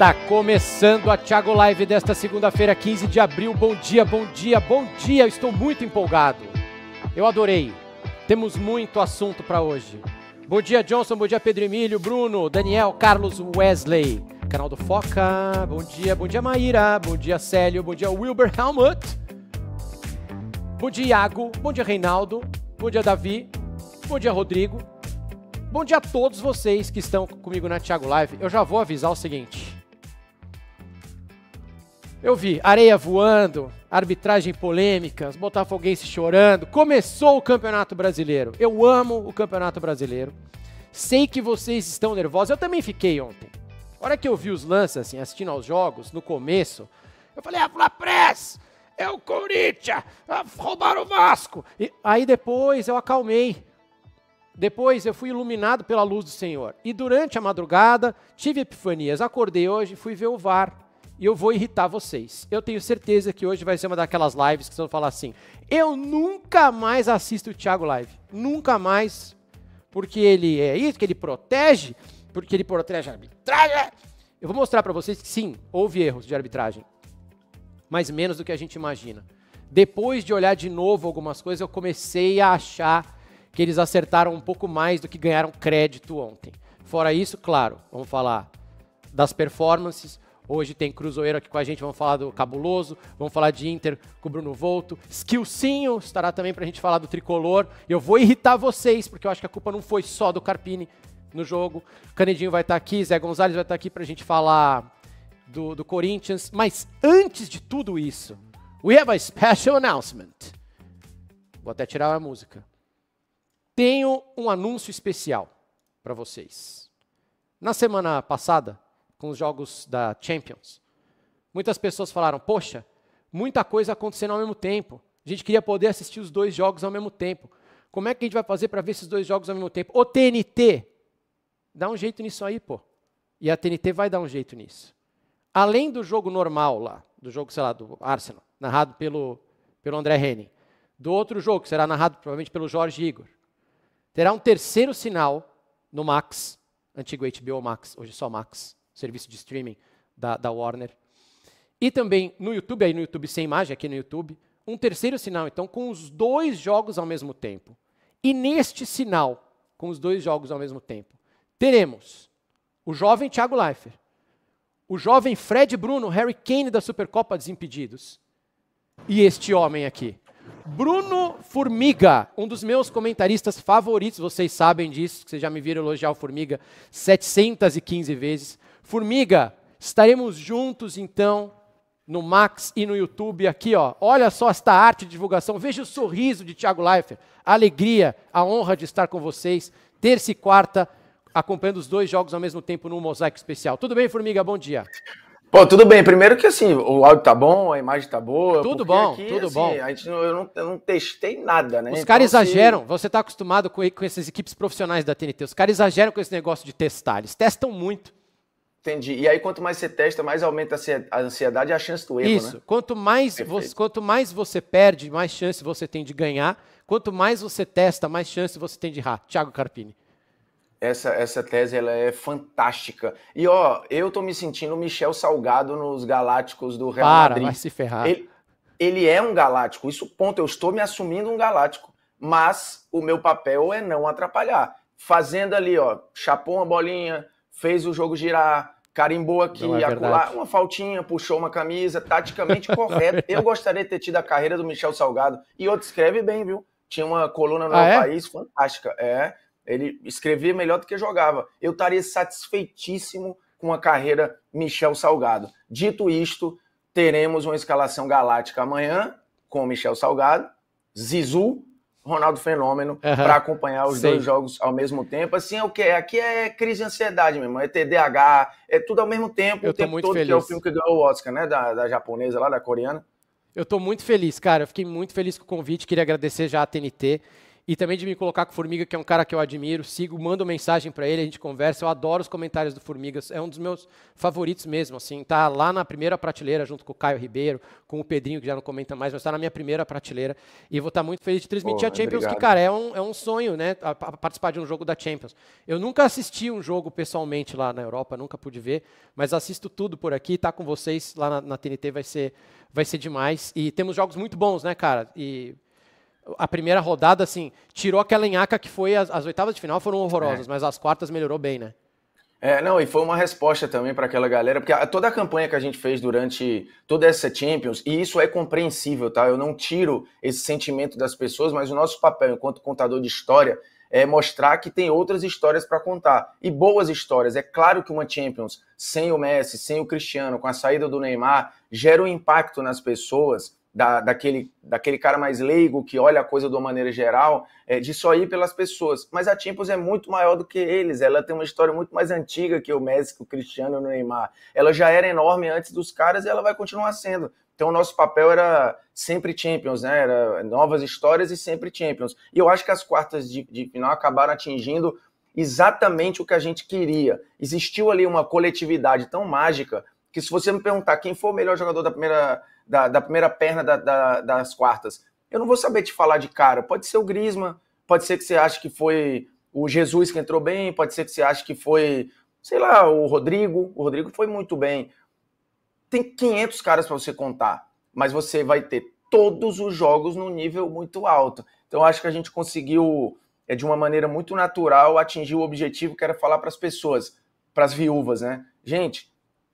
Está começando a Thiago Live desta segunda-feira, 15 de abril. Bom dia, bom dia, bom dia. Eu estou muito empolgado. Eu adorei. Temos muito assunto para hoje. Bom dia, Johnson. Bom dia, Pedro Emílio, Bruno, Daniel, Carlos, Wesley. Canal do Foca. Bom dia, bom dia, Maíra. Bom dia, Célio. Bom dia, Wilber Helmut. Bom dia, Iago. Bom dia, Reinaldo. Bom dia, Davi. Bom dia, Rodrigo. Bom dia a todos vocês que estão comigo na Thiago Live. Eu já vou avisar o seguinte: eu vi areia voando, arbitragem polêmica, botafoguense chorando. Começou o Campeonato Brasileiro. Eu amo o Campeonato Brasileiro. Sei que vocês estão nervosos. Eu também fiquei ontem. A hora que eu vi os lances, assim, assistindo aos jogos, no começo, eu falei, a ah, Press! É o Corinthians! Ah, roubaram o Vasco! E aí depois eu acalmei. Depois eu fui iluminado pela luz do Senhor. E durante a madrugada, tive epifanias. Acordei hoje, e fui ver o VAR e eu vou irritar vocês. Eu tenho certeza que hoje vai ser uma daquelas lives que vocês vão falar assim: eu nunca mais assisto o Thiago Live. Nunca mais. Porque ele é isso, que ele protege, porque ele protege a arbitragem. Eu vou mostrar para vocês que sim, houve erros de arbitragem. Mas menos do que a gente imagina. Depois de olhar de novo algumas coisas, eu comecei a achar que eles acertaram um pouco mais do que ganharam crédito ontem. Fora isso, claro, vamos falar das performances. Hoje tem Cruzeiro aqui com a gente, vamos falar do Cabuloso, vamos falar de Inter com o Bruno Volto. Skilcinho estará também para a gente falar do Tricolor. Eu vou irritar vocês, porque eu acho que a culpa não foi só do Carpini no jogo. Canedinho vai estar aqui, Zé Gonzalez vai estar aqui para a gente falar do, do Corinthians. Mas antes de tudo isso, we have a special announcement. Vou até tirar a música. Tenho um anúncio especial para vocês. Na semana passada, com os jogos da Champions. Muitas pessoas falaram: poxa, muita coisa acontecendo ao mesmo tempo. A gente queria poder assistir os dois jogos ao mesmo tempo. Como é que a gente vai fazer para ver esses dois jogos ao mesmo tempo? O TNT! Dá um jeito nisso aí, pô. E a TNT vai dar um jeito nisso. Além do jogo normal lá, do jogo, sei lá, do Arsenal, narrado pelo, pelo André Henning, do outro jogo, que será narrado provavelmente pelo Jorge Igor, terá um terceiro sinal no Max, antigo HBO Max, hoje só Max, serviço de streaming da, da Warner. E também no YouTube, aí no YouTube sem imagem, aqui no YouTube, um terceiro sinal, então, com os dois jogos ao mesmo tempo. E neste sinal, com os dois jogos ao mesmo tempo, teremos o jovem Thiago Leifert, o jovem Fred Bruno, Harry Kane da Supercopa Desimpedidos, e este homem aqui. Bruno Formiga, um dos meus comentaristas favoritos, vocês sabem disso, vocês já me viram elogiar o Formiga 715 vezes. Formiga, estaremos juntos então no Max e no YouTube aqui, ó. Olha só esta arte de divulgação. Veja o sorriso de Tiago Leifert. A alegria, a honra de estar com vocês. Terça e quarta, acompanhando os dois jogos ao mesmo tempo num mosaico especial. Tudo bem, Formiga? Bom dia. Pô, tudo bem. Primeiro que assim, o áudio tá bom, a imagem tá boa. Tudo bom, aqui, tudo assim, bom. A gente não, eu, não, eu não testei nada, né? Os então, caras assim, exageram. Se... Você tá acostumado com, com essas equipes profissionais da TNT. Os caras exageram com esse negócio de testar. Eles testam muito. Entendi. E aí, quanto mais você testa, mais aumenta a ansiedade e a chance do erro, Isso. Né? Quanto, mais você, quanto mais você perde, mais chance você tem de ganhar. Quanto mais você testa, mais chance você tem de errar. Tiago Carpini. Essa, essa tese ela é fantástica. E ó, eu tô me sentindo Michel Salgado nos Galácticos do Real Para, Madrid. Para, vai se ferrar. Ele, ele é um galáctico, isso ponto. Eu estou me assumindo um galáctico. Mas o meu papel é não atrapalhar. Fazendo ali, ó, chapou uma bolinha, fez o jogo girar, carimbou aqui, é acular, uma faltinha, puxou uma camisa, taticamente correto. Eu gostaria de ter tido a carreira do Michel Salgado. E outro escreve bem, viu? Tinha uma coluna no ah, é? país fantástica. É, ele escrevia melhor do que jogava. Eu estaria satisfeitíssimo com a carreira Michel Salgado. Dito isto, teremos uma escalação galáctica amanhã com Michel Salgado, Zizu, Ronaldo Fenômeno uhum. para acompanhar os Sim. dois jogos ao mesmo tempo. Assim é o que? Aqui é crise de ansiedade mesmo, é TDAH, é tudo ao mesmo tempo, Eu o tempo todo, feliz. que é o filme que ganhou o Oscar, né? Da, da japonesa lá, da coreana. Eu estou muito feliz, cara. Eu fiquei muito feliz com o convite, queria agradecer já a TNT e também de me colocar com o Formiga, que é um cara que eu admiro, sigo, mando mensagem para ele, a gente conversa, eu adoro os comentários do Formigas, é um dos meus favoritos mesmo, assim, tá lá na primeira prateleira junto com o Caio Ribeiro, com o Pedrinho que já não comenta mais, mas está na minha primeira prateleira e vou estar tá muito feliz de transmitir a Champions, obrigado. que cara, é um, é um sonho, né, a, a participar de um jogo da Champions. Eu nunca assisti um jogo pessoalmente lá na Europa, nunca pude ver, mas assisto tudo por aqui, tá com vocês lá na, na TNT vai ser vai ser demais e temos jogos muito bons, né, cara? E a primeira rodada, assim, tirou aquela enhaca que foi. As, as oitavas de final foram horrorosas, é. mas as quartas melhorou bem, né? É, não, e foi uma resposta também para aquela galera, porque toda a campanha que a gente fez durante toda essa Champions, e isso é compreensível, tá? Eu não tiro esse sentimento das pessoas, mas o nosso papel enquanto contador de história é mostrar que tem outras histórias para contar e boas histórias. É claro que uma Champions sem o Messi, sem o Cristiano, com a saída do Neymar, gera um impacto nas pessoas da, daquele, daquele cara mais leigo que olha a coisa de uma maneira geral, é, de só ir pelas pessoas. Mas a Champions é muito maior do que eles, ela tem uma história muito mais antiga que o Messi, que o Cristiano e o Neymar. Ela já era enorme antes dos caras e ela vai continuar sendo. Então o nosso papel era sempre Champions, né? Era novas histórias e sempre Champions. E eu acho que as quartas de, de final acabaram atingindo exatamente o que a gente queria. Existiu ali uma coletividade tão mágica porque se você me perguntar quem foi o melhor jogador da primeira, da, da primeira perna da, da, das quartas, eu não vou saber te falar de cara. Pode ser o Grisma pode ser que você ache que foi o Jesus que entrou bem, pode ser que você ache que foi, sei lá, o Rodrigo. O Rodrigo foi muito bem. Tem 500 caras para você contar, mas você vai ter todos os jogos num nível muito alto. Então, acho que a gente conseguiu, é, de uma maneira muito natural, atingir o objetivo que era falar para as pessoas, para as viúvas, né? Gente,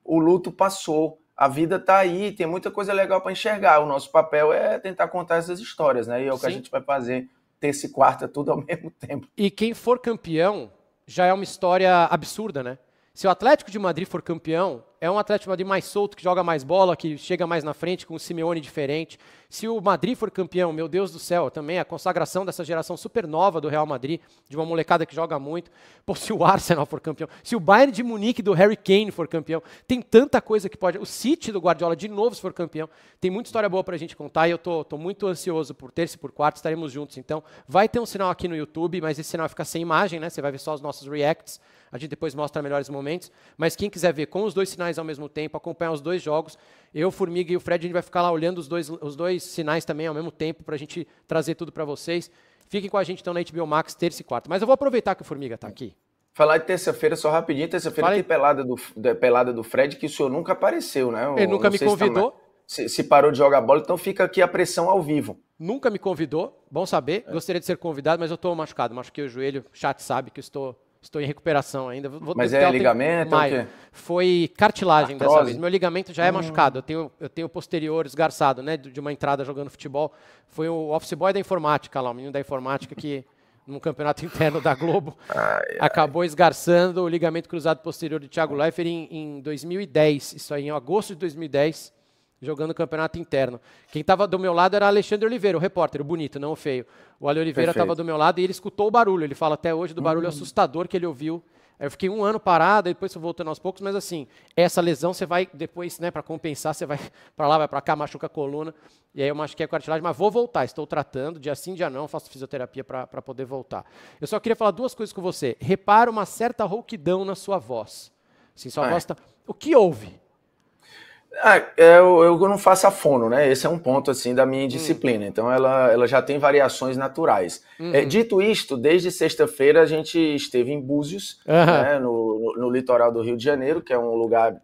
o luto passou, a vida está aí, tem muita coisa legal para enxergar. O nosso papel é tentar contar essas histórias, né? E é o Sim. que a gente vai fazer terça e quarta, tudo ao mesmo tempo. E quem for campeão já é uma história absurda, né? Se o Atlético de Madrid for campeão, é um Atlético Madrid mais solto, que joga mais bola, que chega mais na frente, com o Simeone diferente. Se o Madrid for campeão, meu Deus do céu, também a consagração dessa geração supernova do Real Madrid, de uma molecada que joga muito. Pô, se o Arsenal for campeão, se o Bayern de Munique do Harry Kane for campeão, tem tanta coisa que pode. O City do Guardiola de novo se for campeão, tem muita história boa pra gente contar e eu tô, tô muito ansioso por terça e por quarta, estaremos juntos. Então, vai ter um sinal aqui no YouTube, mas esse sinal fica sem imagem, né? Você vai ver só os nossos reacts. A gente depois mostra melhores momentos. Mas quem quiser ver com os dois sinais sinais ao mesmo tempo, acompanhar os dois jogos. Eu, Formiga e o Fred, a gente vai ficar lá olhando os dois, os dois sinais também ao mesmo tempo para a gente trazer tudo para vocês. Fiquem com a gente então na HBO Max, terça e quarta. Mas eu vou aproveitar que o Formiga está aqui. Falar de terça-feira, só rapidinho, terça-feira tem pelada do, pelada do Fred, que o senhor nunca apareceu, né? Ele nunca me tá convidou. se, se, parou de jogar bola, então fica aqui a pressão ao vivo. Nunca me convidou, bom saber. É. Gostaria de ser convidado, mas eu estou machucado, machuquei o joelho. O chat sabe que estou Estou em recuperação ainda. Vou Mas é ligamento? É Maio. Foi cartilagem Artrose. dessa vez. Meu ligamento já é hum. machucado. Eu tenho, eu tenho posterior esgarçado, né? De uma entrada jogando futebol. Foi o office boy da informática lá, o menino da informática que, num campeonato interno da Globo, ai, ai. acabou esgarçando o ligamento cruzado posterior de Thiago Leifert em, em 2010. Isso aí, em agosto de 2010 jogando campeonato interno. Quem estava do meu lado era Alexandre Oliveira, o repórter, o bonito, não o feio. O Ale Oliveira estava do meu lado e ele escutou o barulho. Ele fala até hoje do barulho hum. assustador que ele ouviu. Eu fiquei um ano parado, depois eu voltando aos poucos, mas assim, essa lesão você vai depois, né, para compensar, você vai para lá, vai para cá, machuca a coluna, e aí eu machuquei a cartilagem, mas vou voltar, estou tratando, dia sim, dia não, faço fisioterapia para poder voltar. Eu só queria falar duas coisas com você. Repara uma certa rouquidão na sua voz. Assim, sua ah, voz tá... O que houve? Ah, é, eu, eu não faço a fono, né? Esse é um ponto assim da minha disciplina. Hum. Então ela, ela já tem variações naturais. Uhum. É, dito isto, desde sexta-feira a gente esteve em Búzios, uhum. né, no, no, no, litoral do Rio de Janeiro, que é um lugar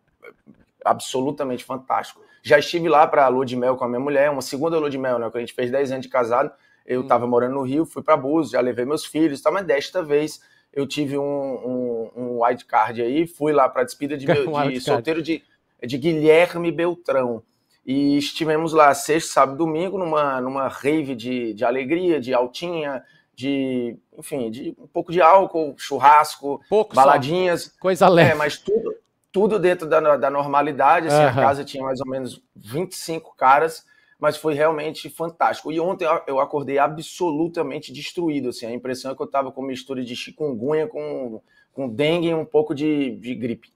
absolutamente fantástico. Já estive lá para a lua de mel com a minha mulher, uma segunda lua de mel, né? Que a gente fez 10 anos de casado. Eu estava hum. uhum. morando no Rio, fui para Búzios, já levei meus filhos, tá? mas desta vez eu tive um, um, um card aí, fui lá para despida de, meu, de solteiro de é de Guilherme Beltrão. E estivemos lá sexta, sábado, domingo, numa, numa rave de, de alegria, de altinha, de, enfim, de um pouco de álcool, churrasco, pouco baladinhas. Só. Coisa leve. É, mas tudo, tudo dentro da, da normalidade. Assim, uhum. A casa tinha mais ou menos 25 caras, mas foi realmente fantástico. E ontem eu acordei absolutamente destruído. Assim, a impressão é que eu estava com mistura de chikungunya com, com dengue e um pouco de, de gripe.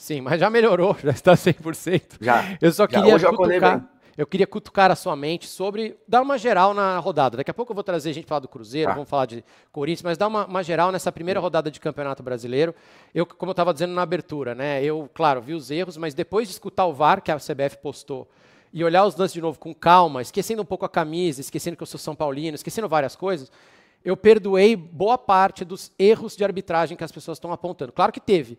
Sim, mas já melhorou, já está 100%. Já. Eu só queria já, cutucar, eu queria cutucar a sua mente sobre dar uma geral na rodada. Daqui a pouco eu vou trazer a gente falar do Cruzeiro, tá. vamos falar de Corinthians, mas dar uma, uma, geral nessa primeira rodada de Campeonato Brasileiro. Eu, como eu estava dizendo na abertura, né? Eu, claro, vi os erros, mas depois de escutar o VAR que a CBF postou e olhar os lances de novo com calma, esquecendo um pouco a camisa, esquecendo que eu sou São Paulino, esquecendo várias coisas, eu perdoei boa parte dos erros de arbitragem que as pessoas estão apontando. Claro que teve,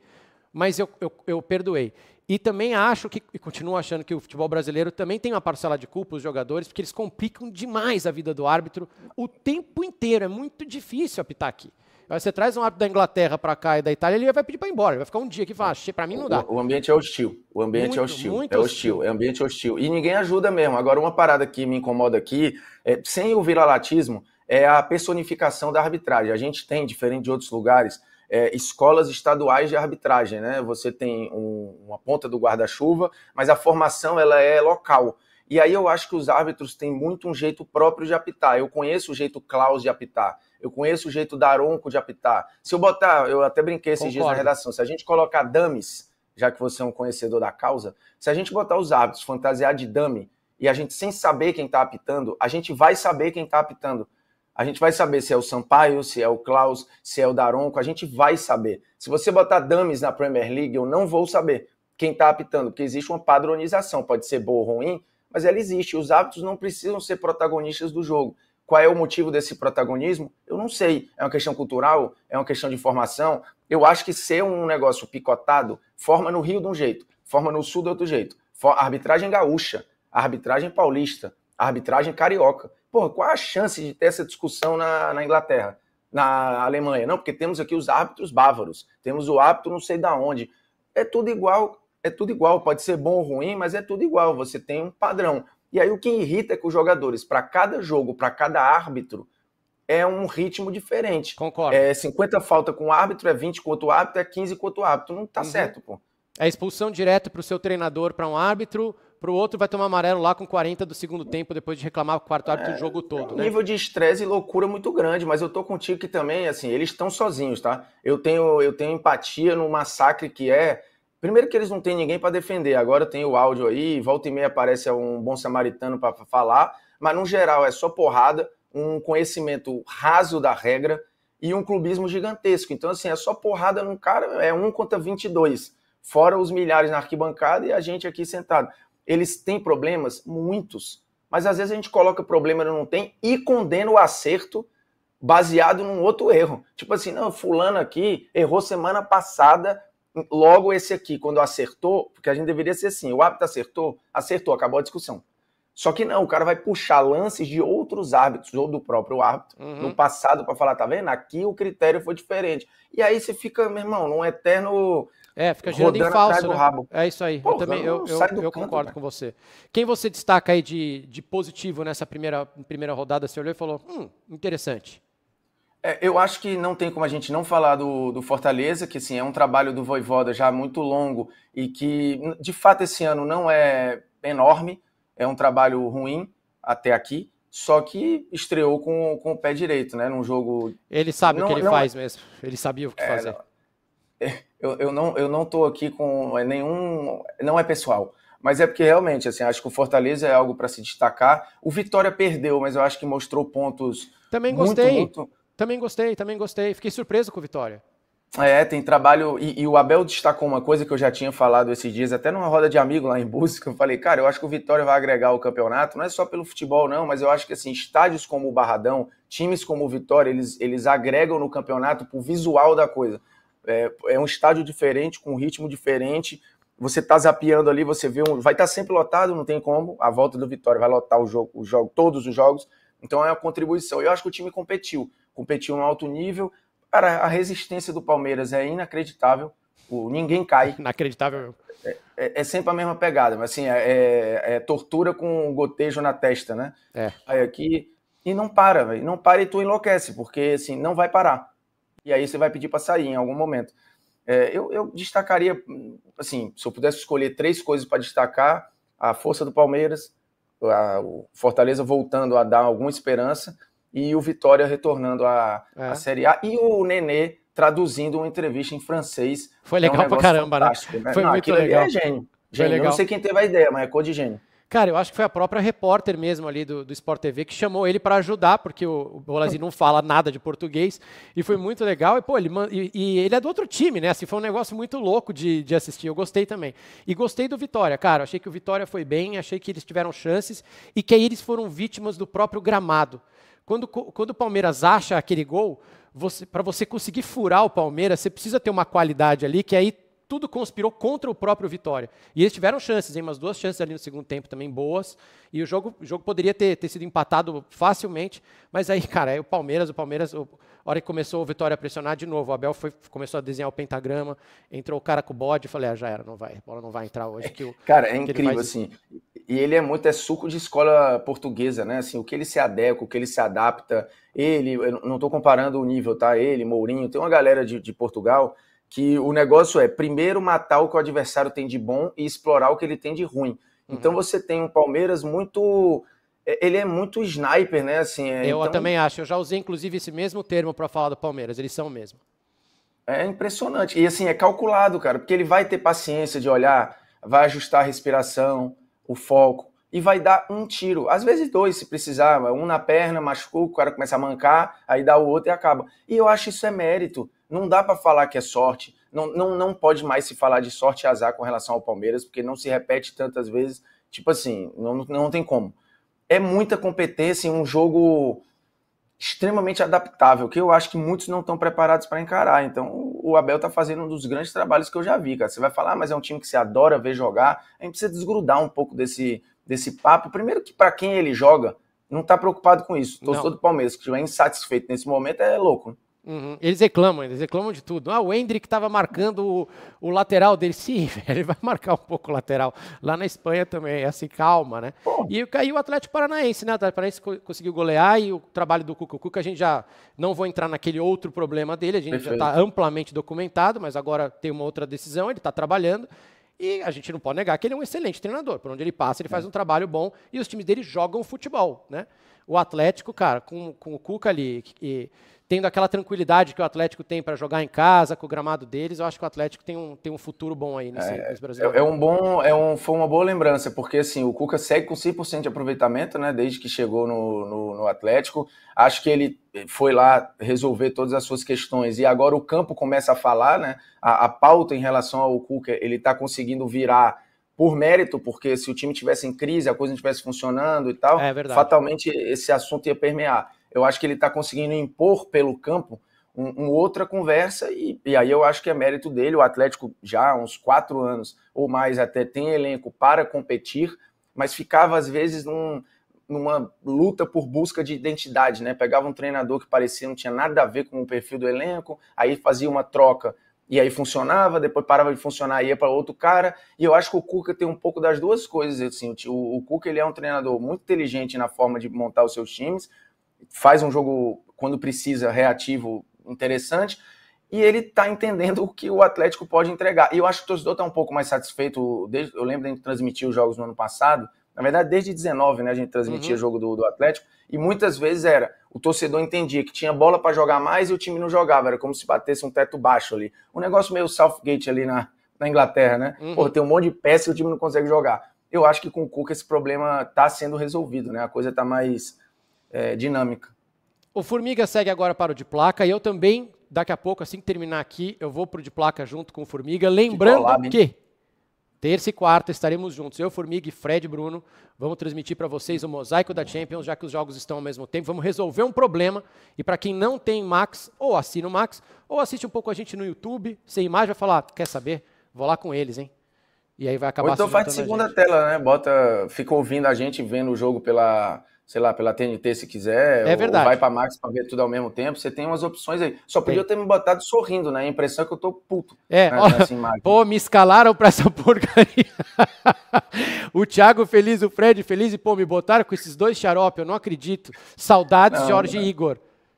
mas eu, eu, eu perdoei. E também acho que, e continuo achando que o futebol brasileiro também tem uma parcela de culpa, os jogadores, porque eles complicam demais a vida do árbitro o tempo inteiro. É muito difícil apitar aqui. Você traz um árbitro da Inglaterra para cá e da Itália, ele vai pedir para ir embora. Ele vai ficar um dia aqui e falar, para mim não dá. O, o, ambiente é hostil. O ambiente é muito, é hostil. Muito é hostil. hostil. É ambiente hostil. E ninguém ajuda mesmo. Agora, uma parada que me incomoda aqui, é, sem o viralatismo, é a personificação da arbitragem. A gente tem, diferente de outros lugares, é, escolas estaduais de arbitragem, né? Você tem um, uma ponta do guarda-chuva, mas a formação ela é local. E aí eu acho que os árbitros têm muito um jeito próprio de apitar. Eu conheço o jeito Klaus de apitar, eu conheço o jeito Daronco de apitar. Se eu botar, eu até brinquei esses Concordo. dias na redação, se a gente colocar dames, já que você é um conhecedor da causa, se a gente botar os árbitros fantasiar de dame e a gente sem saber quem está apitando, a gente vai saber quem está apitando a gente vai saber se é o Sampaio, se é o Klaus, se é o Daronco, a gente vai saber. Se você botar dummies na Premier League, eu não vou saber quem está apitando, porque existe uma padronização, pode ser boa ou ruim, mas ela existe. Os hábitos não precisam ser protagonistas do jogo. Qual é o motivo desse protagonismo? Eu não sei. É uma questão cultural? É uma questão de formação? Eu acho que ser um negócio picotado forma no Rio de um jeito, forma no Sul de outro jeito. Arbitragem gaúcha, arbitragem paulista, arbitragem carioca. Porra, qual a chance de ter essa discussão na, na Inglaterra, na Alemanha? Não, porque temos aqui os árbitros bávaros, temos o árbitro não sei da onde. É tudo igual, é tudo igual, pode ser bom ou ruim, mas é tudo igual, você tem um padrão. E aí o que irrita é que os jogadores, para cada jogo, para cada árbitro, é um ritmo diferente. Concordo. É 50 falta com o árbitro, é 20 contra o árbitro, é 15 contra o árbitro. Não tá uhum. certo, pô. É expulsão direta para o seu treinador, para um árbitro, para o outro vai tomar amarelo lá com 40 do segundo tempo, depois de reclamar o quarto árbitro é, jogo todo. É um né? nível de estresse e loucura muito grande, mas eu tô contigo que também, assim, eles estão sozinhos, tá? Eu tenho, eu tenho empatia no massacre que é. Primeiro que eles não têm ninguém para defender, agora tem o áudio aí, volta e meia aparece um bom samaritano para falar, mas no geral é só porrada, um conhecimento raso da regra e um clubismo gigantesco. Então, assim, é só porrada num cara, é um contra 22, fora os milhares na arquibancada e a gente aqui sentado. Eles têm problemas? Muitos. Mas às vezes a gente coloca problema não tem e condena o acerto baseado num outro erro. Tipo assim, não, fulano aqui errou semana passada, logo esse aqui, quando acertou, porque a gente deveria ser assim, o árbitro acertou, acertou, acabou a discussão. Só que não, o cara vai puxar lances de outros árbitros ou do próprio árbitro uhum. no passado para falar, tá vendo? Aqui o critério foi diferente. E aí você fica, meu irmão, num eterno é, fica girando em falso. Né? Rabo. É isso aí. Pô, eu também eu, eu, eu concordo com você. Quem você destaca aí de, de positivo nessa primeira, primeira rodada? Você olhou e falou: hum, interessante. É, eu acho que não tem como a gente não falar do, do Fortaleza, que assim, é um trabalho do Voivoda já muito longo e que, de fato, esse ano não é enorme, é um trabalho ruim até aqui, só que estreou com, com o pé direito, né? Num jogo. Ele sabe não, o que ele não... É faz mesmo. Ele sabia o que é, fazer. Não... É, eu, eu não eu não tô aqui com é, nenhum não é pessoal, mas é porque realmente assim acho que o Fortaleza é algo para se destacar. O Vitória perdeu, mas eu acho que mostrou pontos. Também gostei. Muito, muito... Também gostei, também gostei. Fiquei surpreso com o Vitória. É, tem trabalho. E, e, o Abel destacou uma coisa que eu já tinha falado esses dias, até numa roda de amigo lá em Busca. Eu falei, cara, eu acho que o Vitória vai agregar o campeonato, não é só pelo futebol, não, mas eu acho que assim, estádios como o Barradão, times como o Vitória, eles, eles agregam no campeonato pro visual da coisa. É, é um estádio diferente, com um ritmo diferente. Você está zapeando ali, você vê um. Vai estar tá sempre lotado, não tem como. A volta do Vitória vai lotar o jogo, o jogo, todos os jogos. Então é uma contribuição. Eu acho que o time competiu. Competiu no alto nível. Cara, a resistência do Palmeiras é inacreditável. O, ninguém cai. Inacreditável. É, é, é, sempre a mesma pegada, mas assim, é, é, é tortura com um gotejo na testa, né? É. Aí aqui. E não para, velho. Não para e tu enlouquece, porque assim, não vai parar e aí você vai pedir para sair em algum momento. É, eu, eu, destacaria, assim, se eu pudesse escolher três coisas para destacar, a força do Palmeiras, a, o Fortaleza voltando a dar alguma esperança e o Vitória retornando à é. Série A e o Nenê traduzindo uma entrevista em francês. Foi legal é um pra caramba, né? né? Foi Não, muito é legal. É gênio. gênio. Legal. Eu não sei quem teve a ideia, mas é cor de gênio. Cara, eu acho que foi a própria repórter mesmo ali do, do Sport TV que chamou ele para ajudar, porque o, o Bolazzi não fala nada de português, e foi muito legal. E, pô, ele, e, e, ele é do outro time, né? Assim, foi um negócio muito louco de, de assistir. Eu gostei também. E gostei do Vitória, cara. Achei que o Vitória foi bem, achei que eles tiveram chances e que aí eles foram vítimas do próprio gramado. Quando, quando o Palmeiras acha aquele gol, para você conseguir furar o Palmeiras, você precisa ter uma qualidade ali que aí tudo conspirou contra o próprio Vitória. E eles tiveram chances, hein, umas duas chances ali no segundo tempo também boas. E o jogo, o jogo poderia ter, ter sido empatado facilmente. Mas aí, cara, aí o Palmeiras, o Palmeiras, a hora que começou o Vitória a pressionar de novo, o Abel foi, começou a desenhar o pentagrama, entrou o cara com o bode, falei, ah, já era, não vai, a bola não vai entrar hoje. É, que o, cara, é incrível, assim. E ele é muito, é suco de escola portuguesa, né? Assim, o que ele se adequa, o que ele se adapta. Ele, eu não estou comparando o nível, tá? Ele, Mourinho, tem uma galera de, de Portugal que o negócio é primeiro matar o que o adversário tem de bom e explorar o que ele tem de ruim. Uhum. Então uhum. você tem um Palmeiras muito. É, ele é muito sniper, né? Assim, é, eu então... também acho. Eu já usei, inclusive, esse mesmo termo para falar do Palmeiras. Eles são mesmo. É impressionante. E assim, é calculado, cara, porque ele vai ter paciência de olhar, vai ajustar a respiração, o foco, e vai dar um tiro. Às vezes dois, se precisar. Um na perna, machucou, o cara começa a mancar, aí dá o outro e acaba. E eu acho isso é mérito não dá para falar que é sorte. Não, não, não pode mais se falar de sorte e azar com relação ao Palmeiras, porque não se repete tantas vezes. Tipo assim, não, não tem como. É muita competência em um jogo extremamente adaptável, que eu acho que muitos não estão preparados para encarar. Então, o Abel tá fazendo um dos grandes trabalhos que eu já vi, cara. Você vai falar, ah, mas é um time que se adora ver jogar. A gente precisa desgrudar um pouco desse, desse papo. Primeiro que para quem ele joga, não está preocupado com isso. O torcedor do Palmeiras que estiver é insatisfeito nesse momento é louco. Né? Uhum. Eles reclamam, eles reclamam de tudo. Ah, o Hendrick estava marcando o, o, lateral dele. Sim, ele vai marcar um pouco o lateral. Lá na Espanha também, é assim, calma, né? E caiu o Atlético Paranaense, né? O Atlético Paranaense conseguiu golear e o trabalho do Cuca. O Cuca, a gente já não vou entrar naquele outro problema dele, a gente tá Perfeito. já está amplamente documentado, mas agora tem uma outra decisão, ele está trabalhando. E a gente não pode negar que ele é um excelente treinador. Por onde ele passa, ele faz é. um trabalho bom e os times dele jogam futebol, né? O Atlético, cara, com, com o Cuca ali, tendo aquela tranquilidade que o Atlético tem para jogar em casa, com o gramado deles, eu acho que o Atlético tem um, tem um futuro bom aí nesse, é, nesse É, é, um bom, é um, foi uma boa lembrança, porque assim, o Cuca segue com 100% de aproveitamento, né, desde que chegou no, no, no, Atlético, acho que ele foi lá resolver todas as suas questões, e agora o campo começa a falar, né, a, a pauta em relação ao Cuca, ele está conseguindo virar por mérito, porque se o time tivesse em crise, a coisa não estivesse funcionando e tal, é fatalmente esse assunto ia permear eu acho que ele está conseguindo impor pelo campo uma um outra conversa, e, e, aí eu acho que é mérito dele. O Atlético já há uns quatro anos ou mais até tem elenco para competir, mas ficava às vezes num, numa luta por busca de identidade, né? Pegava um treinador que parecia não tinha nada a ver com o perfil do elenco, aí fazia uma troca e aí funcionava, depois parava de funcionar e ia para outro cara. E eu acho que o Cuca tem um pouco das duas coisas. Assim, o, o Cuca ele é um treinador muito inteligente na forma de montar os seus times, faz um jogo, quando precisa, reativo, interessante. E ele está entendendo o que o Atlético pode entregar. E eu acho que o torcedor está um pouco mais satisfeito. Desde, eu lembro de a gente transmitir os jogos no ano passado. Na verdade, desde 19, né, a gente transmitia o uhum. jogo do, do Atlético. E muitas vezes era. O torcedor entendia que tinha bola para jogar mais e o time não jogava. Era como se batesse um teto baixo ali. Um negócio meio Southgate ali na, na Inglaterra, né? Uhum. Pô, tem um monte de peça e o time não consegue jogar. Eu acho que com o Cuca esse problema está sendo resolvido, né? A coisa está mais é, dinâmica. O Formiga segue agora para o de placa e eu também, daqui a pouco, assim que terminar aqui, eu vou para o de placa junto com o Formiga. Lembrando que, que terça e quarta estaremos juntos, eu, Formiga e Fred Bruno. Vamos transmitir para vocês o mosaico da Champions, já que os jogos estão ao mesmo tempo. Vamos resolver um problema. E para quem não tem Max, ou assina o Max, ou assiste um pouco a gente no YouTube, sem imagem, vai falar: quer saber? Vou lá com eles, hein? E aí vai acabar Ou então faz de segunda tela, né? Bota, fica ouvindo a gente vendo o jogo pela sei lá, pela TNT se quiser, é verdade. vai para Max para ver tudo ao mesmo tempo, você tem umas opções aí. Só podia ter me botado sorrindo, né? A impressão é que eu tô puto. É, ó, né, pô, me escalaram para essa porcaria. o Thiago feliz, o Fred feliz e pô, me botaram com esses dois xarope, eu não acredito. Saudades não, Jorge não. Igor.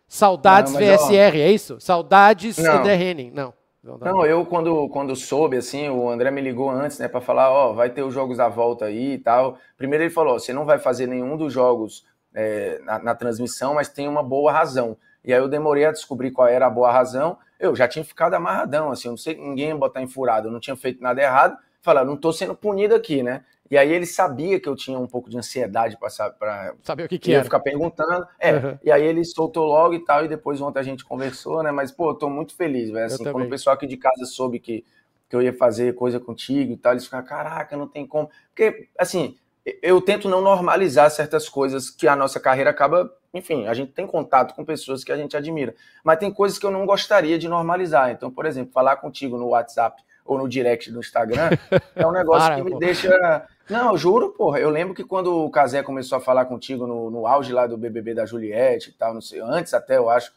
Saudades não, VSR, é isso? Saudades não. André Henning. Não. Não, eu quando, quando soube, assim, o André me ligou antes, né, para falar, ó, oh, vai ter os jogos da volta aí e tal. Primeiro ele falou, você não vai fazer nenhum dos jogos é, na, na, transmissão, mas tem uma boa razão. E aí eu demorei a descobrir qual era a boa razão. Eu já tinha ficado amarradão, assim, eu não sei, ninguém ia botar em eu não tinha feito nada errado. Falar, não tô sendo punido aqui, né? E aí ele sabia que eu tinha um pouco de ansiedade para saber o que, que ia ficar perguntando. É, uhum. e aí ele soltou logo e tal, e depois ontem a gente conversou, né? Mas, pô, eu tô muito feliz, velho. Assim, quando o pessoal aqui de casa soube que, que eu ia fazer coisa contigo e tal, eles ficaram, caraca, não tem como. Porque, assim, eu tento não normalizar certas coisas que a nossa carreira acaba. Enfim, a gente tem contato com pessoas que a gente admira. Mas tem coisas que eu não gostaria de normalizar. Então, por exemplo, falar contigo no WhatsApp ou no direct do Instagram é um negócio Para, que me pô. deixa não, eu juro, porra. Eu lembro que quando o Casé começou a falar contigo no, no auge lá do BBB da Juliette e tal, não sei, antes até, eu acho.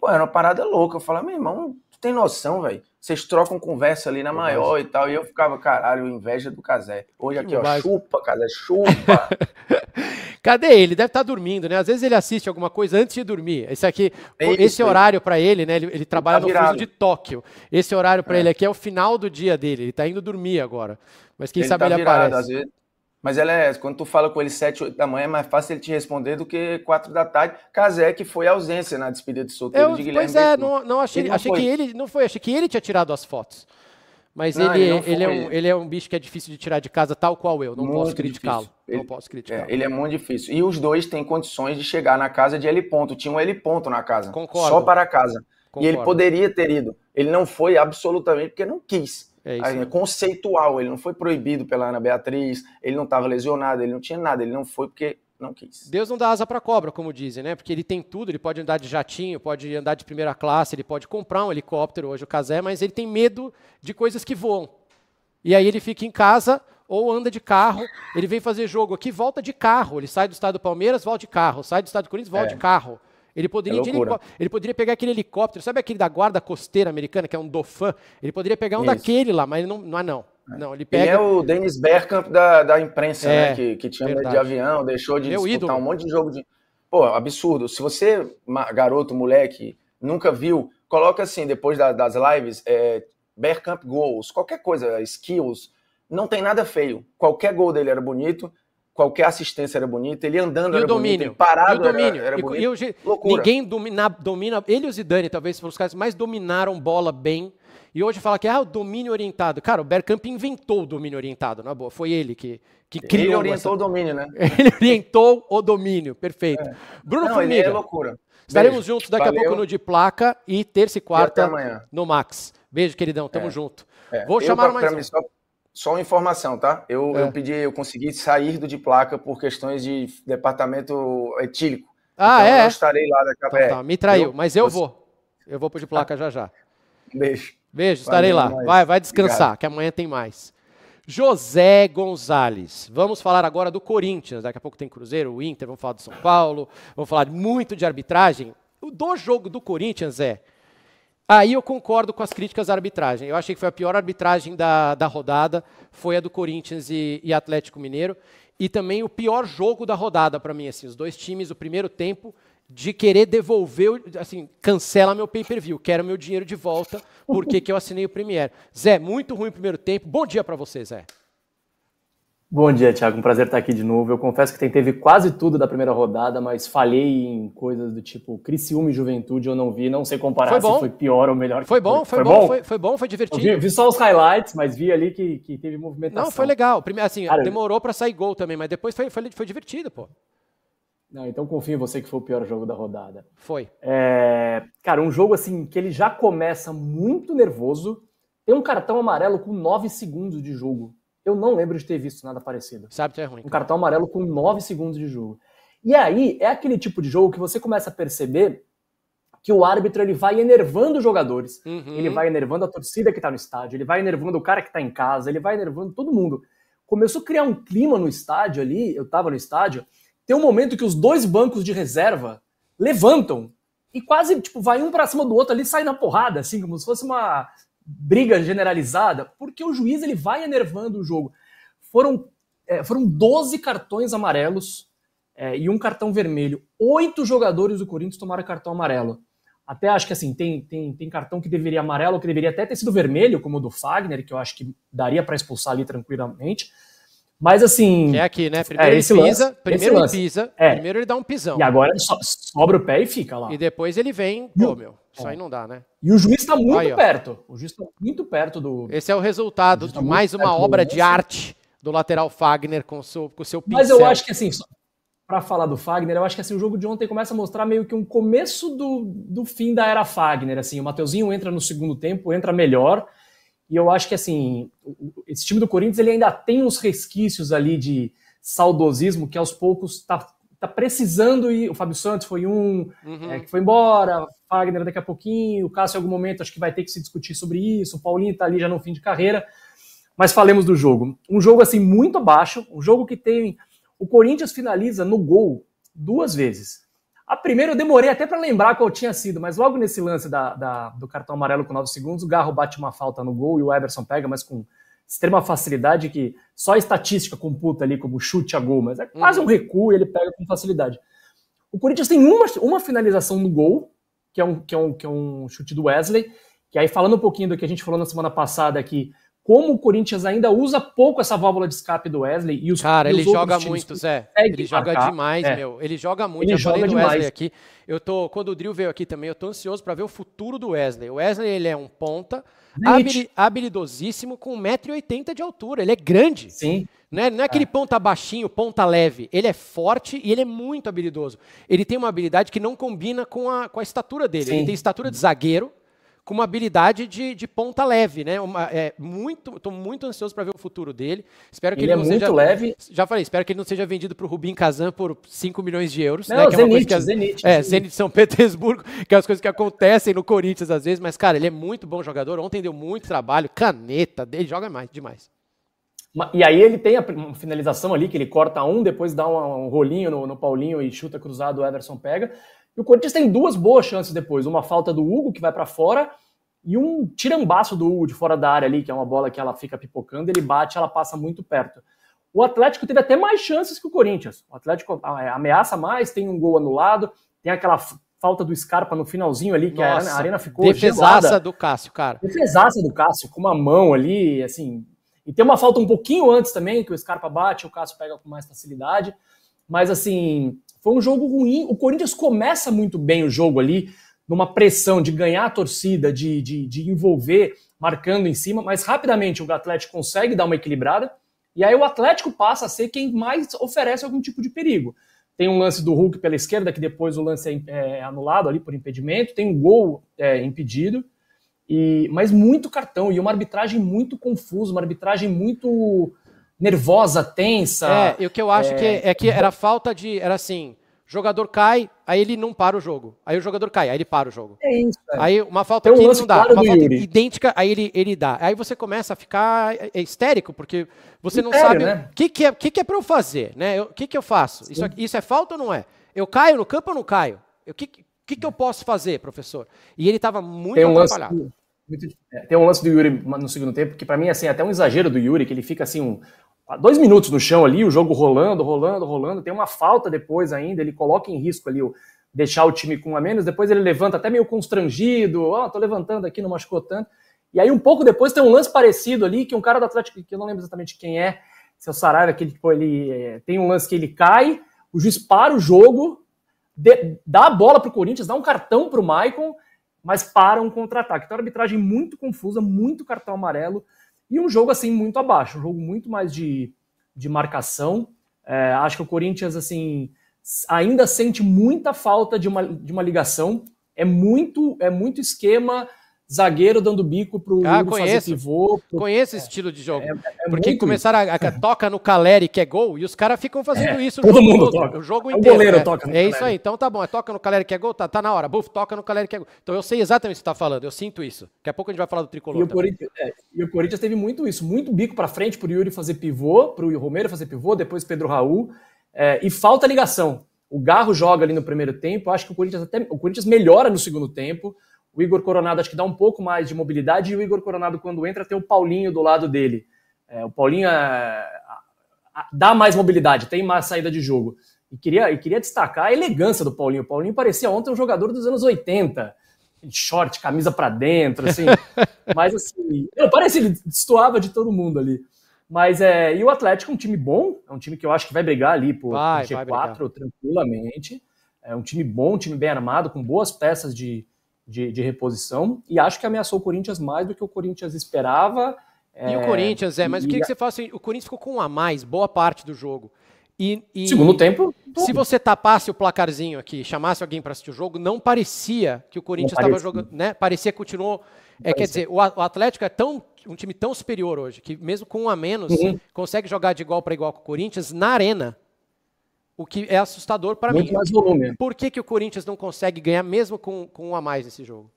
Pô, era uma parada louca. Eu falava, meu irmão, tu tem noção, velho? Vocês trocam conversa ali na maior e tal. E eu ficava, caralho, inveja do Casé. Hoje aqui, ó, chupa, Casé, chupa. Cadê ele? Deve estar tá dormindo, né? Às vezes ele assiste alguma coisa antes de dormir. Esse aqui, é isso, esse é. horário para ele, né? Ele, ele tá trabalha tá no fuso de Tóquio. Esse horário para é. ele aqui é o final do dia dele. Ele tá indo dormir agora. Mas quem ele sabe tá ele virado, aparece. Às vezes. Mas ela é, quando tu fala com ele 7, 8 da manhã, é mais fácil ele te responder do que 4 da tarde. Casé que foi ausência na despedida de solteiro eu, de Guilherme. Pois é, não, não, achei, ele não achei foi. que ele não foi, achei que ele tinha tirado as fotos. Mas não, ele, ele, ele, é um, ele é um bicho que é difícil de tirar de casa, tal qual eu. Não muito posso criticá-lo. Não posso é, criticá-lo. É, ele é muito difícil. E os dois têm condições de chegar na casa de L ponto. Tinha um L ponto na casa. Concordo. Só para casa. Concordo. E ele poderia ter ido. Ele não foi absolutamente porque não quis. É, isso, é conceitual, ele não foi proibido pela Ana Beatriz, ele não estava lesionado, ele não tinha nada, ele não foi porque não quis. Deus não dá asa para cobra, como dizem, né? Porque ele tem tudo, ele pode andar de jatinho, pode andar de primeira classe, ele pode comprar um helicóptero hoje o Casé, mas ele tem medo de coisas que voam. E aí ele fica em casa ou anda de carro, ele vem fazer jogo aqui, volta de carro, ele sai do estado do Palmeiras, volta de carro, sai do estado do Corinthians, volta é. de carro. Ele poderia, é ele, ele poderia pegar aquele helicóptero, sabe aquele da guarda costeira americana, que é um Dofan? Ele poderia pegar um Isso. daquele lá, mas ele não, não, é não. É. Não, ele, pega... ele é o Dennis Bergkamp da, da imprensa, né, é, né? Que, que tinha verdade. de avião, deixou de Meu é disputar ídolo. um monte de jogo de. Pô, absurdo. Se você, garoto, moleque, nunca viu, coloca assim, depois da, das lives, é, Bergkamp goals, qualquer coisa, skills, não tem nada feio. Qualquer gol dele era bonito qualquer assistência era bonita, ele andando e era o domínio, bonito, parado e o domínio. era, era bonito. E, hoje, ninguém domina, domina, ele e o Zidane talvez foram os caras mais dominaram bola bem, e hoje fala que ah, o domínio orientado. Cara, o Bergkamp inventou o domínio orientado, na é boa. Foi ele que, que criou. Ele orientou essa... o domínio, né? ele orientou o domínio, perfeito. É. Bruno Não, é Formiga. é loucura. Estaremos Beijo. juntos daqui Valeu. a pouco no De Placa e terça e quarta e no Max. Beijo, queridão. Tamo é. junto. É. Vou Eu, chamar pra, mais pra um. Só uma informação, tá? Eu, é. eu pedi, eu consegui sair do de placa por questões de departamento etílico. Ah, então é? Eu estarei lá daqui a então, tá, Me traiu, eu, mas eu você... vou. Eu vou pro de ah. placa já já. Beijo. Beijo, estarei lá. É vai, vai descansar, Obrigado. que amanhã tem mais. José Gonzalez. Vamos falar agora do Corinthians. Daqui a pouco tem Cruzeiro, o Inter, vamos falar do São Paulo, vamos falar muito de arbitragem. O do jogo do Corinthians é Aí eu concordo com as críticas à arbitragem. Eu achei que foi a pior arbitragem da, da rodada, foi a do Corinthians e, e Atlético Mineiro. E também o pior jogo da rodada para mim, assim, os dois times, o primeiro tempo, de querer devolver, assim, cancela meu pay-per-view, quero meu dinheiro de volta, porque que eu assinei o Premier. Zé, muito ruim o primeiro tempo. Bom dia para você, Zé. Bom dia, Thiago. Um prazer estar aqui de novo. Eu confesso que teve quase tudo da primeira rodada, mas falhei em coisas do tipo Criciúma e Juventude, eu não vi, não sei comparar foi se foi pior ou melhor. Foi bom, foi, foi bom, bom, Foi, foi bom, foi divertido. Vi, vi, só os highlights, mas vi ali que, que teve movimentação. Não, foi legal. Primeiro, assim, Cara, demorou para sair gol também, mas depois foi, foi, foi divertido, pô. Não, então confio em você que foi o pior jogo da rodada. Foi. É, cara, um jogo assim que ele já começa muito nervoso, tem um cartão amarelo com 9 segundos de jogo. Eu não lembro de ter visto nada parecido. Sabe, que é ruim. Um cartão amarelo com 9 segundos de jogo. E aí é aquele tipo de jogo que você começa a perceber que o árbitro ele vai enervando os jogadores, uhum. ele vai enervando a torcida que está no estádio, ele vai enervando o cara que está em casa, ele vai enervando todo mundo. Começou a criar um clima no estádio ali, eu estava no estádio, tem um momento que os dois bancos de reserva levantam e quase, tipo, vai um para cima do outro ali e sai na porrada, assim, como se fosse uma briga generalizada, porque o juiz ele vai enervando o jogo. Foram, é, foram 12 cartões amarelos é, e um cartão vermelho. Oito jogadores do Corinthians tomaram cartão amarelo. Até acho que assim, tem, tem, tem cartão que deveria amarelo, que deveria até ter sido vermelho, como o do Fagner, que eu acho que daria para expulsar ali tranquilamente. Mas assim. é aqui, né? É primeiro é, ele pisa, lance, primeiro ele pisa, é. primeiro ele dá um pisão. E agora ele so, sobra o pé e fica lá. E depois ele vem, pô, meu, isso aí é. não dá, né? E o juiz está muito aí, perto. O juiz está muito perto do. Esse é o resultado o tá de mais uma obra de arte do lateral Fagner com o seu, com seu pincel. Mas eu acho que assim, para falar do Fagner, eu acho que assim, o jogo de ontem começa a mostrar meio que um começo do, do fim da era Fagner. Assim, o Mateuzinho entra no segundo tempo, entra melhor e eu acho que assim, esse time do Corinthians ele ainda tem uns resquícios ali de saudosismo que aos poucos está tá precisando ir. O Fábio Santos foi um uhum. é, que foi embora, Fagner daqui a pouquinho, o Cássio em algum momento acho que vai ter que se discutir sobre isso, o Paulinho está ali já no fim de carreira. Mas falemos do jogo. Um jogo assim muito abaixo, um jogo que tem. O Corinthians finaliza no gol duas vezes. A primeira eu demorei até para lembrar qual tinha sido, mas logo nesse lance da, da, do cartão amarelo com 9 segundos, o Garro bate uma falta no gol e o Everson pega, mas com extrema facilidade, que só a estatística computa ali como chute a gol, mas é quase uhum. um recuo e ele pega com facilidade. O Corinthians tem uma, uma finalização no gol, que é, um, que, é um, que é um chute do Wesley, que aí falando um pouquinho do que a gente falou na semana passada aqui, como o Corinthians ainda usa pouco essa válvula de escape do Wesley e os Cara, e os ele joga muito, Zé. Ele joga marcar. demais, é. meu. Ele joga muito. Ele Já joga demais. Wesley aqui. Eu tô, quando o Drill veio aqui também, eu tô ansioso para ver o futuro do Wesley. O Wesley, ele é um ponta, habili, habilidosíssimo, com 1,80m de altura. Ele é grande. Sim. Não é, não é aquele é. ponta baixinho, ponta leve. Ele é forte e ele é muito habilidoso. Ele tem uma habilidade que não combina com a, com a estatura dele. Sim. Ele tem estatura de zagueiro, com uma habilidade de, de ponta leve, né? Uma, é, muito, estou muito ansioso para ver o futuro dele. Espero que ele, ele é muito seja, leve. Já falei, espero que ele não seja vendido para o Rubim Kazan por 5 milhões de euros. Não, né, que Zenit, é uma coisa que as, Zenit, é, Zenit. Zenit São Petersburgo, que é as coisas que acontecem no Corinthians às vezes. Mas cara, ele é muito bom jogador. Ontem deu muito trabalho, caneta, ele joga mais, demais. E aí ele tem a finalização ali, que ele corta um, depois dá um, um rolinho no, no, Paulinho e chuta cruzado, o Everson pega. E o Corinthians tem duas boas chances depois: uma falta do Hugo, que vai para fora, e um tirambaço do Hugo de fora da área ali, que é uma bola que ela fica pipocando, ele bate, ela passa muito perto. O Atlético teve até mais chances que o Corinthians. O Atlético ah, é, ameaça mais, tem um gol anulado, tem aquela falta do Scarpa no finalzinho ali, que Nossa, a arena ficou Defesaça gelada. do Cássio, cara. Defesaça do Cássio, com uma mão ali, assim. E tem uma falta um pouquinho antes também, que o Scarpa bate, o Cássio pega com mais facilidade. Mas, assim, foi um jogo ruim. O Corinthians começa muito bem o jogo ali, numa pressão de ganhar a torcida, de, de, de envolver, marcando em cima, mas rapidamente o Atlético consegue dar uma equilibrada. E aí o Atlético passa a ser quem mais oferece algum tipo de perigo. Tem um lance do Hulk pela esquerda, que depois o lance é, é anulado ali por impedimento. Tem um gol é, impedido. E, mas muito cartão e uma arbitragem muito confusa, uma arbitragem muito nervosa, tensa. É, e o que eu acho é... que é, é que era falta de. Era assim: jogador cai, aí ele não para o jogo. Aí o jogador cai, aí ele para o jogo. É isso. É. Aí uma falta que ele não dá, claro uma falta Yuri. idêntica, aí ele, ele dá. Aí você começa a ficar é, é histérico, porque você não sabe né? o né? que, que é, que que é para eu fazer, né? O que, que eu faço? Isso, isso é falta ou não é? Eu caio no campo ou não caio? O que, que, que eu posso fazer, professor? E ele estava muito Tem um atrapalhado. Lance... Muito, tem um lance do Yuri no segundo tempo que para mim assim, é assim, até um exagero do Yuri que ele fica assim um, Tá, dois minutos no chão ali, o jogo rolando, rolando, rolando, tem uma falta depois ainda, ele coloca em risco ali o deixar o time com um a menos, depois ele levanta até meio constrangido, ó, oh, tô levantando aqui, não machucou tanto. E aí um pouco depois tem um lance parecido ali, que um cara do Atlético, que eu não lembro exatamente quem é, seu é Saraiva, que ele, tipo, ele é, tem um lance que ele cai, o juiz para o jogo, de, dá a bola pro Corinthians, dá um cartão pro Maicon, mas para um contra-ataque. Então, arbitragem muito confusa, muito cartão amarelo. E um jogo assim muito abaixo, um jogo muito mais de, de marcação. É, acho que o Corinthians assim ainda sente muita falta de uma, de uma ligação. É muito é muito esquema zagueiro dando bico pro ah, conheço. fazer pivô. Pro... Conheço esse é, estilo de jogo. É, é porque começaram a, a toca no Caleri, que é gol, e os caras ficam fazendo é, isso. Todo mundo toca. O jogo é inteiro. O goleiro né? toca no É isso aí. Então tá bom, é toca no Caleri, que é gol, tá, tá na hora. Buf, toca no Caleri, que é gol. Então eu sei exatamente o que você tá falando, eu sinto isso. Daqui a pouco a gente vai falar do tricolor. E o, Corinthians, é, e o Corinthians teve muito isso, muito bico pra frente pro Yuri fazer pivô, pro Romero fazer pivô, depois Pedro Raul. e falta ligação. O Garro joga ali no primeiro tempo, acho que o Corinthians até o Corinthians melhora no segundo tempo. O Igor Coronado acho que dá um pouco mais de mobilidade e o Igor Coronado, quando entra, tem o Paulinho do lado dele. É, o Paulinho é, dá mais mobilidade, tem mais saída de jogo. E queria, e queria destacar a elegância do Paulinho. O Paulinho parecia ontem um jogador dos anos 80. Short, camisa para dentro, assim. Mas assim, parece que ele destoava de todo mundo ali. Mas é, e o Atlético é um time bom, é um time que eu acho que vai brigar ali por, vai, por G4 tranquilamente. É um time bom, um time bem armado, com boas peças de, de, de, reposição e acho que ameaçou o Corinthians mais do que o Corinthians esperava. E o é, Corinthians, é, mas o que, que você faz? Assim, o Corinthians ficou com um a mais boa parte do jogo. E, e, Segundo tempo. Tudo. Se você tapasse o placarzinho aqui, chamasse alguém para assistir o jogo, não parecia que o Corinthians estava jogando, né? Parecia que continuou. É, quer dizer, o Atlético é tão um time tão superior hoje que mesmo com um a menos uhum. consegue jogar de igual para igual com o Corinthians na arena. O que é assustador para mim. Mais volume. Por que, que o Corinthians não consegue ganhar mesmo com, com um a mais nesse jogo?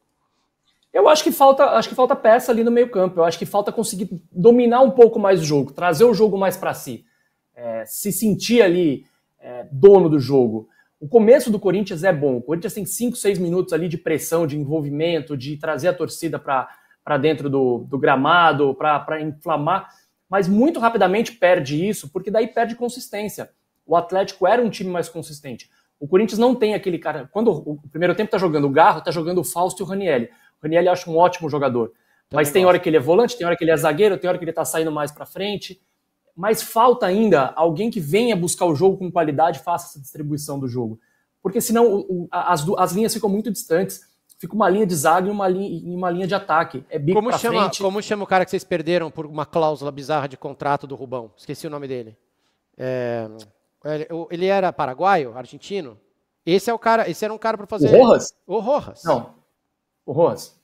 Eu acho que falta, acho que falta peça ali no meio campo. Eu acho que falta conseguir dominar um pouco mais o jogo, trazer o jogo mais para si, é, se sentir ali é, dono do jogo. O começo do Corinthians é bom. O Corinthians tem 5, 6 minutos ali de pressão, de envolvimento, de trazer a torcida para dentro do, do gramado, para inflamar. Mas muito rapidamente perde isso, porque daí perde consistência o Atlético era um time mais consistente. O Corinthians não tem aquele cara. Quando o primeiro tempo tá jogando o Garro, tá jogando o Fausto e o Ranielli. O Ranielli acho um ótimo jogador. Mas tem hora que ele é volante, tem hora que ele é zagueiro, tem hora que ele tá saindo mais para frente. Mas falta ainda alguém que venha buscar o jogo com qualidade e faça essa distribuição do jogo. Porque senão o, as, as linhas ficam muito distantes. Fica uma linha de zaga e uma linha, e uma linha de ataque. É bico como chama, frente. Como chama o cara que vocês perderam por uma cláusula bizarra de contrato do Rubão? Esqueci o nome dele. É... Ele era paraguaio, argentino? Esse é o cara, esse era um cara para fazer. O Rojas? O Rojas. Não. O Rojas.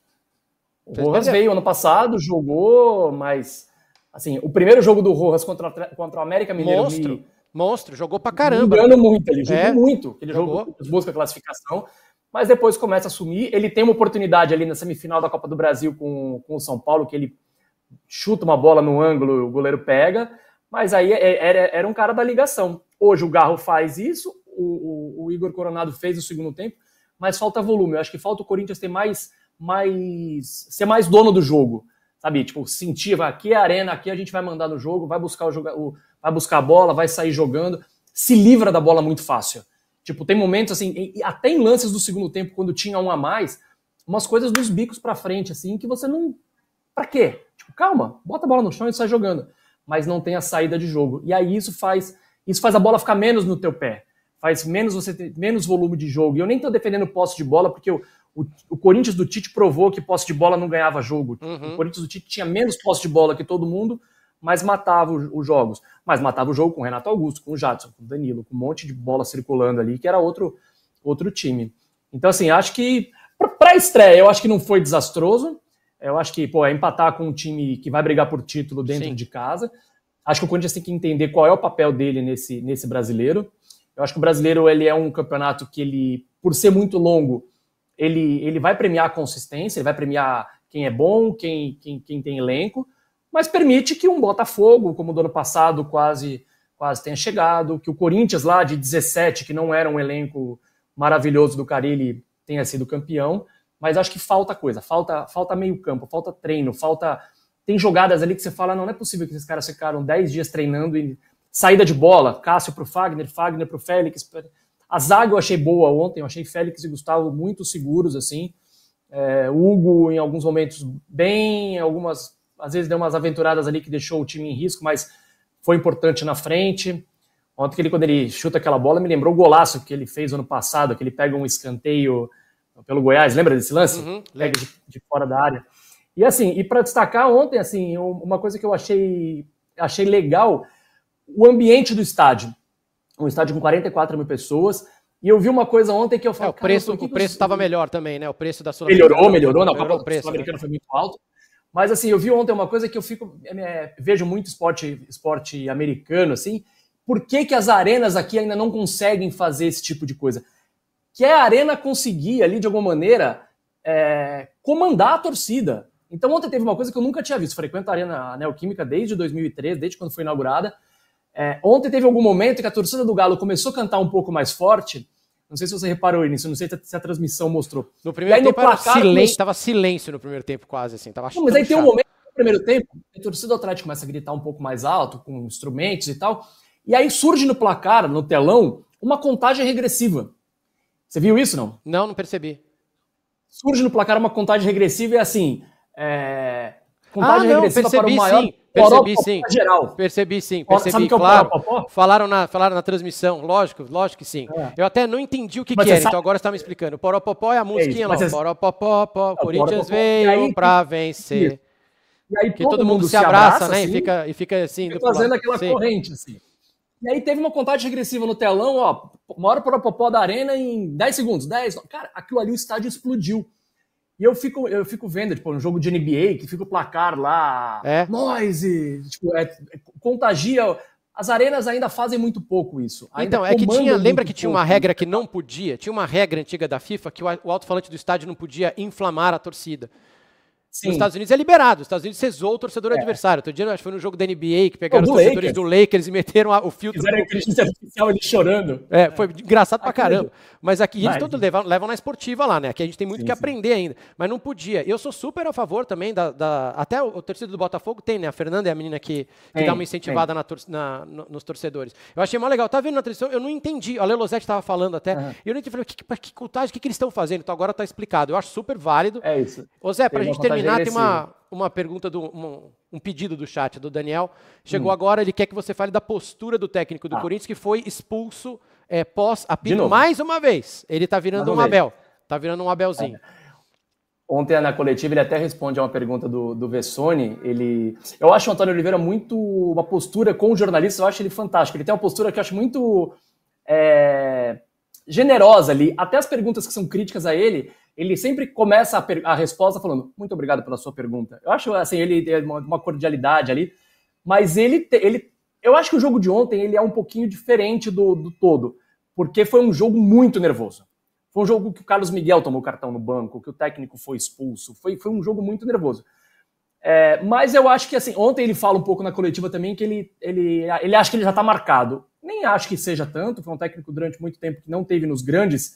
O Você Rojas entendeu? veio ano passado, jogou, mas assim, o primeiro jogo do Rojas contra, contra o América Mineiro Monstro. Me... Monstro, jogou pra caramba. Jogando muito, ele jogou é, muito. Ele jogou, jogou busca classificação, mas depois começa a assumir. Ele tem uma oportunidade ali na semifinal da Copa do Brasil com, com o São Paulo, que ele chuta uma bola no ângulo, o goleiro pega, mas aí é, é, era, era um cara da ligação. Hoje o Garro faz isso, o, o, o Igor Coronado fez no segundo tempo, mas falta volume. Eu acho que falta o Corinthians ter mais, mais ser mais dono do jogo, sabe? Tipo, sentir, vai, aqui é a arena, aqui a gente vai mandar no jogo, vai buscar o, o vai buscar a bola, vai sair jogando, se livra da bola muito fácil. Tipo, tem momentos assim, em, até em lances do segundo tempo quando tinha um a mais, umas coisas dos bicos para frente assim, que você não para quê? Tipo, calma, bota a bola no chão e sai jogando, mas não tem a saída de jogo. E aí isso faz isso faz a bola ficar menos no teu pé, faz menos você ter, menos volume de jogo. E eu nem estou defendendo posse de bola, porque o, o, o, Corinthians do Tite provou que posse de bola não ganhava jogo. Uhum. O Corinthians do Tite tinha menos posse de bola que todo mundo, mas matava os jogos. Mas matava o jogo com o Renato Augusto, com o Jadson, com o Danilo, com um monte de bola circulando ali, que era outro, outro time. Então, assim, acho que para a estreia, eu acho que não foi desastroso. Eu acho que, pô, é empatar com um time que vai brigar por título dentro Sim. de casa. Acho que o Corinthians tem que entender qual é o papel dele nesse, nesse brasileiro. Eu acho que o brasileiro ele é um campeonato que ele, por ser muito longo, ele, ele vai premiar a consistência, ele vai premiar quem é bom, quem, quem, quem tem elenco, mas permite que um Botafogo, como do ano passado, quase quase tenha chegado, que o Corinthians lá de 17, que não era um elenco maravilhoso do Carilli, tenha sido campeão, mas acho que falta coisa, falta falta meio campo, falta treino, falta tem jogadas ali que você fala, não, não é possível que esses caras ficaram 10 dias treinando e saída de bola, Cássio pro Fagner, Fagner pro Félix. A zaga eu achei boa ontem, eu achei Félix e Gustavo muito seguros, assim. É, Hugo, em alguns momentos, bem, algumas. Às vezes deu umas aventuradas ali que deixou o time em risco, mas foi importante na frente. Ontem, ele, quando ele chuta aquela bola, me lembrou o golaço que ele fez ano passado, que ele pega um escanteio pelo Goiás. Lembra desse lance? Uhum, pega de, de fora da área. E assim, e para destacar ontem, assim, uma coisa que eu achei, achei legal, o ambiente do estádio. Um estádio com 44 mil pessoas. E eu vi uma coisa ontem que eu falei. É, o preço estava Preço melhor também, né? O preço da sua. Melhorou, melhorou. Não, melhorou o preço sul-americano né? foi muito alto. Mas assim, eu vi ontem uma coisa que eu fico. É, é, vejo muito esporte, esporte americano, assim. Por que, que as arenas aqui ainda não conseguem fazer esse tipo de coisa? Que é a arena conseguir ali, de alguma maneira, é, comandar a torcida. Então ontem teve uma coisa que eu nunca tinha visto. Frequento a Arena Neoquímica desde 2013, desde quando foi inaugurada. É, ontem teve algum momento que a torcida do Galo começou a cantar um pouco mais forte. Não sei se você reparou nisso, não sei se a transmissão mostrou. No primeiro aí, tempo no placar, silêncio, começou... silêncio no primeiro tempo quase assim, tava não, Mas aí chato. tem um momento no primeiro tempo, a torcida do Atlético começa a gritar um pouco mais alto, com instrumentos e tal. E aí surge no placar, no telão, uma contagem regressiva. Você viu isso, não? Não, não percebi. Surge no placar uma contagem regressiva e é assim, é... Contagem ah, não, percebi, maior... sim, percebi, Poró, sim, geral. percebi sim. Percebi é claro. falaram, na, falaram na transmissão, lógico, lógico que sim. É. Eu até não entendi o que, que era, sabe... então agora você está me explicando. Poropopó é a é musiquinha é lá. Poropopó, Corinthians veio aí... para vencer. E aí, que todo, todo mundo, se abraça, abraça né? Assim, e, fica, e fica assim. Fica fazendo aquela sim. corrente, assim. E aí teve uma contagem regressiva no telão, ó, maior Poropopó da arena em 10 segundos. 10, cara, aquilo ali o estádio explodiu. E eu fico, eu fico vendo, tipo, um jogo de NBA que fica o placar lá, é. noise, tipo, é, contagia. As arenas ainda fazem muito pouco isso. Ainda então, é que tinha. Lembra que tinha uma regra que não podia? Tinha uma regra antiga da FIFA que o alto-falante do estádio não podia inflamar a torcida. Sim. Nos Estados Unidos é liberado. Os Estados Unidos você zoou o torcedor é. adversário. Outro dia, acho que foi no jogo da NBA que pegaram os torcedores Lakers. do Lakers e meteram o filtro. Fizeram a inteligência artificial ali chorando. É, foi é. engraçado aqui pra caramba. Mas aqui eles todos levam, levam, na esportiva lá, né? Aqui a gente tem muito sim, que aprender ainda. Mas não podia. Eu sou super a favor também da. da... até o, o torcedor do Botafogo tem, né? A Fernanda é a menina que, que tem, dá uma incentivada na tor na, no, nos torcedores. Eu achei mó legal. Tá vendo na transmissão? Eu não entendi. A Lelosete tava falando até. Uhum. E eu não entendi. Falei, que, que, que contagem? O que, que eles estão fazendo? Então agora tá explicado. Eu acho super válido. É isso. Ô Zé, pra tem gente terminar Renato, tem uma, uma pergunta, do, um, um, pedido do chat do Daniel. Chegou hum. agora, ele quer que você fale da postura do técnico do ah. Corinthians, que foi expulso é, pós-apito mais uma vez. Ele está virando mais um Abel. Está virando um Abelzinho. É. Ontem, na coletiva, ele até responde a uma pergunta do, do Vessone. Ele, eu acho o Antônio Oliveira muito. Uma postura com o jornalista, eu acho ele fantástico. Ele tem uma postura que eu acho muito. É, generosa ali. Até as perguntas que são críticas a ele, ele sempre começa a, a, resposta falando muito obrigado pela sua pergunta. Eu acho assim, ele tem uma, uma cordialidade ali, mas ele, ele, eu acho que o jogo de ontem ele é um pouquinho diferente do, do, todo, porque foi um jogo muito nervoso. Foi um jogo que o Carlos Miguel tomou cartão no banco, que o técnico foi expulso, foi, foi um jogo muito nervoso. É, mas eu acho que assim, ontem ele fala um pouco na coletiva também que ele, ele, ele acha que ele já está marcado. Nem acho que seja tanto, foi um técnico durante muito tempo que não teve nos grandes,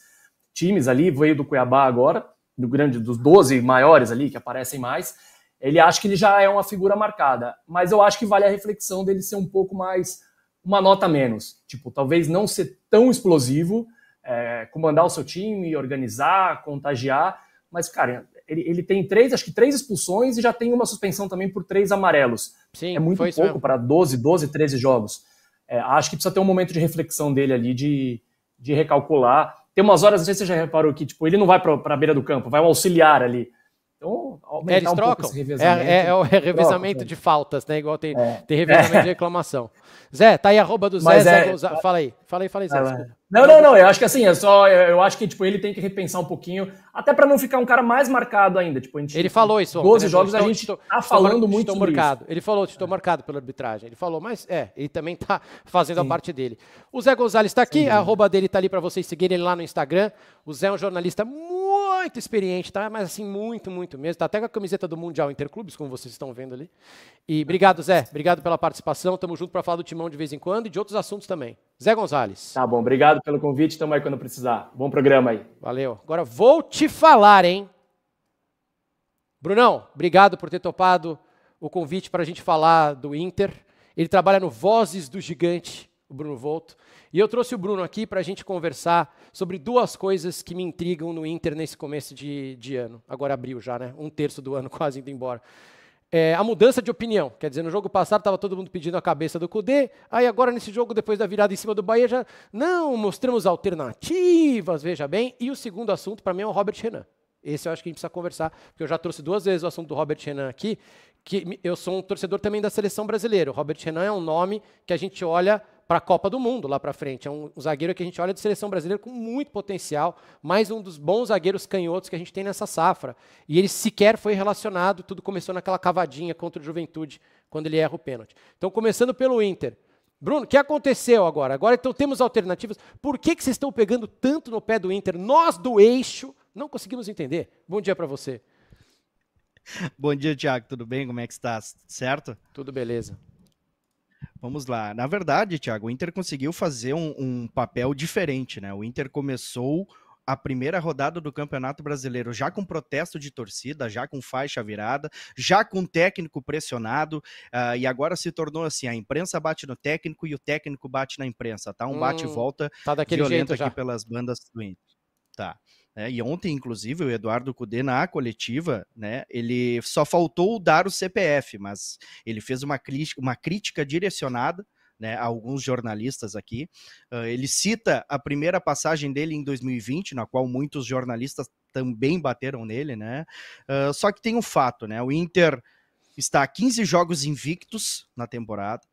times ali, veio do Cuiabá agora, do grande dos 12 maiores ali que aparecem mais. Ele acha que ele já é uma figura marcada, mas eu acho que vale a reflexão dele ser um pouco mais uma nota menos, tipo talvez não ser tão explosivo, é, comandar o seu time, organizar, contagiar, mas cara, ele, ele, tem três, acho que três expulsões e já tem uma suspensão também por três amarelos. Sim, é muito pouco para 12, 12, 13 jogos. É, acho que precisa ter um momento de reflexão dele ali, de, de recalcular tem umas horas, não sei se você já reparou que tipo, ele não vai para a beira do campo, vai um auxiliar ali. Então, eles um trocam. É, é, é, o revezamento troca, é. de faltas, né? Igual tem, é. tem revezamento é. de reclamação. Zé, tá aí arroba do Zé, Gonza... Tá. fala aí. Fala aí, fala aí, Zé, ah, Não, não, não. Eu acho que assim, é só. Eu acho que tipo, ele tem que repensar um pouquinho, até para não ficar um cara mais marcado ainda. Tipo, gente, ele falou isso. 12 né, jogos estou, a gente então, tá estou, tá falando estou, muito estou marcado. Isso. Ele falou, estou é. marcado pela arbitragem. Ele falou, mas é, ele também tá fazendo Sim. a parte dele. O Zé Gonzalez está aqui, Sim. a arroba dele tá ali para vocês seguirem ele lá no Instagram. O Zé é um jornalista muito experiente, tá? Mas assim, muito, muito mesmo. Tá até com a camiseta do Mundial Interclubes, como vocês estão vendo ali. E obrigado, Zé. Obrigado pela participação. Tamo junto para falar do Timão de vez em quando e de outros assuntos também. Zé Gonzalez. Tá bom, obrigado pelo convite, tamo aí quando precisar. Bom programa aí. Valeu. Agora vou te falar, hein? Brunão, obrigado por ter topado o convite para a gente falar do Inter. Ele trabalha no Vozes do Gigante, o Bruno Volto. E eu trouxe o Bruno aqui para a gente conversar sobre duas coisas que me intrigam no Inter nesse começo de, de ano. Agora abril já, né? Um terço do ano quase indo embora é, a mudança de opinião. Quer dizer, no jogo passado estava todo mundo pedindo a cabeça do Cudê, aí agora nesse jogo, depois da virada em cima do Bahia, já não, mostramos alternativas, veja bem. E o segundo assunto, para mim, é o Robert Renan. Esse eu acho que a gente precisa conversar, porque eu já trouxe duas vezes o assunto do Robert Renan aqui, que eu sou um torcedor também da seleção brasileira. O Robert Renan é um nome que a gente olha para a Copa do Mundo lá para frente. É um, um, zagueiro que a gente olha de seleção brasileira com muito potencial, mais um dos bons zagueiros canhotos que a gente tem nessa safra. E ele sequer foi relacionado, tudo começou naquela cavadinha contra o Juventude, quando ele erra o pênalti. Então, começando pelo Inter. Bruno, o que aconteceu agora? Agora então temos alternativas. Por que, que vocês estão pegando tanto no pé do Inter? Nós do eixo não conseguimos entender. Bom dia para você. Bom dia, Tiago. Tudo bem? Como é que está? Certo? Tudo beleza. Vamos lá. Na verdade, Thiago, o Inter conseguiu fazer um, um papel diferente, né? O Inter começou a primeira rodada do Campeonato Brasileiro, já com protesto de torcida, já com faixa virada, já com técnico pressionado, uh, e agora se tornou assim: a imprensa bate no técnico e o técnico bate na imprensa, tá? Um bate e hum, volta tá violento aqui já. pelas bandas do Inter. Tá. Né? E ontem, inclusive, o Eduardo Cudê, na coletiva, né, ele só faltou dar o CPF, mas ele fez uma, crítica, uma crítica direcionada né, a alguns jornalistas aqui. Uh, ele cita a primeira passagem dele em 2020, na qual muitos jornalistas também bateram nele, né? Uh, só que tem um fato, né? O Inter está a 15 jogos invictos na temporada.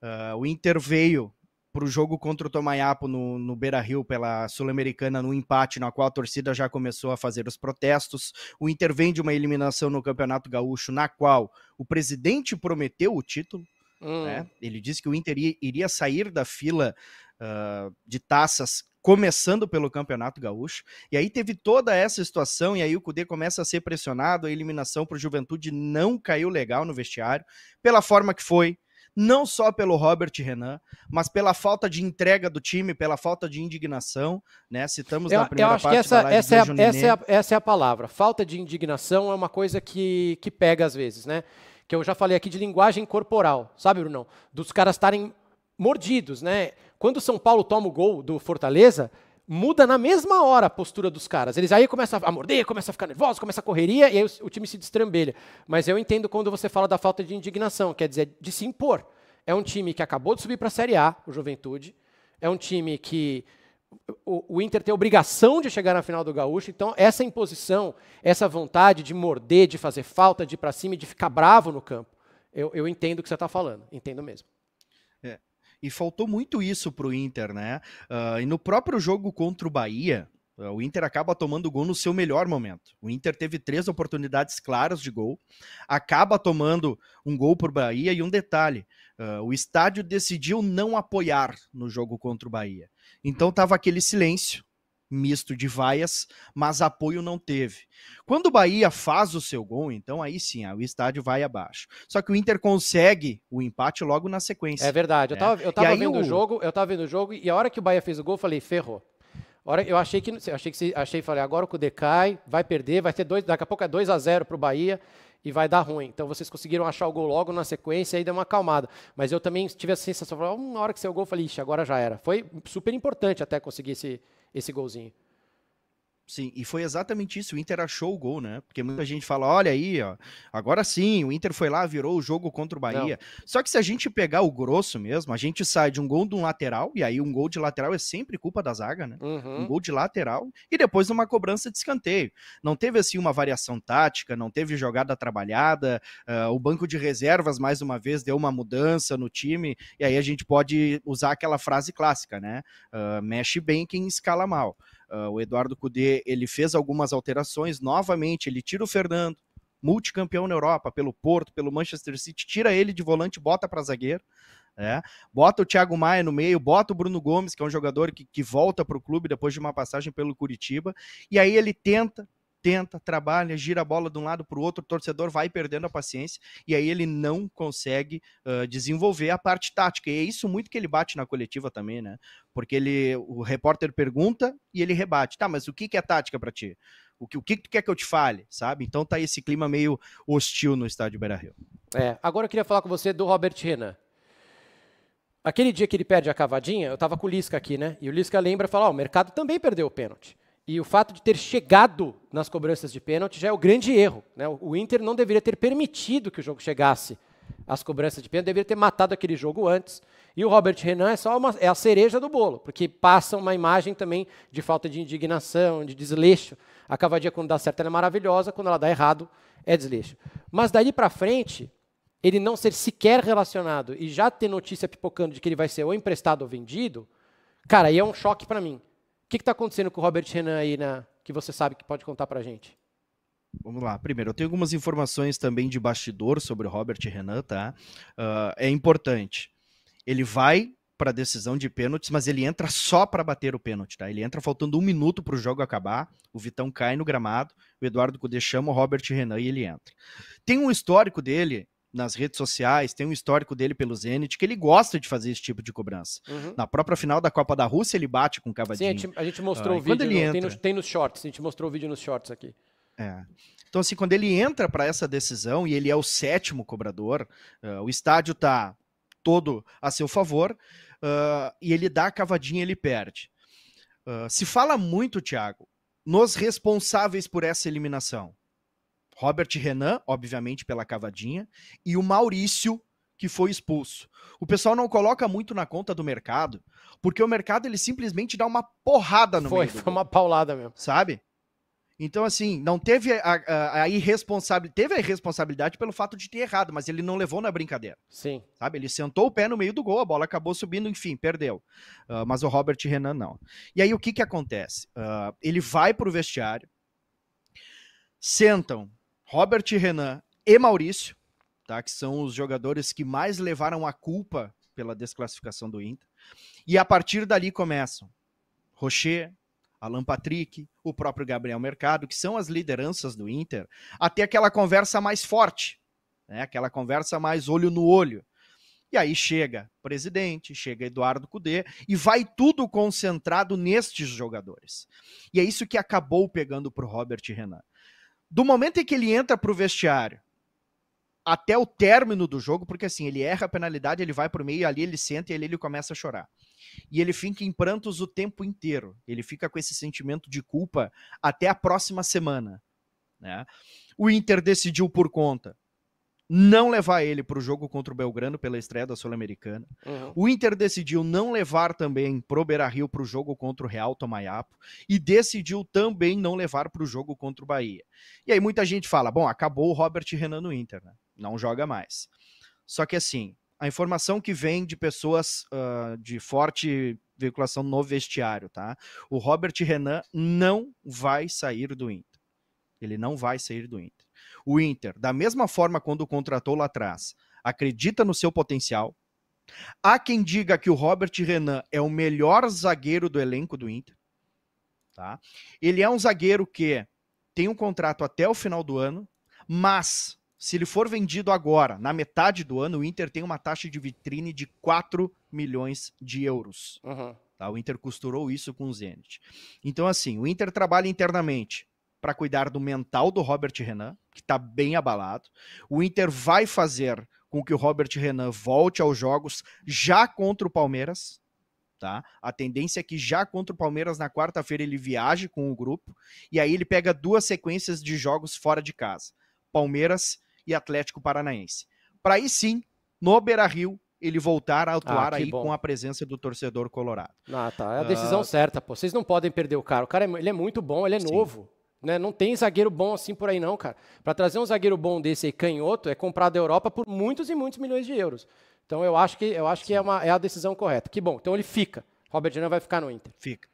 Uh, o Inter veio para o jogo contra o Tomayapo no, no Beira Rio pela Sul-Americana no empate, na qual a torcida já começou a fazer os protestos. O Inter vem de uma eliminação no Campeonato Gaúcho, na qual o presidente prometeu o título. Hum. Né? Ele disse que o Inter iria sair da fila uh, de taças começando pelo Campeonato Gaúcho. E aí teve toda essa situação, e aí o Cudê começa a ser pressionado, a eliminação para o Juventude não caiu legal no vestiário, pela forma que foi, não só pelo Robert Renan, mas pela falta de entrega do time, pela falta de indignação, né? Citamos eu, na primeira eu acho parte que essa, é essa, é a, essa, é a, essa é a palavra. Falta de indignação é uma coisa que, que pega às vezes, né? Que eu já falei aqui de linguagem corporal, sabe, Brunão? Dos caras estarem mordidos, né? Quando o São Paulo toma o gol do Fortaleza, muda na mesma hora a postura dos caras. Eles aí começam a morder, começam a ficar nervosos, começa a correria e aí o, o, time se destrambelha. Mas eu entendo quando você fala da falta de indignação, quer dizer, de se impor. É um time que acabou de subir para a Série A, o Juventude. É um time que o, o, Inter tem obrigação de chegar na final do Gaúcho, então essa imposição, essa vontade de morder, de fazer falta, de ir para cima e de ficar bravo no campo, eu, eu entendo o que você está falando, entendo mesmo. É, e faltou muito isso pro Inter, né? Uh, e no próprio jogo contra o Bahia, ah, o Inter acaba tomando gol no seu melhor momento. O Inter teve três oportunidades claras de gol, acaba tomando um gol por Bahia e um detalhe: uh, o estádio decidiu não apoiar no jogo contra o Bahia. Então estava aquele silêncio, misto de vaias, mas apoio não teve. Quando o Bahia faz o seu gol, então aí sim, o estádio vai abaixo. Só que o Inter consegue o empate logo na sequência. É verdade. Né? Eu é. tava, eu tava vendo o jogo, eu tava vendo o jogo e a hora que o Bahia fez o gol, eu falei, ferrou. Hora, eu achei que achei que achei, falei, agora o Cudê cai, vai perder, vai ter dois, daqui a pouco é 2 a 0 pro Bahia e vai dar ruim. Então vocês conseguiram achar o gol logo na sequência e deu uma acalmada. Mas eu também tive a sensação, na hora que saiu o gol, eu falei, ixi, agora já era. Foi super importante até conseguir esse esse golzinho. Sim, e foi exatamente isso. O Inter achou o gol, né? Porque muita gente fala: olha aí, ó, agora sim, o Inter foi lá, virou o jogo contra o Bahia. Não. Só que se a gente pegar o grosso mesmo, a gente sai de um gol de um lateral, e aí um gol de lateral é sempre culpa da zaga, né? Uhum. Um gol de lateral, e depois uma cobrança de escanteio. Não teve assim uma variação tática, não teve jogada trabalhada, uh, o banco de reservas, mais uma vez, deu uma mudança no time, e aí a gente pode usar aquela frase clássica, né? Uh, mexe bem quem escala mal. Uh, o Eduardo Cudê ele fez algumas alterações, novamente ele tira o Fernando, multicampeão na Europa, pelo Porto, pelo Manchester City, tira ele de volante, bota para zagueiro, né? bota o Thiago Maia no meio, bota o Bruno Gomes, que é um jogador que, que volta para o clube depois de uma passagem pelo Curitiba, e aí ele tenta tenta, trabalha, gira a bola de um lado para o outro, o torcedor vai perdendo a paciência e aí ele não consegue uh, desenvolver a parte tática. E é isso muito que ele bate na coletiva também, né? Porque ele, o repórter pergunta e ele rebate. Tá, mas o que, que é tática para ti? O que, o que tu quer que eu te fale, sabe? Então tá esse clima meio hostil no estádio Beira-Rio. É, agora eu queria falar com você do Robert Renan. Aquele dia que ele perde a cavadinha, eu tava com o Lisca aqui, né? E o Lisca lembra e fala: oh, o mercado também perdeu o pênalti. E o fato de ter chegado nas cobranças de pênalti já é o grande erro. Né? O Inter não deveria ter permitido que o jogo chegasse às cobranças de pênalti, deveria ter matado aquele jogo antes. E o Robert Renan é só uma, é a cereja do bolo, porque passa uma imagem também de falta de indignação, de desleixo. A cavadinha, quando dá certo, ela é maravilhosa, quando ela dá errado, é desleixo. Mas daí para frente, ele não ser sequer relacionado e já ter notícia pipocando de que ele vai ser ou emprestado ou vendido, cara, aí é um choque para mim que está acontecendo com o Robert Renan aí, na, que você sabe que pode contar para a gente? Vamos lá. Primeiro, eu tenho algumas informações também de bastidor sobre o Robert Renan, tá? Uh, é importante. Ele vai para a decisão de pênaltis, mas ele entra só para bater o pênalti, tá? Ele entra faltando um minuto para o jogo acabar, o Vitão cai no gramado, o Eduardo Cudê chama o Robert Renan e ele entra. Tem um histórico dele nas redes sociais, tem um histórico dele pelo Zenit, que ele gosta de fazer esse tipo de cobrança. Uhum. Na própria final da Copa da Rússia, ele bate com o Cavadinho. Sim, a gente, mostrou ah, o vídeo, quando ele no, entra... tem, nos, tem nos shorts, a gente mostrou o vídeo nos shorts aqui. É. Então, assim, quando ele entra para essa decisão e ele é o sétimo cobrador, uh, o estádio tá todo a seu favor uh, e ele dá a cavadinha ele perde. Uh, se fala muito, Thiago, nos responsáveis por essa eliminação. Robert Renan, obviamente, pela cavadinha, e o Maurício, que foi expulso. O pessoal não coloca muito na conta do mercado, porque o mercado ele simplesmente dá uma porrada no foi, Foi, foi uma paulada mesmo. Sabe? Então, assim, não teve a, a, a irresponsabilidade. Teve a irresponsabilidade pelo fato de ter errado, mas ele não levou na brincadeira. Sim. Sabe? Ele sentou o pé no meio do gol, a bola acabou subindo, enfim, perdeu. Uh, mas o Robert Renan não. E aí o que, que acontece? Uh, ele vai para o vestiário, sentam Robert Renan e Maurício, tá? Que são os jogadores que mais levaram a culpa pela desclassificação do Inter. E a partir dali começam Rocher, Alan Patrick, o próprio Gabriel Mercado, que são as lideranças do Inter, até aquela conversa mais forte, né? Aquela conversa mais olho no olho. E aí chega o presidente, chega Eduardo Cudê e vai tudo concentrado nestes jogadores. E é isso que acabou pegando para o Robert Renan do momento em que ele entra para o vestiário até o término do jogo, porque assim, ele erra a penalidade, ele vai pro meio, ali ele senta e ali ele começa a chorar. E ele fica em prantos o tempo inteiro. Ele fica com esse sentimento de culpa até a próxima semana. Né? O Inter decidiu por conta não levar ele para o jogo contra o Belgrano pela estreia da Sul-Americana. Uhum. O Inter decidiu não levar também pro Beira-Rio para o jogo contra o Real Tomaiapo e decidiu também não levar para o jogo contra o Bahia. E aí muita gente fala, bom, acabou o Robert Renan no Inter, né? não joga mais. Só que assim, a informação que vem de pessoas uh, de forte veiculação no vestiário, tá? O Robert Renan não vai sair do Inter. Ele não vai sair do Inter. O Inter, da mesma forma quando contratou lá atrás, acredita no seu potencial. Há quem diga que o Robert Renan é o melhor zagueiro do elenco do Inter. Tá? Ele é um zagueiro que tem um contrato até o final do ano, mas se ele for vendido agora, na metade do ano, o Inter tem uma taxa de vitrine de 4 milhões de euros. Uhum. Tá? O Inter costurou isso com o Zenit. Então, assim, o Inter trabalha internamente para cuidar do mental do Robert Renan, que está bem abalado. O Inter vai fazer com que o Robert Renan volte aos jogos já contra o Palmeiras. Tá? A tendência é que já contra o Palmeiras na quarta-feira ele viaje com o grupo e aí ele pega duas sequências de jogos fora de casa, Palmeiras e Atlético Paranaense. Para aí sim, no Beira-Rio, ele voltar a atuar ah, aí bom. com a presença do torcedor colorado. Ah, tá. É a ah, decisão uh... certa, pô. Vocês não podem perder o cara. O cara é, ele é muito bom, ele é sim. novo. Né? Não tem zagueiro bom assim por aí, não, cara. Para trazer um zagueiro bom desse aí, canhoto, é comprar da Europa por muitos e muitos milhões de euros. Então eu acho que, eu acho que é, uma, é a decisão correta. Que bom. Então ele fica. Robert Júnior vai ficar no Inter. Fica.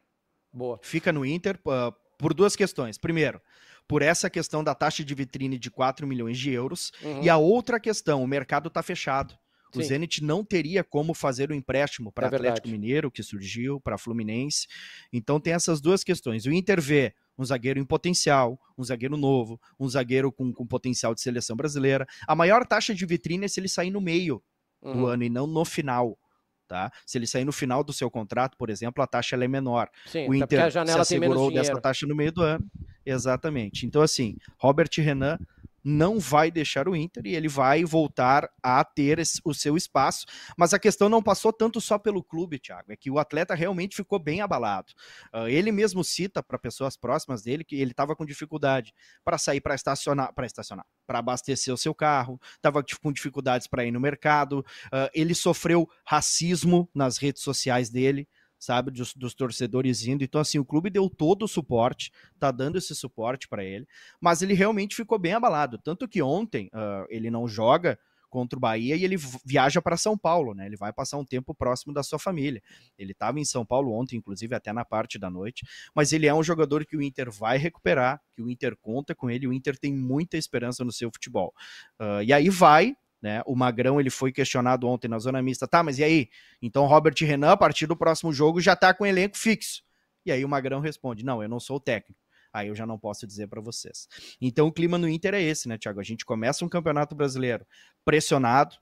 Boa. Fica no Inter uh, por duas questões. Primeiro, por essa questão da taxa de vitrine de 4 milhões de euros. Uhum. E a outra questão, o mercado está fechado. Sim. O Zenit não teria como fazer o um empréstimo para é Atlético verdade. Mineiro, que surgiu, para Fluminense. Então tem essas duas questões. O Inter vê um zagueiro em potencial, um zagueiro novo, um zagueiro com, com potencial de seleção brasileira. A maior taxa de vitrine é se ele sair no meio uhum. do ano e não no final. Tá? Se ele sair no final do seu contrato, por exemplo, a taxa é menor. Sim, o Inter se assegurou dessa taxa no meio do ano. Exatamente. Então, assim, Robert Renan não vai deixar o Inter e ele vai voltar a ter esse, o seu espaço. Mas a questão não passou tanto só pelo clube, Thiago, é que o atleta realmente ficou bem abalado. Uh, ele mesmo cita para pessoas próximas dele que ele estava com dificuldade para sair para estacionar, para estacionar, para abastecer o seu carro, estava tipo, com dificuldades para ir no mercado. Uh, ele sofreu racismo nas redes sociais dele sabe, dos, dos, torcedores indo. Então, assim, o clube deu todo o suporte, tá dando esse suporte para ele, mas ele realmente ficou bem abalado. Tanto que ontem uh, ele não joga contra o Bahia e ele viaja para São Paulo, né? Ele vai passar um tempo próximo da sua família. Ele estava em São Paulo ontem, inclusive até na parte da noite, mas ele é um jogador que o Inter vai recuperar, que o Inter conta com ele, o Inter tem muita esperança no seu futebol. Uh, e aí vai né? O Magrão ele foi questionado ontem na zona mista. Tá, mas e aí? Então Robert Renan, a partir do próximo jogo, já está com o elenco fixo. E aí o Magrão responde: Não, eu não sou o técnico. Aí eu já não posso dizer para vocês. Então o clima no Inter é esse, né, Thiago? A gente começa um campeonato brasileiro pressionado.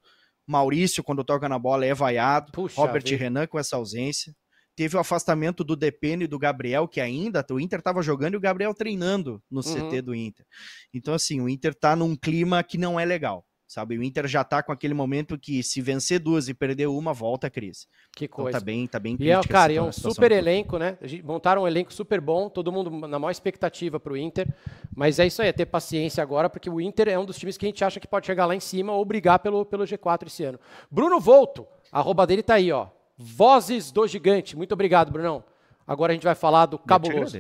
Maurício, quando toca na bola, é vaiado. Puxa Robert vida. Renan com essa ausência. Teve o afastamento do Depeno e do Gabriel, que ainda o Inter estava jogando e o Gabriel treinando no uhum. CT do Inter. Então, assim, o Inter está num clima que não é legal. Sabe, o Inter já tá com aquele momento que se vencer duas e perder uma, volta a crise. Que coisa. Então, tá bem, tá bem E é, cara, é um super elenco, né? Montaram um elenco super bom, todo mundo na maior expectativa pro Inter. Mas é isso aí, é ter paciência agora, porque o Inter é um dos times que a gente acha que pode chegar lá em cima ou brigar pelo, pelo G4 esse ano. Bruno Volto, a arroba dele tá aí, ó. Vozes do Gigante. Muito obrigado, Brunão. Agora a gente vai falar do cabuloso.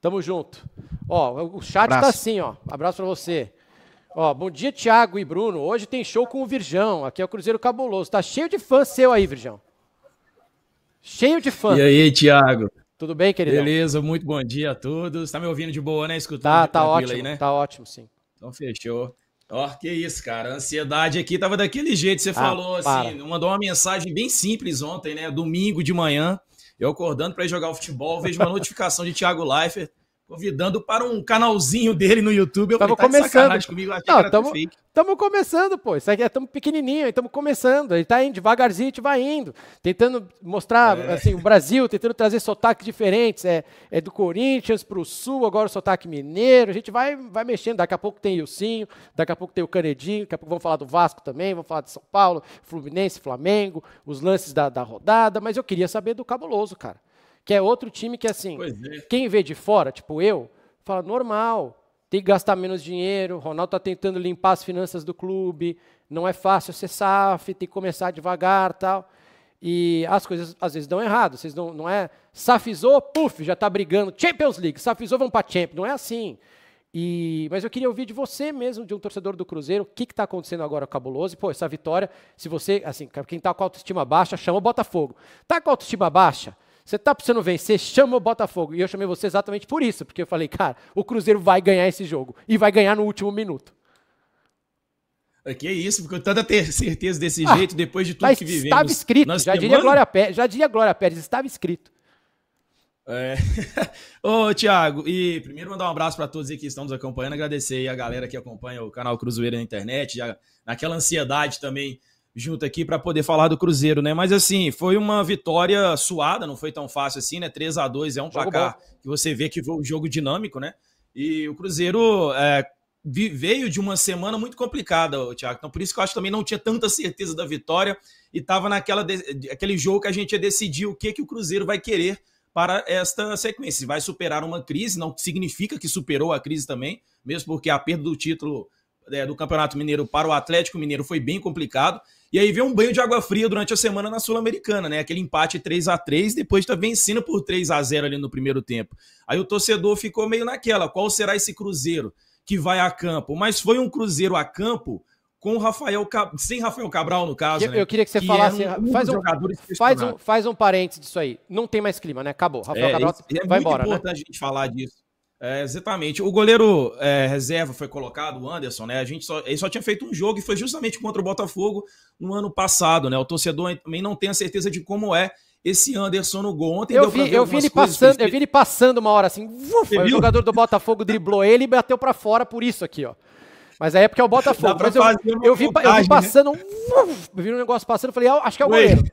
Tamo junto. Ó, o chat tá Abraço. tá assim, ó. Abraço para você. Ó, bom dia, Tiago e Bruno. Hoje tem show com o Virgão. Aqui é o Cruzeiro Cabuloso. Tá cheio de fã seu aí, Virgão. Cheio de fã. E aí, Tiago? Tudo bem, querido? Beleza, muito bom dia a todos. Tá me ouvindo de boa, né? Escutando tá, tá ótimo, aí, né? Tá ótimo, sim. Então fechou. Ó, que isso, cara. A ansiedade aqui tava daquele jeito. Você ah, falou assim, para. assim, mandou uma mensagem bem simples ontem, né? Domingo de manhã, eu acordando para ir jogar o futebol, vejo uma notificação de Thiago Leifert convidando para um canalzinho dele no YouTube. Eu tava falei, tá começando. comigo, tamo, começando, pô. Isso aqui é tão pequenininho, estamos começando. Ele tá indo devagarzinho, a gente vai indo, tentando mostrar é. assim o Brasil, tentando trazer sotaques diferentes. É, é do Corinthians para o Sul, agora o sotaque mineiro. A gente vai, vai mexendo. Daqui a pouco tem o Ilcinho, daqui a pouco tem o Canedinho, daqui a pouco vamos falar do Vasco também, vamos falar de São Paulo, Fluminense, Flamengo, os lances da, da rodada. Mas eu queria saber do Cabuloso, cara. Que é outro time que, assim, é. quem vê de fora, tipo eu, fala, normal, tem que gastar menos dinheiro, Ronaldo está tentando limpar as finanças do clube, não é fácil ser SAF, tem que começar devagar tal. E as coisas às vezes dão errado. Vocês não, não é. Safizou, puf, já está brigando. Champions League, safizou, vão para Champions. Não é assim. E, mas eu queria ouvir de você mesmo, de um torcedor do Cruzeiro, o que está acontecendo agora com o Cabuloso. E, pô, essa vitória, se você, assim, quem está com autoestima baixa, chama o Botafogo. Tá com autoestima baixa? Você tá precisando vencer, chama o Botafogo. E eu chamei você exatamente por isso, porque eu falei, cara, o Cruzeiro vai ganhar esse jogo e vai ganhar no último minuto. É que é isso, porque eu tanta ter certeza desse ah, jeito depois de tudo tá que vivemos. Estava escrito, já temando? diria, Glória Pérez, já diria Glória Pérez, estava escrito. É. Ô, Tiago, e primeiro mandar um abraço para todos aí que estão nos acompanhando, agradecer aí a galera que acompanha o canal Cruzeiro na internet, já, naquela ansiedade também junto aqui para poder falar do Cruzeiro, né? Mas assim, foi uma vitória suada, não foi tão fácil assim, né? 3 a 2 é um jogo placar bom. que você vê que foi um jogo dinâmico, né? E o Cruzeiro é, veio de uma semana muito complicada, Thiago. Então, por isso que eu acho que também não tinha tanta certeza da vitória e estava naquela aquele jogo que a gente ia decidir o que, que o Cruzeiro vai querer para esta sequência. Se vai superar uma crise, não significa que superou a crise também, mesmo porque a perda do título é, do Campeonato Mineiro para o Atlético Mineiro foi bem complicado. E aí vem um banho de água fria durante a semana na Sul-Americana, né? Aquele empate 3 a 3 depois tá vencendo por 3 a 0 ali no primeiro tempo. Aí o torcedor ficou meio naquela, qual será esse Cruzeiro que vai a campo? Mas foi um Cruzeiro a campo com Rafael Cab... sem Rafael Cabral no caso, Eu, né? eu queria que você que é falasse, um faz, um, faz um faz um parênteses disso aí. Não tem mais clima, né? Acabou. Rafael é, Cabral é vai embora, né? É muito importante a gente falar disso. É, exatamente. O goleiro é, reserva foi colocado, o Anderson, né? A gente só, ele só tinha feito um jogo e foi justamente contra o Botafogo no ano passado, né? O torcedor também não tem a certeza de como é esse Anderson no gol. Ontem eu vi, eu vi ele passando, eu vi ele passando uma hora assim. Uf, o jogador do Botafogo driblou ele e bateu para fora por isso aqui, ó. Mas aí é porque é o Botafogo. Mas eu, eu, vi, montagem, eu vi né? passando. Né? Uf, vi um negócio passando, falei, ah, acho que é o Ué. goleiro.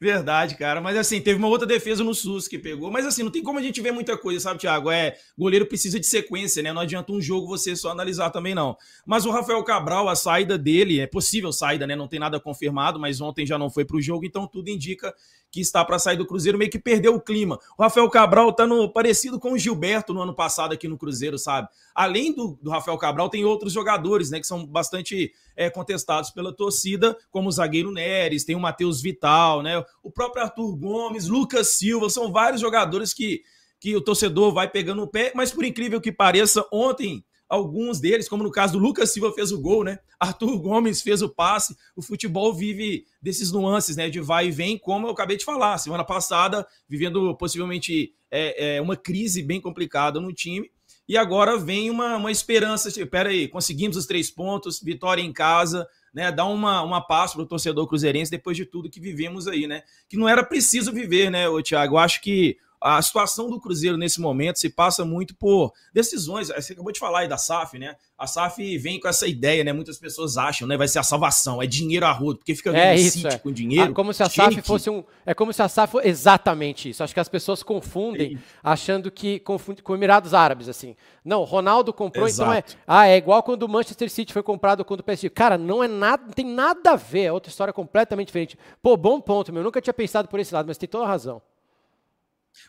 Verdade, cara. Mas assim, teve uma outra defesa no SUS que pegou. Mas assim, não tem como a gente ver muita coisa, sabe, Thiago? É, goleiro precisa de sequência, né? Não adianta um jogo você só analisar também, não. Mas o Rafael Cabral, a saída dele, é possível saída, né? Não tem nada confirmado, mas ontem já não foi para o jogo, então tudo indica que está para sair do Cruzeiro, meio que perdeu o clima. O Rafael Cabral está no, parecido com o Gilberto no ano passado aqui no Cruzeiro, sabe? Além do, do Rafael Cabral, tem outros jogadores, né, que são bastante é, contestados pela torcida, como o zagueiro Neres, tem o Matheus Vital, né? O próprio Arthur Gomes, Lucas Silva, são vários jogadores que, que o torcedor vai pegando o pé, mas por incrível que pareça, ontem alguns deles, como no caso do Lucas Silva fez o gol, né? Arthur Gomes fez o passe. O futebol vive desses nuances, né? De vai e vem, como eu acabei de falar. Semana passada, vivendo possivelmente é, é, uma crise bem complicada no time. E agora vem uma, uma esperança, tipo, aí, conseguimos os três pontos, vitória em casa, né, Dá uma, uma paz para o torcedor cruzeirense depois de tudo que vivemos aí, né? Que não era preciso viver, né, ô Thiago? Eu acho que a situação do Cruzeiro nesse momento se passa muito por decisões. Você acabou de falar aí da SAF, né? A SAF vem com essa ideia, né? Muitas pessoas acham, né? Vai ser a salvação, é dinheiro a rodo, porque fica vendo é isso, City é. com dinheiro. É como se a SAF fosse um. É como se a SAF fosse exatamente isso. Acho que as pessoas confundem, achando que com Emirados Árabes, assim. Não, Ronaldo comprou, Exato. então é. Ah, é igual quando o Manchester City foi comprado quando o PSG. Cara, não é nada, não tem nada a ver, é outra história completamente diferente. Pô, bom ponto, meu. Eu nunca tinha pensado por esse lado, mas tem toda a razão.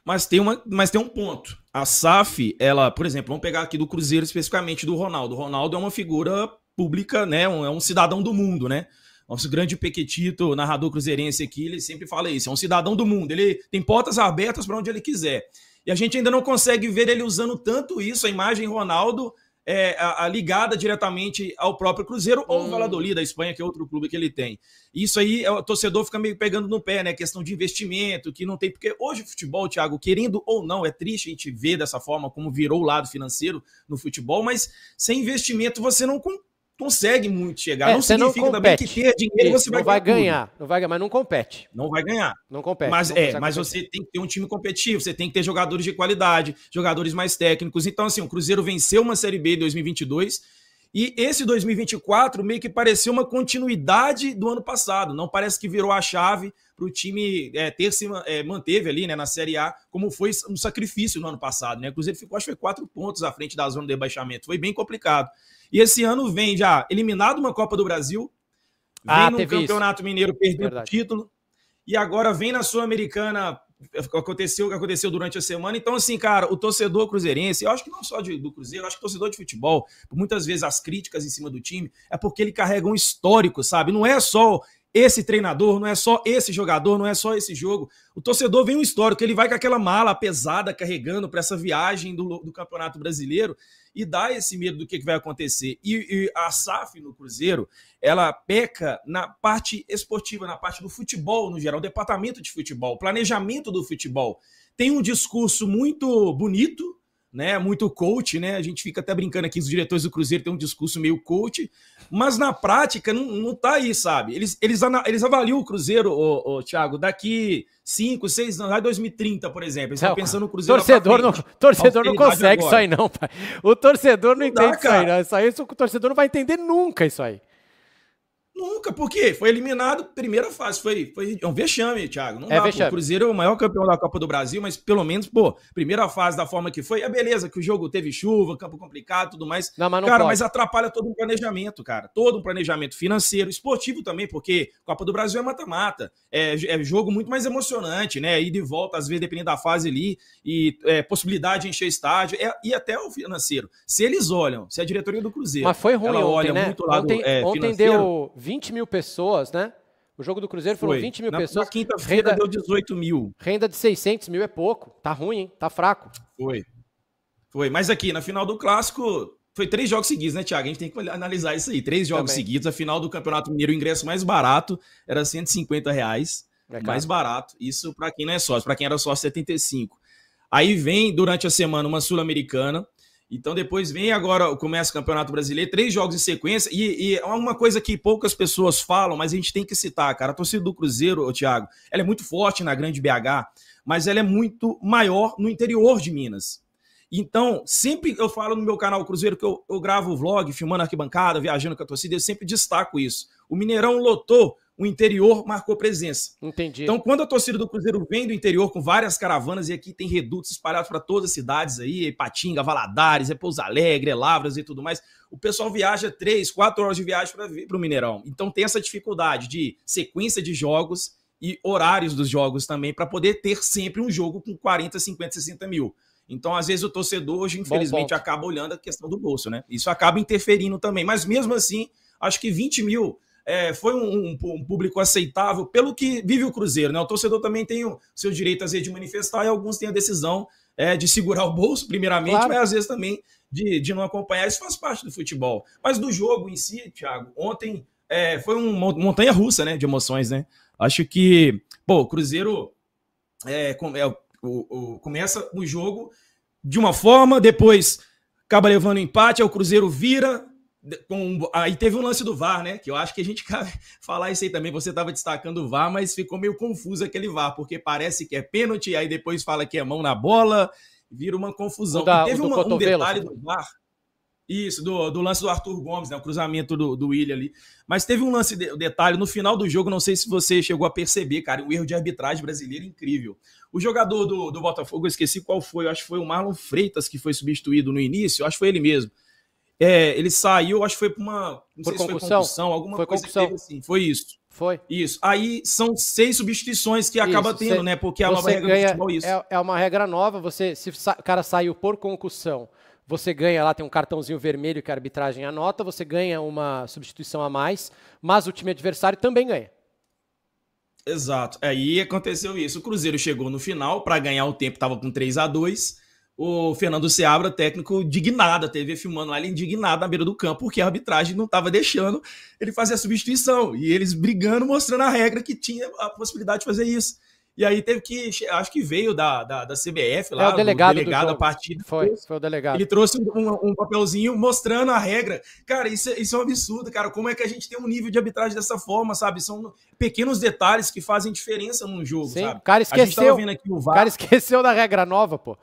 Mas tem, uma, mas tem um ponto. A SAF, ela, por exemplo, vamos pegar aqui do Cruzeiro especificamente, do Ronaldo. O Ronaldo é uma figura pública, né? Um, é um cidadão do mundo, né? Nosso grande Pequetito, narrador cruzeirense aqui, ele sempre fala isso: é um cidadão do mundo. Ele tem portas abertas para onde ele quiser. E a gente ainda não consegue ver ele usando tanto isso, a imagem Ronaldo, é, a, a ligada diretamente ao próprio Cruzeiro hum. ou o hum. Valladolid da Espanha, que é outro clube que ele tem. Isso aí, é, o torcedor fica meio pegando no pé, né? Questão de investimento, que não tem. Porque hoje o futebol, Thiago, querendo ou não, é triste a gente ver dessa forma como virou o lado financeiro no futebol, mas sem investimento você não, consegue muito chegar. É, não significa não também que ter dinheiro Isso, você vai, vai ganhar. Tudo. Não vai ganhar, mas não compete. Não vai ganhar. Não compete. Mas não é, mas você tem que ter um time competitivo, você tem que ter jogadores de qualidade, jogadores mais técnicos. Então assim, o Cruzeiro venceu uma Série B em 2022 e esse 2024 meio que pareceu uma continuidade do ano passado. Não parece que virou a chave para o time é, ter se é, manteve ali né, na Série A, como foi um sacrifício no ano passado. Né? O Cruzeiro ficou, acho que foi quatro pontos à frente da zona de rebaixamento. Foi bem complicado. E esse ano vem já eliminado uma Copa do Brasil, vem ah, no Campeonato isso. Mineiro perdendo o título, e agora vem na Sul-Americana aconteceu o que aconteceu durante a semana. Então, assim, cara, o torcedor cruzeirense, eu acho que não só de, do Cruzeiro, eu acho que torcedor de futebol, muitas vezes as críticas em cima do time, é porque ele carrega um histórico, sabe? Não é só esse treinador, não é só esse jogador, não é só esse jogo. O torcedor vem um histórico, ele vai com aquela mala pesada carregando para essa viagem do, do, Campeonato Brasileiro e dá esse medo do que, que vai acontecer. E, e, a SAF no Cruzeiro, ela peca na parte esportiva, na parte do futebol no geral, departamento de futebol, planejamento do futebol. Tem um discurso muito bonito, né? Muito coach, né? A gente fica até brincando aqui, os diretores do Cruzeiro têm um discurso meio coach, mas na prática não, não tá aí, sabe? Eles, eles, eles avaliam o Cruzeiro, ô, ô, Thiago, daqui 5, 6 anos, lá 2030, por exemplo. Eles estão é, pensando no Cruzeiro. Torcedor não, torcedor não consegue agora. isso aí, não, pai. O torcedor não, não entende dá, isso aí, não. Isso aí o torcedor não vai entender nunca isso aí. Nunca, porque foi eliminado primeira fase. Foi, foi é um vexame, Thiago. Não é dá, vexame. O Cruzeiro é o maior campeão da Copa do Brasil, mas pelo menos, pô, primeira fase da forma que foi, é beleza, que o jogo teve chuva, campo complicado tudo mais. Não, mas não cara, pode. mas atrapalha todo um planejamento, cara. Todo um planejamento financeiro, esportivo também, porque Copa do Brasil é mata-mata. É, é jogo muito mais emocionante, né? Ir e volta, às vezes, dependendo da fase ali, e é, possibilidade de encher estádio, é, e até o financeiro. Se eles olham, se a diretoria do Cruzeiro. Mas foi ruim, ela ontem, olha né? muito lado ontem, é, ontem deu 20 mil pessoas, né? O jogo do Cruzeiro foram Foi. 20 mil na, pessoas. Na quinta-feira deu 18 mil. Renda de 600 mil é pouco. Tá ruim, hein? tá fraco. Foi. Foi. Mas aqui, na final do Clássico, foi três jogos seguidos, né, Thiago? A gente tem que analisar isso aí. Três jogos Também. seguidos. A final do Campeonato Mineiro, o ingresso mais barato era 150 reais. É mais barato. Isso para quem não é sócio. Para quem era sócio, 75. Aí vem, durante a semana, uma Sul-Americana. Então depois vem agora, começa o Campeonato Brasileiro, três jogos em sequência, e, é uma coisa que poucas pessoas falam, mas a gente tem que citar, cara. A torcida do Cruzeiro, ô, Thiago, ela é muito forte na grande BH, mas ela é muito maior no interior de Minas. Então, sempre eu falo no meu canal Cruzeiro que eu, eu gravo vlog, filmando arquibancada, viajando com a torcida, eu sempre destaco isso. O Mineirão lotou o interior marcou presença. Entendi. Então, quando a torcida do Cruzeiro vem do interior com várias caravanas, e aqui tem redutos espalhados para todas as cidades aí, Ipatinga, Valadares, Repouso é Alegre, é Lavras e tudo mais, o pessoal viaja três, quatro horas de viagem para o Mineirão. Então, tem essa dificuldade de sequência de jogos e horários dos jogos também, para poder ter sempre um jogo com 40, 50, 60 mil. Então, às vezes, o torcedor hoje, infelizmente, acaba olhando a questão do bolso, né? Isso acaba interferindo também. Mas mesmo assim, acho que 20 mil é, foi um, um, público aceitável pelo que vive o Cruzeiro. Né? O torcedor também tem o seu direito, às vezes, de manifestar e alguns têm a decisão é, de segurar o bolso, primeiramente, claro. mas às vezes também de, de não acompanhar. Isso faz parte do futebol. Mas do jogo em si, Thiago, ontem é, foi uma montanha russa né, de emoções. né? Acho que, pô, o Cruzeiro é, é, o, o, começa o jogo de uma forma, depois acaba levando empate, aí o Cruzeiro vira, com, aí teve um lance do VAR, né? Que eu acho que a gente cabe falar isso aí também. Você estava destacando o VAR, mas ficou meio confuso aquele VAR, porque parece que é pênalti, aí depois fala que é mão na bola, vira uma confusão. Da, teve uma, um detalhe assim. do VAR. Isso, do, do, lance do Arthur Gomes, né? O cruzamento do, do William ali. Mas teve um lance, de, detalhe, no final do jogo, não sei se você chegou a perceber, cara, o um erro de arbitragem brasileiro incrível. O jogador do, do Botafogo, eu esqueci qual foi, eu acho que foi o Marlon Freitas que foi substituído no início, acho que foi ele mesmo. É, ele saiu, acho que foi por uma. Não sei concussão? se foi concussão, alguma foi coisa concussão. assim. Foi isso. Foi. Isso. Aí são seis substituições que isso, acaba tendo, você, né? Porque a nova regra ganha, do futebol é isso. É, é uma regra nova, você, se o cara saiu por concussão você ganha lá, tem um cartãozinho vermelho que a arbitragem anota, você ganha uma substituição a mais, mas o time adversário também ganha. Exato. Aí aconteceu isso. O Cruzeiro chegou no final para ganhar o tempo, estava com 3 a 2 o Fernando Seabra, técnico, indignado a TV filmando lá, ele indignado na beira do campo, porque a arbitragem não estava deixando ele fazer a substituição. E eles brigando, mostrando a regra que tinha a possibilidade de fazer isso. E aí teve que. Acho que veio da, da, da CBF lá. É o delegado. delegado a partida. Foi, foi o delegado. Ele trouxe um, um, papelzinho mostrando a regra. Cara, isso, é, isso é um absurdo, cara. Como é que a gente tem um nível de arbitragem dessa forma, sabe? São pequenos detalhes que fazem diferença num jogo, Sim, sabe? O cara esqueceu. O VAR... cara esqueceu da regra nova, pô.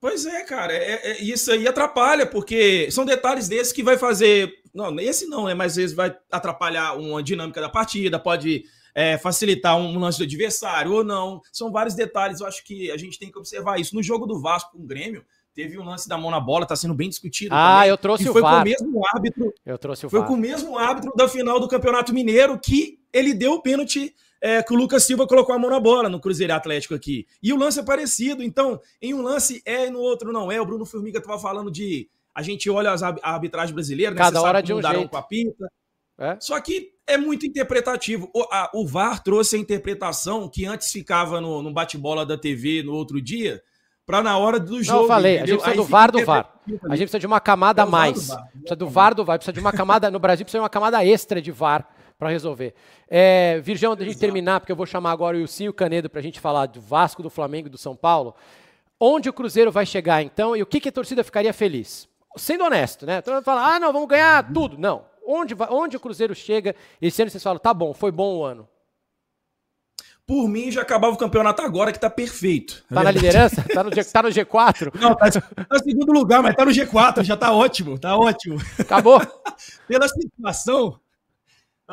Pois é, cara, é, é, isso aí atrapalha, porque são detalhes desses que vai fazer. Não, esse não, né? Mas vezes vai atrapalhar uma dinâmica da partida, pode é, facilitar um lance do adversário ou não. São vários detalhes, eu acho que a gente tem que observar isso. No jogo do Vasco com o Grêmio, teve um lance da mão na bola, tá sendo bem discutido. Ah, também, eu trouxe o foi VAR. Com o mesmo árbitro, eu trouxe o Foi VAR. com o mesmo árbitro da final do Campeonato Mineiro que ele deu o pênalti é, que o Lucas Silva colocou a mão na bola no Cruzeiro Atlético aqui. E o lance é parecido. Então, em um lance é e no outro não é. O Bruno Formiga estava falando de. A gente olha as, a arbitragem brasileira, né? Cada hora de um jeito. com a pinta. É? Só que é muito interpretativo. O, a, o, VAR trouxe a interpretação que antes ficava no, no bate-bola da TV no outro dia, para na hora do jogo. Não, eu falei, entendeu? a gente precisa do VAR do VAR. A gente precisa de uma camada é a mais. Precisa do VAR do VAR, precisa de uma camada. No Brasil precisa de uma camada extra de VAR para resolver. É, Virgão, da gente terminar, porque eu vou chamar agora o Ilcinho Canedo para a gente falar do Vasco, do Flamengo e do São Paulo. Onde o Cruzeiro vai chegar, então, e o que, que a torcida ficaria feliz? Sendo honesto, né? Todo mundo fala, ah, não, vamos ganhar tudo. Não. Onde, vai, onde o Cruzeiro chega, e ano vocês falam, tá bom, foi bom o ano. Por mim, já acabava o campeonato agora, que tá perfeito. Tá na é liderança? Tá no, G, tá no G4? Não, tá, tá no segundo lugar, mas tá no G4, já tá ótimo, tá ótimo. Acabou. Pela situação,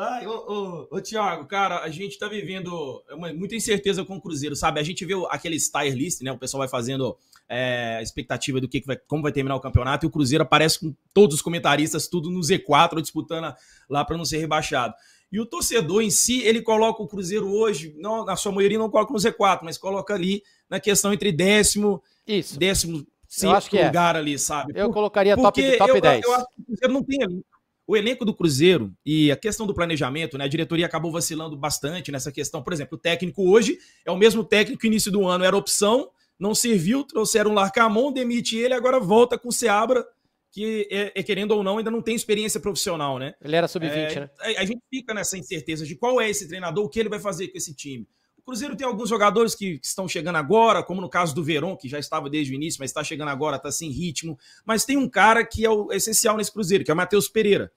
Ai, ô, ô, ô, cara, a gente tá vivendo uma, muita incerteza com o Cruzeiro, sabe? A gente vê aquele tier list, né? O pessoal vai fazendo é, a expectativa do que, que vai, como vai terminar o campeonato, e o Cruzeiro aparece com todos os comentaristas, tudo no Z4, disputando lá para não ser rebaixado. E o torcedor em si, ele coloca o Cruzeiro hoje, não, na sua maioria não coloca no Z4, mas coloca ali na questão entre décimo, Isso. décimo sexto é. lugar é. ali, sabe? Eu Por, colocaria top, top eu, 10. Eu, eu acho que o Cruzeiro não tem ali. O elenco do Cruzeiro e a questão do planejamento, né? A diretoria acabou vacilando bastante nessa questão. Por exemplo, o técnico hoje é o mesmo técnico que início do ano era opção, não serviu, trouxeram o Larcamon, demite ele, agora volta com o Seabra, que é, é, querendo ou não ainda não tem experiência profissional, né? Ele era sub-20, é, né? A, a gente fica nessa incerteza de qual é esse treinador, o que ele vai fazer com esse time. O Cruzeiro tem alguns jogadores que, estão chegando agora, como no caso do Verón, que já estava desde o início, mas está chegando agora, está sem ritmo. Mas tem um cara que é, o, é essencial nesse Cruzeiro, que é o Matheus Pereira.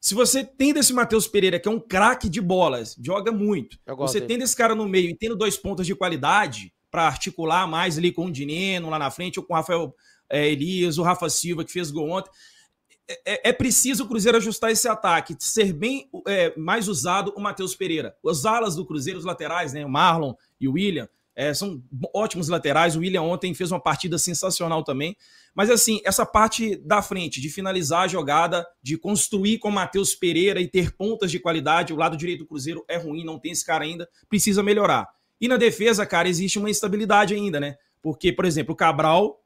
Se você tem desse Matheus Pereira, que é um craque de bolas, joga muito, você tendo tem desse cara no meio e tendo dois pontos de qualidade para articular mais ali com o Dineno lá na frente, ou com o Rafael é, Elias, o Rafa Silva, que fez gol ontem. É, é, é, preciso o Cruzeiro ajustar esse ataque, ser bem é, mais usado o Matheus Pereira. Os alas do Cruzeiro, os laterais, né, o Marlon e o William, é, são ótimos laterais. O William ontem fez uma partida sensacional também. Mas assim, essa parte da frente, de finalizar a jogada, de construir com Matheus Pereira e ter pontas de qualidade, o lado direito do Cruzeiro é ruim, não tem esse cara ainda, precisa melhorar. E na defesa, cara, existe uma instabilidade ainda, né? Porque, por exemplo, o Cabral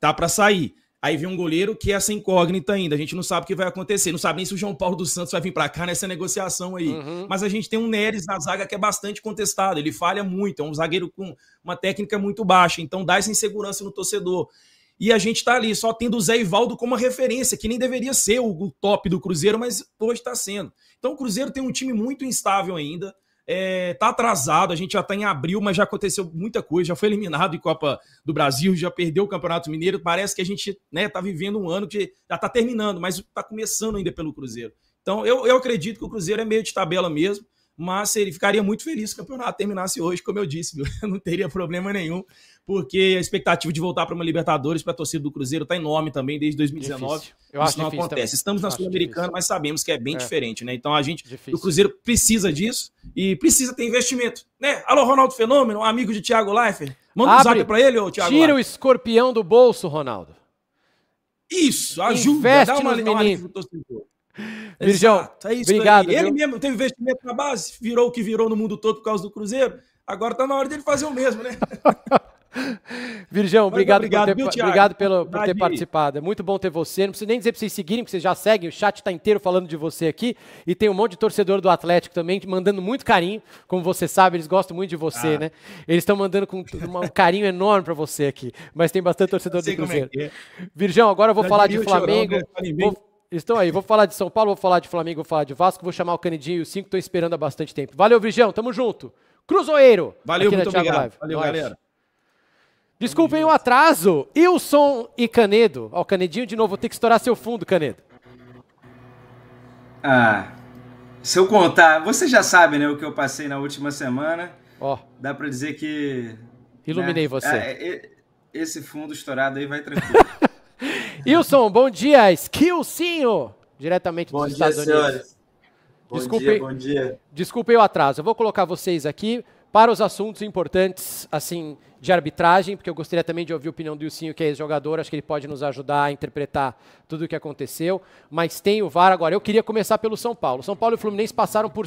tá para sair. Aí vem um goleiro que é essa incógnita ainda. A gente não sabe o que vai acontecer. Não sabe nem se o João Paulo dos Santos vai vir para cá nessa negociação aí. Uhum. Mas a gente tem um Neres na zaga que é bastante contestado. Ele falha muito. É um zagueiro com uma técnica muito baixa. Então dá essa insegurança no torcedor. E a gente está ali só tendo o Zé Ivaldo como referência, que nem deveria ser o top do Cruzeiro, mas hoje está sendo. Então o Cruzeiro tem um time muito instável ainda. É, tá atrasado, a gente já tá em abril, mas já aconteceu muita coisa, já foi eliminado em Copa do Brasil, já perdeu o Campeonato Mineiro, parece que a gente, né, tá vivendo um ano que já tá terminando, mas tá começando ainda pelo Cruzeiro. Então, eu, eu acredito que o Cruzeiro é meio de tabela mesmo, mas ele ficaria muito feliz se o campeonato terminasse hoje, como eu disse, viu? não teria problema nenhum porque a expectativa de voltar para uma Libertadores para a torcida do Cruzeiro está enorme também desde 2019. Difícil. Eu isso não acontece. Também. Estamos na Sul-Americana, mas sabemos que é bem é. diferente, né? Então a gente, difícil. o Cruzeiro precisa disso e precisa ter investimento, né? Alô, Ronaldo Fenômeno, amigo de Thiago Leifert. Manda Abre, um zap para ele, ou Thiago. Tira Leifert. o escorpião do bolso, Ronaldo. Isso, ajuda, Investe dá uma, nos Virgão, é isso obrigado. Ele viu? mesmo teve investimento na base, virou o que virou no mundo todo por causa do Cruzeiro. Agora tá na hora dele fazer o mesmo, né? Virgão, obrigado, obrigado, por ter, viu, obrigado pelo, por ter participado. É muito bom ter você. Não preciso nem dizer para vocês seguirem, porque vocês já seguem. O chat está inteiro falando de você aqui. E tem um monte de torcedor do Atlético também, mandando muito carinho. Como você sabe, eles gostam muito de você, ah. né? Eles estão mandando com um carinho enorme para você aqui. Mas tem bastante torcedor do é Cruzeiro. É é. Virgão, agora eu vou Já falar de Flamengo. Né? Estão aí, vou falar de São Paulo, vou falar de Flamengo, vou falar de Vasco, vou chamar o Canidinho e o Cinco. estou esperando há bastante tempo. Valeu, Virgão, tamo junto. Cruzoeiro! Valeu, muito obrigado. Live. Valeu, Nós. galera. Desculpem o atraso. Ilson e Canedo. Ó, oh, Canedinho de novo, vou ter que estourar seu fundo, Canedo. Ah, se eu contar, você já sabe, né, o que eu passei na última semana. Ó. Oh. Dá para dizer que... Né, Iluminei né, você. É, é, esse fundo estourado aí vai tranquilo. Ilson, bom dia. Skillsinho! diretamente bom dos dia, Estados senhores. Unidos. Bom Desculpe, dia, bom dia. Desculpem o atraso. Eu vou colocar vocês aqui para os assuntos importantes, assim, de arbitragem, porque eu gostaria também de ouvir a opinião do Ilcinho, que é ex-jogador, acho que ele pode nos ajudar a interpretar tudo o que aconteceu, mas tem o VAR agora. Eu queria começar pelo São Paulo. São Paulo e o Fluminense passaram por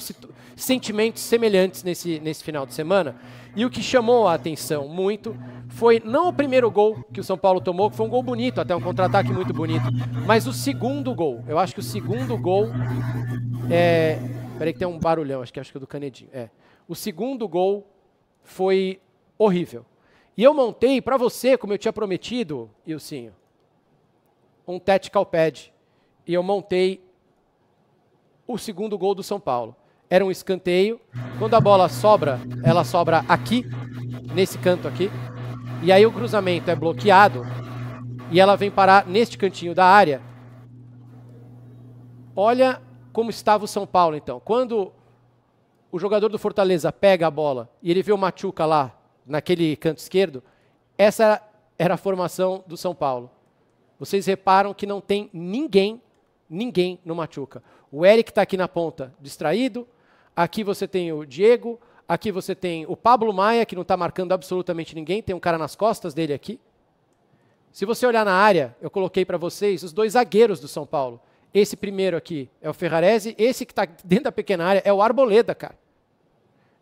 sentimentos semelhantes nesse, nesse final de semana, e o que chamou a atenção muito foi não o primeiro gol que o São Paulo tomou, que foi um gol bonito, até um contra-ataque muito bonito, mas o segundo gol. Eu acho que o segundo gol é... Peraí que tem um barulhão, acho que acho que é do Canedinho. É. O segundo gol foi horrível. E eu montei para você, como eu tinha prometido, Ilcinho, um tactical pad. E eu montei o segundo gol do São Paulo. Era um escanteio. Quando a bola sobra, ela sobra aqui, nesse canto aqui. E aí o cruzamento é bloqueado e ela vem parar neste cantinho da área. Olha como estava o São Paulo então. Quando o jogador do Fortaleza pega a bola e ele vê o Machuca lá, naquele canto esquerdo, essa era, a formação do São Paulo. Vocês reparam que não tem ninguém, ninguém no Machuca. O Eric está aqui na ponta, distraído. Aqui você tem o Diego. Aqui você tem o Pablo Maia, que não está marcando absolutamente ninguém. Tem um cara nas costas dele aqui. Se você olhar na área, eu coloquei para vocês os dois zagueiros do São Paulo. Esse primeiro aqui é o Ferrarese, esse que está dentro da pequena área é o Arboleda, cara.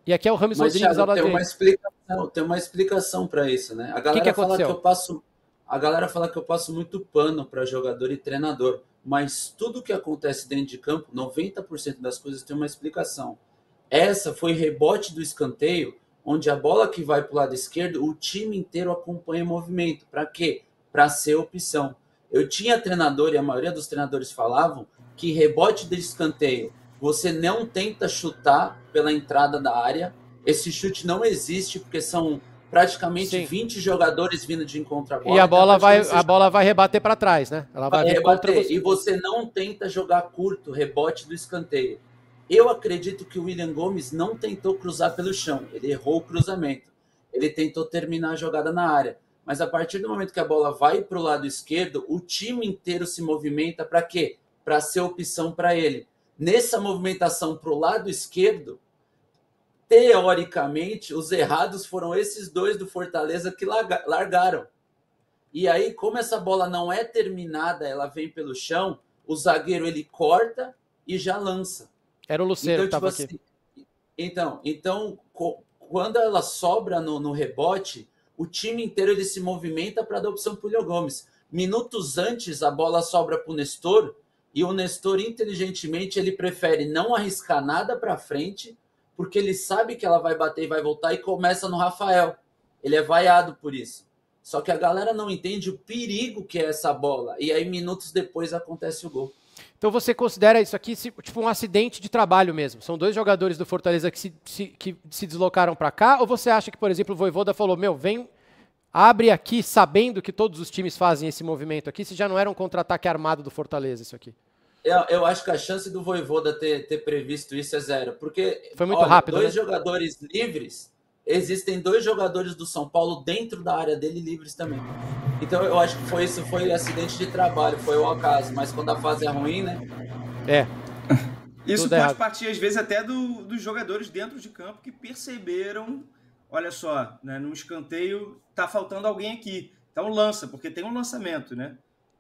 E aqui é o Rames Mas, Rodrigues tem uma explicação, tem uma explicação para isso, né? A galera que que fala que eu passo a galera fala que eu passo muito pano para jogador e treinador, mas tudo que acontece dentro de campo, 90% das coisas tem uma explicação. Essa foi rebote do escanteio, onde a bola que vai para o lado esquerdo, o time inteiro acompanha o movimento. Para quê? Para ser opção. Eu tinha treinador, e a maioria dos treinadores falavam, que rebote de escanteio, você não tenta chutar pela entrada da área. Esse chute não existe, porque são praticamente Sim. 20 jogadores vindo de encontro agora. E a bola então vai, a bola vai rebater para trás, né? Ela vai, vai rebater. Você. E você não tenta jogar curto, rebote do escanteio. Eu acredito que o William Gomes não tentou cruzar pelo chão, ele errou o cruzamento. Ele tentou terminar a jogada na área mas a partir do momento que a bola vai para o lado esquerdo, o time inteiro se movimenta para quê? Para ser opção para ele. Nessa movimentação para o lado esquerdo, teoricamente, os errados foram esses dois do Fortaleza que largaram. E aí, como essa bola não é terminada, ela vem pelo chão, o zagueiro ele corta e já lança. Era o Lucero então, que estava tipo assim, aqui. Então, então, quando ela sobra no, no rebote, o time inteiro ele se movimenta para dar opção para o Léo Gomes. Minutos antes, a bola sobra para o Nestor e o Nestor, inteligentemente, ele prefere não arriscar nada para frente, porque ele sabe que ela vai bater e vai voltar e começa no Rafael. Ele é vaiado por isso. Só que a galera não entende o perigo que é essa bola. E aí, minutos depois, acontece o gol. Então você considera isso aqui tipo um acidente de trabalho mesmo? São dois jogadores do Fortaleza que se, se que se deslocaram para cá? Ou você acha que, por exemplo, o Voivoda falou, meu, vem Abre aqui, sabendo que todos os times fazem esse movimento aqui, se já não era um contra-ataque armado do Fortaleza isso aqui. Eu, eu, acho que a chance do Voivoda ter, ter previsto isso é zero, porque foi muito olha, rápido. Dois né? jogadores livres, existem dois jogadores do São Paulo dentro da área dele livres também. Então eu acho que foi isso, foi acidente de trabalho, foi o acaso. Mas quando a fase é ruim, né? É. Isso Tudo é pode errado. partir às vezes até do, dos jogadores dentro de campo que perceberam olha só, né, num escanteio tá faltando alguém aqui. Então lança, porque tem um lançamento, né?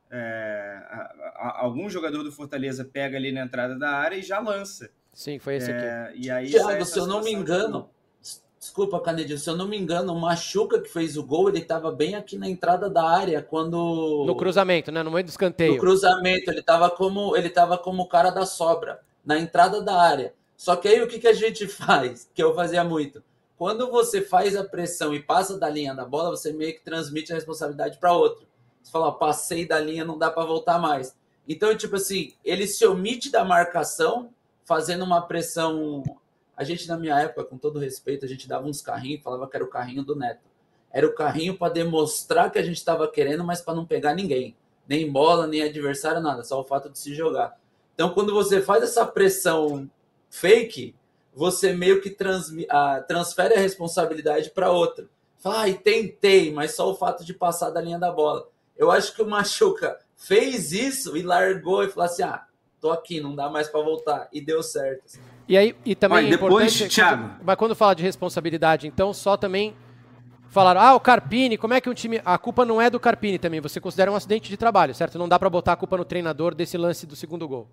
É, a, a, algum jogador do Fortaleza pega ali na entrada da área e já lança. Sim, foi esse é, aqui. E aí Thiago, se eu não me engano, de... desculpa, Canedinho, se eu não me engano, o Machuca que fez o gol, ele estava bem aqui na entrada da área quando no cruzamento, né, no meio do escanteio. No cruzamento, ele estava como ele tava como o cara da sobra na entrada da área. Só que aí o que, que a gente faz? Que eu fazia muito quando você faz a pressão e passa da linha da bola, você meio que transmite a responsabilidade para outro. Você fala, ó, passei da linha, não dá para voltar mais. Então, tipo assim, ele se omite da marcação, fazendo uma pressão. A gente, na minha época, com todo respeito, a gente dava uns carrinhos, falava que era o carrinho do Neto. Era o carrinho para demonstrar que a gente estava querendo, mas para não pegar ninguém. Nem bola, nem adversário, nada, só o fato de se jogar. Então, quando você faz essa pressão fake, você meio que transmi, ah, transfere a responsabilidade para outra. Fala, ai, tentei, mas só o fato de passar da linha da bola. Eu acho que o Machuca fez isso e largou e falou assim: ah, tô aqui, não dá mais para voltar. E deu certo. Assim. E aí, e também Olha, é depois, é Thiago. mas quando fala de responsabilidade, então só também falaram: ah, o Carpini, como é que um time. A culpa não é do Carpini também, você considera um acidente de trabalho, certo? Não dá para botar a culpa no treinador desse lance do segundo gol.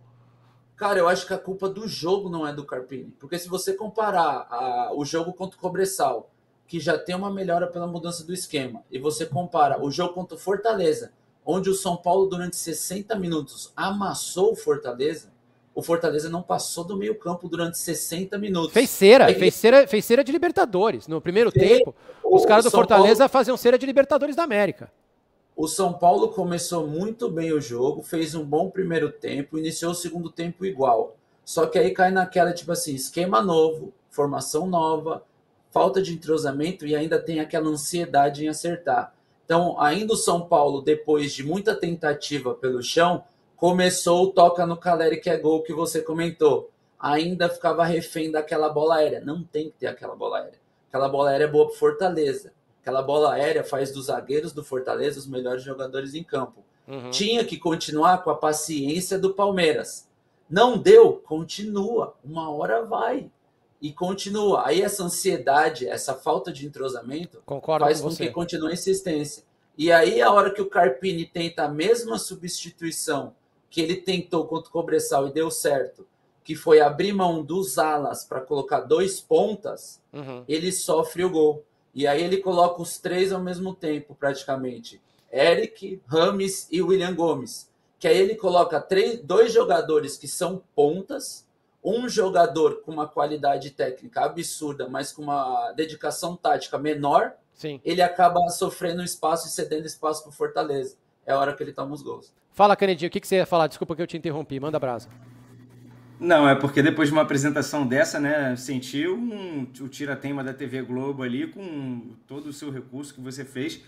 Cara, eu acho que a culpa do jogo não é do Carpini. Porque se você comparar a, o jogo contra o Cobressal, que já tem uma melhora pela mudança do esquema, e você compara o jogo contra o Fortaleza, onde o São Paulo durante 60 minutos amassou o Fortaleza, o Fortaleza não passou do meio campo durante 60 minutos. Fez cera, Aí, fez cera, fez cera de Libertadores. No primeiro tempo, os caras do São Fortaleza Paulo... faziam cera de Libertadores da América. O São Paulo começou muito bem o jogo, fez um bom primeiro tempo, iniciou o segundo tempo igual. Só que aí cai naquela, tipo assim, esquema novo, formação nova, falta de entrosamento e ainda tem aquela ansiedade em acertar. Então, ainda o São Paulo, depois de muita tentativa pelo chão, começou o toca no Caleri, que é gol que você comentou. Ainda ficava refém daquela bola aérea. Não tem que ter aquela bola aérea. Aquela bola aérea é boa para Fortaleza. Aquela bola aérea faz dos zagueiros do Fortaleza os melhores jogadores em campo. Uhum. Tinha que continuar com a paciência do Palmeiras. Não deu, continua. Uma hora vai. E continua. Aí essa ansiedade, essa falta de entrosamento Concordo faz com, com que continue a insistência. E aí, a hora que o Carpini tenta a mesma substituição que ele tentou contra o Cobressal e deu certo, que foi abrir mão dos alas para colocar dois pontas, uhum. ele sofre o gol. E aí ele coloca os três ao mesmo tempo, praticamente. Eric, Rames e William Gomes. Que aí ele coloca três, dois jogadores que são pontas, um jogador com uma qualidade técnica absurda, mas com uma dedicação tática menor, Sim. ele acaba sofrendo espaço e cedendo espaço para Fortaleza. É a hora que ele toma os gols. Fala, Canedinho, o que, que você ia falar? Desculpa que eu te interrompi. Manda abraço. Não, é porque depois de uma apresentação dessa, né, sentiu um, o tema da TV Globo ali com todo o seu recurso que você fez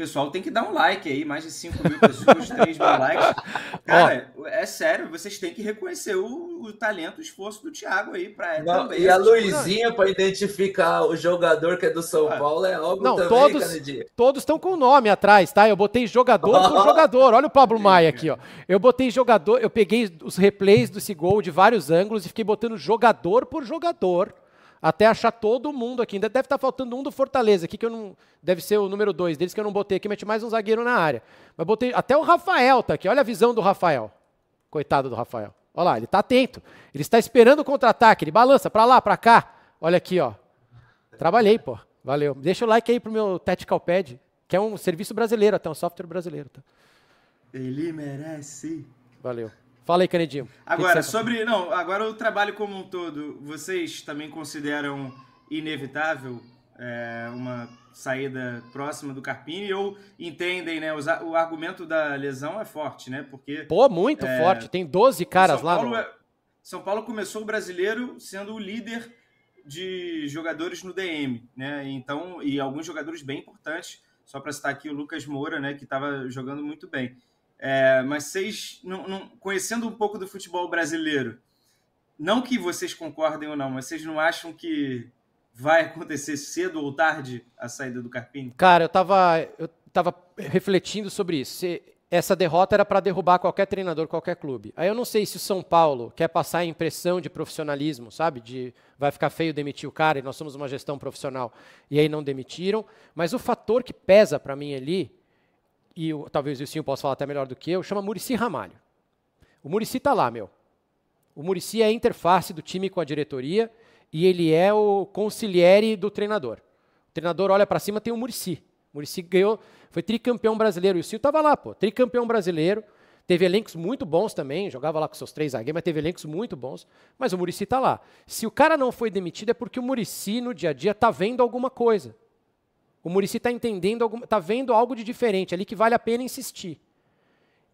Pessoal, tem que dar um like aí, mais de 5 mil pessoas, 3 mil likes. Cara, oh. é sério, vocês têm que reconhecer o, o talento, o esforço do Thiago aí para também. E a Luizinha para identificar o jogador que é do São ah. Paulo é algo Não, também, todos, todos estão com o nome atrás, tá? Eu botei jogador oh. por jogador. Olha o Pablo Maia aqui, ó. Eu botei jogador, eu peguei os replays desse gol de vários ângulos e fiquei botando jogador por jogador até achar todo mundo aqui. Ainda deve estar tá faltando um do Fortaleza aqui, que eu não. Deve ser o número dois deles que eu não botei aqui, mete mais um zagueiro na área. Mas botei. Até o Rafael tá aqui. Olha a visão do Rafael. Coitado do Rafael. Olha lá, ele está atento. Ele está esperando o contra-ataque. Ele balança para lá, para cá. Olha aqui, ó. Trabalhei, pô. Valeu. Deixa o like aí pro meu Tactical Pad, que é um serviço brasileiro, até um software brasileiro. Tá? Ele merece. Valeu. Fala aí, Canedinho. Agora, sobre. Não, agora o trabalho como um todo, vocês também consideram inevitável é, uma saída próxima do Carpini ou entendem, né? Os, o argumento da lesão é forte, né? Porque. Pô, muito é, forte. Tem 12 caras São lá. Paulo, no... É, São Paulo começou o brasileiro sendo o líder de jogadores no DM, né? Então, e alguns jogadores bem importantes. Só para citar aqui o Lucas Moura, né? Que estava jogando muito bem. É, mas vocês, não, não, conhecendo um pouco do futebol brasileiro, não que vocês concordem ou não, mas vocês não acham que vai acontecer cedo ou tarde a saída do Carpini? Cara, eu tava, eu tava refletindo sobre isso. Se essa derrota era para derrubar qualquer treinador, qualquer clube. Aí eu não sei se o São Paulo quer passar a impressão de profissionalismo, sabe? De vai ficar feio demitir o cara e nós somos uma gestão profissional. E aí não demitiram. Mas o fator que pesa para mim ali e eu, talvez o Sim possa falar até melhor do que eu, chama Murici Ramalho. O Murici está lá, meu. O Murici é a interface do time com a diretoria e ele é o consigliere do treinador. O treinador olha para cima, tem o Murici. O Murici ganhou, foi tricampeão brasileiro. E o Sil estava lá, pô, tricampeão brasileiro. Teve elencos muito bons também, jogava lá com seus três zagueiros, mas teve elencos muito bons. Mas o Murici está lá. Se o cara não foi demitido, é porque o Murici, no dia a dia, está vendo alguma coisa. O Murici está entendendo, está vendo algo de diferente ali que vale a pena insistir.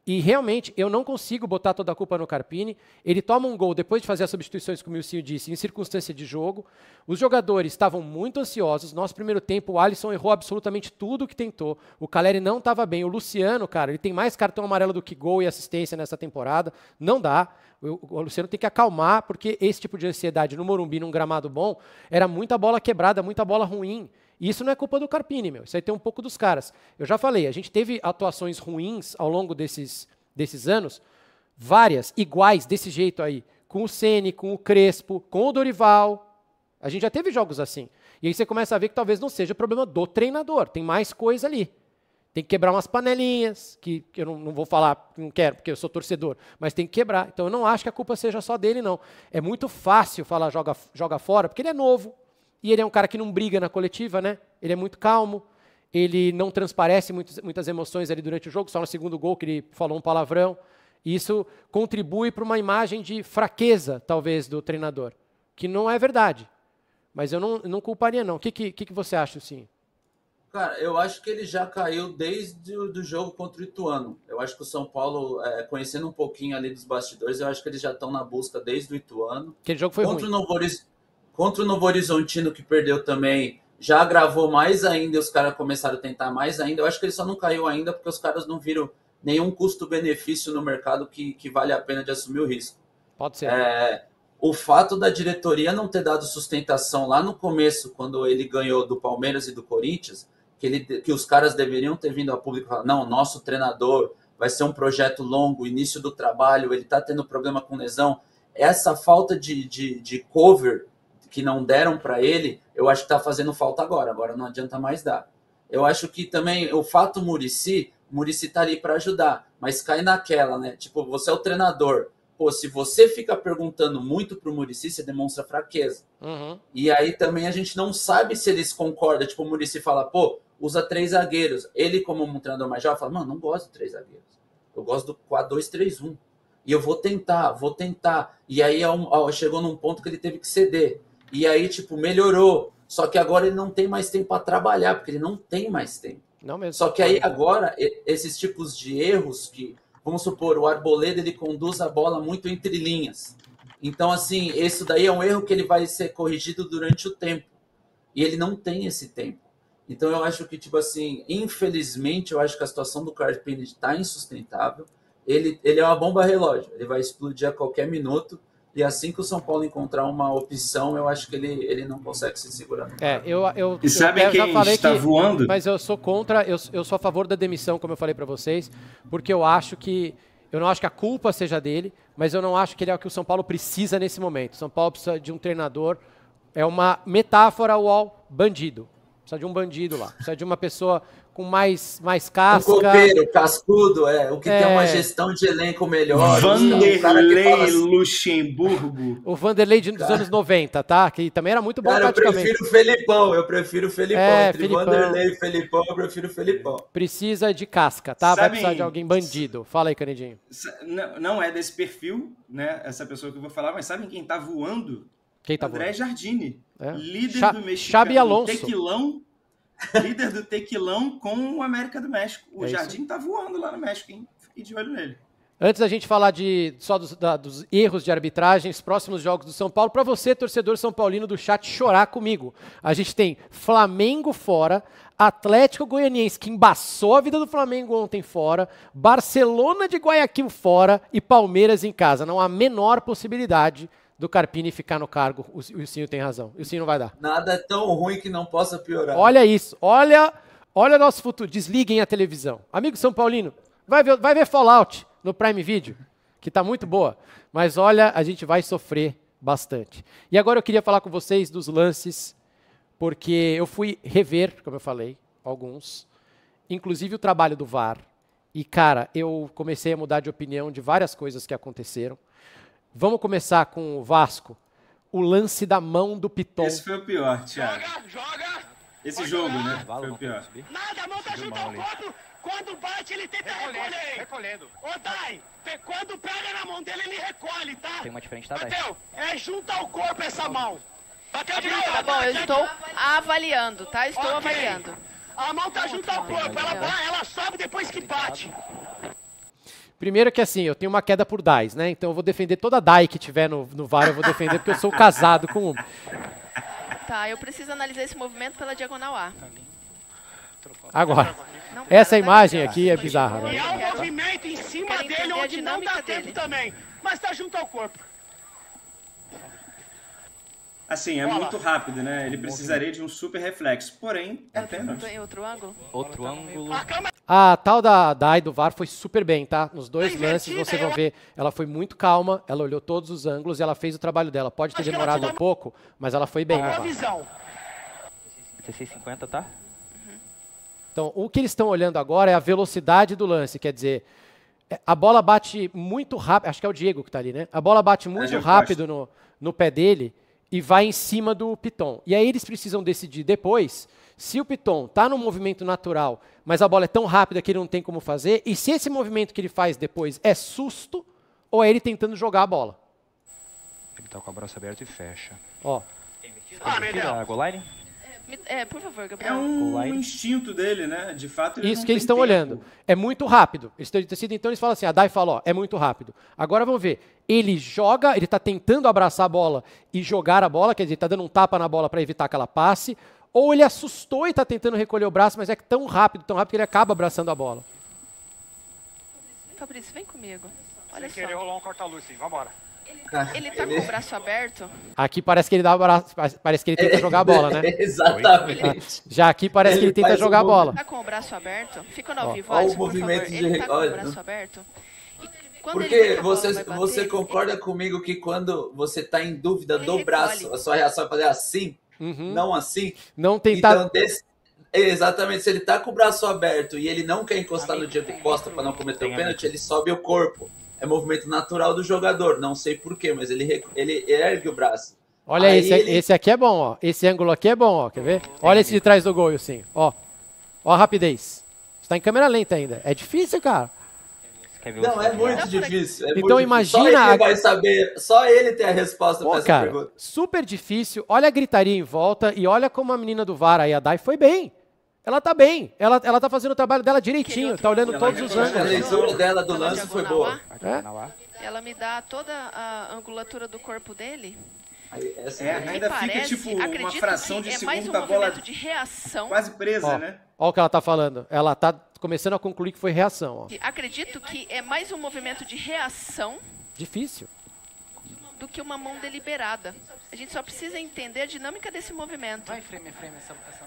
E realmente, eu não consigo botar toda a culpa no Carpini. Ele toma um gol depois de fazer as substituições, como o Milcinho disse, em circunstância de jogo. Os jogadores estavam muito ansiosos. Nosso primeiro tempo, o Alisson errou absolutamente tudo o que tentou. O Caleri não estava bem. O Luciano, cara, ele tem mais cartão amarelo do que gol e assistência nessa temporada. Não dá. O Luciano tem que acalmar, porque esse tipo de ansiedade no Morumbi, num gramado bom, era muita bola quebrada, muita bola ruim. E isso não é culpa do Carpini, meu. Isso aí tem um pouco dos caras. Eu já falei, a gente teve atuações ruins ao longo desses, desses anos, várias, iguais, desse jeito aí. Com o Ceni, com o Crespo, com o Dorival. A gente já teve jogos assim. E aí você começa a ver que talvez não seja problema do treinador. Tem mais coisa ali. Tem que quebrar umas panelinhas, que eu não, não vou falar, não quero, porque eu sou torcedor, mas tem que quebrar. Então eu não acho que a culpa seja só dele, não. É muito fácil falar joga, joga fora, porque ele é novo, e ele é um cara que não briga na coletiva, né? Ele é muito calmo, ele não transparece muitos, muitas emoções ali durante o jogo, só no segundo gol que ele falou um palavrão. E isso contribui para uma imagem de fraqueza, talvez, do treinador, que não é verdade. Mas eu não, não culparia, não. O que, que, que você acha, sim? Cara, eu acho que ele já caiu desde o do jogo contra o Ituano. Eu acho que o São Paulo, é, conhecendo um pouquinho ali dos bastidores, eu acho que eles já estão na busca desde o Ituano. Aquele jogo foi contra ruim. O Novo Horizonte, Contra o Novo Horizontino, que perdeu também, já agravou mais ainda, os caras começaram a tentar mais ainda. Eu acho que ele só não caiu ainda porque os caras não viram nenhum custo-benefício no mercado que, que vale a pena de assumir o risco. Pode ser. É, o fato da diretoria não ter dado sustentação lá no começo, quando ele ganhou do Palmeiras e do Corinthians, que, ele, que os caras deveriam ter vindo a público e falar: não, nosso treinador vai ser um projeto longo, início do trabalho, ele está tendo problema com lesão. Essa falta de, de, de cover que não deram para ele, eu acho que está fazendo falta agora. Agora não adianta mais dar. Eu acho que também o fato Murici, Murici tá ali para ajudar, mas cai naquela, né? Tipo, você é o treinador. Pô, se você fica perguntando muito pro Murici, você demonstra fraqueza. Uhum. E aí também a gente não sabe se eles concordam. Tipo, o Murici fala, pô, usa três zagueiros. Ele, como um treinador mais jovem, fala, mano, não gosto de três zagueiros. Eu gosto do 4-2-3-1. E eu vou tentar, vou tentar. E aí é chegou num ponto que ele teve que ceder. E aí, tipo, melhorou. Só que agora ele não tem mais tempo para trabalhar, porque ele não tem mais tempo. Não mesmo. Só que aí agora, esses tipos de erros que, vamos supor, o Arboleda ele conduz a bola muito entre linhas. Então, assim, isso daí é um erro que ele vai ser corrigido durante o tempo. E ele não tem esse tempo. Então, eu acho que, tipo assim, infelizmente, eu acho que a situação do Carpini está insustentável. Ele, ele é uma bomba relógio, ele vai explodir a qualquer minuto. E assim que o São Paulo encontrar uma opção, eu acho que ele, ele não consegue se segurar. É, eu, eu, e sabe eu, quem está que, voando? Mas eu sou contra, eu, eu sou a favor da demissão, como eu falei para vocês, porque eu acho que. Eu não acho que a culpa seja dele, mas eu não acho que ele é o que o São Paulo precisa nesse momento. O São Paulo precisa de um treinador. É uma metáfora ao bandido. Precisa de um bandido lá. Precisa de uma pessoa com mais, mais casca. o copeiro, cascudo, é. O que é... tem uma é. gestão de elenco melhor. Vanderlei assim. Luxemburgo. O Vanderlei dos anos 90, tá? Que também era muito bom cara, praticamente. eu prefiro o Felipão, eu prefiro o Felipão. É, Entre Felipão. Vanderlei e Felipão, eu prefiro o Felipão. Precisa de casca, tá? Sabe, Vai precisar de alguém bandido. Fala aí, Canidinho Não, é desse perfil, né? Essa pessoa que eu vou falar, mas sabem quem tá voando? Quem tá André voando? Jardine, é. líder Cha do mexicano. Xabi Alonso. Tequilão Líder do tequilão com o América do México. O é Jardim isso. tá voando lá no México, hein? Fique de olho nele. Antes da gente falar de, só dos, da, dos erros de arbitragem, os próximos jogos do São Paulo, para você, torcedor são paulino do chat, chorar comigo. A gente tem Flamengo fora, Atlético Goianiense, que embaçou a vida do Flamengo ontem fora, Barcelona de Guayaquil fora e Palmeiras em casa. Não há menor possibilidade do Carpini ficar no cargo. O, o tem razão. O Sim não vai dar. Nada é tão ruim que não possa piorar. Olha isso. Olha, olha nosso futuro. Desliguem a televisão. Amigo São Paulino, vai ver, vai ver Fallout no Prime Video, que está muito boa. Mas olha, a gente vai sofrer bastante. E agora eu queria falar com vocês dos lances, porque eu fui rever, como eu falei, alguns, inclusive o trabalho do VAR. E, cara, eu comecei a mudar de opinião de várias coisas que aconteceram. Vamos começar com o Vasco. O lance da mão do Piton. Esse foi o pior, Thiago. Joga, joga! Esse jogo, né? Foi o pior. Nada, a mão tá junto ao corpo. Quando bate, ele tenta recolher. Recolhendo. Ô, Dai, quando pega na mão dele, ele recolhe, tá? Tem uma diferente da tá, Mateu, é junto ao corpo essa mão. Bateu de Tá bom, eu estou avaliando, tá? Estou okay. avaliando. A mão tá junto ao corpo, ela, ela sobe depois que bate. Primeiro que assim, eu tenho uma queda por DAIs, né? Então eu vou defender toda DAI que tiver no, no VAR, eu vou defender porque eu sou casado com uma. Tá, eu preciso analisar esse movimento pela diagonal A. Agora, essa imagem aqui é bizarra. E né? há um movimento em cima dele onde não dá tempo dele. também, mas está junto ao corpo. Assim, é muito rápido, né? Ele precisaria de um super reflexo. Porém, é apenas. outro ângulo? Outro tá ângulo. Ah, a tal da Dai do VAR foi super bem, tá? Nos dois tá lances, vocês vão ver. Ela foi muito calma, ela olhou todos os ângulos e ela fez o trabalho dela. Pode ter demorado um pouco, mas ela foi bem. Ah, visão. 16,50, tá? Uhum. Então, o que eles estão olhando agora é a velocidade do lance. Quer dizer, é, a bola bate muito rápido. Acho que é o Diego que tá ali, né? A bola bate é, muito rápido no, no pé dele e vai em cima do piton. E aí eles precisam decidir depois se o piton está no movimento natural, mas a bola é tão rápida que ele não tem como fazer, e se esse movimento que ele faz depois é susto ou é ele tentando jogar a bola. Ele está com o braço aberto e fecha. Ó. Ah, Goal é, por favor, Gabriel. É um instinto dele, né? De fato, ele Isso que eles estão olhando. É muito rápido. Eles estão tecido. então eles falam assim, a Dai falou, ó, é muito rápido. Agora vamos ver. Ele joga, ele está tentando abraçar a bola e jogar a bola, quer dizer, está dando um tapa na bola para evitar que ela passe. Ou ele assustou e está tentando recolher o braço, mas é tão rápido, tão rápido que ele acaba abraçando a bola. Fabrício, vem comigo. Olha Sem só. querer rolar um corta-luz, sim. Vambora. Ele, tá é. ele... Tá com o braço aberto? Aqui parece que ele dá o braço. Parece que ele tenta é. jogar a bola, né? Exatamente. Tá, já aqui parece que ele tenta jogar a bola. Tá com o braço aberto? Fica no vivo, Olha o movimento de... Ele tá com Olha, o braço aberto? Porque você, bater, você concorda ele... comigo que quando você está em dúvida ele do recolhe. braço, a sua reação é fazer assim, uhum. não assim. Não tentar. Então, desse... Exatamente, se ele está com o braço aberto e ele não quer encostar Amigo, no dia de é, costa para não cometer o um pênalti, ele sobe o corpo é movimento natural do jogador, não sei porquê, mas ele, ele ergue o braço. Olha aí esse, ele... esse aqui é bom, ó. Esse ângulo aqui é bom, ó. Quer ver? É olha esse de trás do gol, sim, Ó. Ó a rapidez. Está em câmera lenta ainda. É difícil, cara. Não, é muito difícil. É então muito imagina. Difícil. Só ele vai saber, só ele tem a resposta para essa cara, pergunta. Super difícil. Olha a gritaria em volta e olha como a menina do VAR aí, a Dai, foi bem. Ela tá bem, ela, ela tá fazendo o trabalho dela direitinho, tá olhando todos os ângulos. A leitura dela do lance foi boa. É? Ela me dá toda a angulatura do corpo dele. Essa é, ainda parece, fica tipo uma fração de é segundo mais um da bola de reação. quase presa, ó, né? Olha o que ela tá falando. Ela tá começando a concluir que foi reação. Ó. Acredito que é mais um movimento de reação. Difícil. Do que uma mão deliberada. A gente só precisa entender a dinâmica desse movimento. Vai, frame, frame essa, essa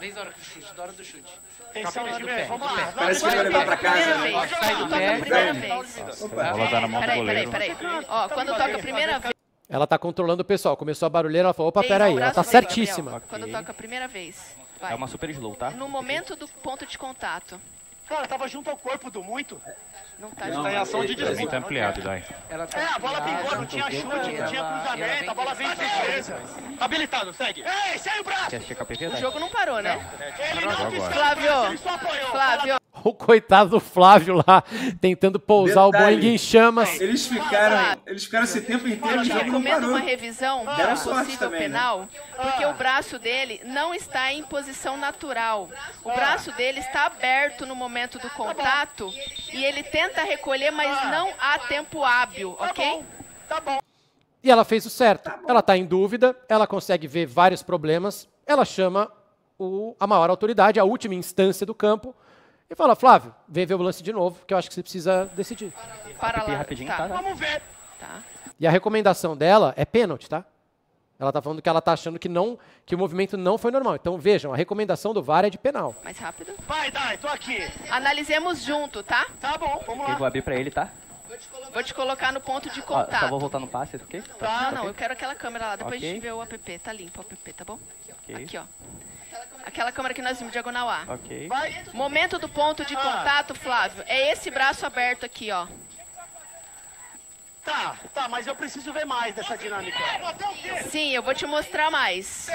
Desde a hora do chute, da hora do chute. Atenção, hora do pé. Vamos lá. Parece que ele vai pra casa. Né? Sai do pé. Primeira vez. Opa. Bola tá na mão do goleiro. Peraí, peraí, Ó, tá quando toca a primeira vez... Ela tá controlando o pessoal. Começou a barulheira, ela falou, opa, peraí, ela tá certíssima. Quando toca a primeira vez. É uma super slow, tá? No momento do ponto de contato. Cara, tava junto ao corpo do muito. Não tá, não, em ação de desmonte. Tá ampliado, dai. Tá é, a bola pingou, não tinha chute, não tinha né? tá cruzamento, a bola vem de defesa. habilitado, segue. Ei, sai o braço! O jogo não parou, né? Ele não quis Flávio, Flávio. O coitado do Flávio lá, tentando pousar Detalhe. o Boeing em chamas. Eles ficaram, eles ficaram esse tempo inteiro, jogando. Eu não uma revisão ah, um possível também, né? penal, né? porque ah. o braço dele não está em posição natural. O ah. braço dele está aberto no momento do tá contato e ele tenta tenta recolher, mas ah. não há tempo hábil, tá ok? Bom, tá bom. E ela fez o certo. Tá ela está em dúvida, ela consegue ver vários problemas, ela chama o, a maior autoridade, a última instância do campo, e fala, Flávio, vem ver o lance de novo, que eu acho que você precisa decidir. Para lá, para lá. Rapidinho, tá. Vamos ver. Tá. E a recomendação dela é pênalti, tá? Ela está falando que ela está achando que não, que o movimento não foi normal. Então vejam, a recomendação do VAR é de penal. Mais rápido. Vai, Dai, tô aqui. Analisemos junto, tá? Tá bom, vamos lá. Eu vou abrir para ele, tá? Vou te colocar no ponto de ah, contato. Ah, só vou voltar no passe, tá ok? Tá, tá não, eu quero aquela câmera lá, depois okay. a gente vê o app, tá limpo o app, tá bom? Okay. Aqui, ó. Aquela câmera que nós vimos, diagonal A. Ok. Vai. Momento do ponto de ah. contato, Flávio, é esse braço aberto aqui, ó. Tá, tá, mas eu preciso ver mais dessa dinâmica. Sim, eu vou te mostrar mais.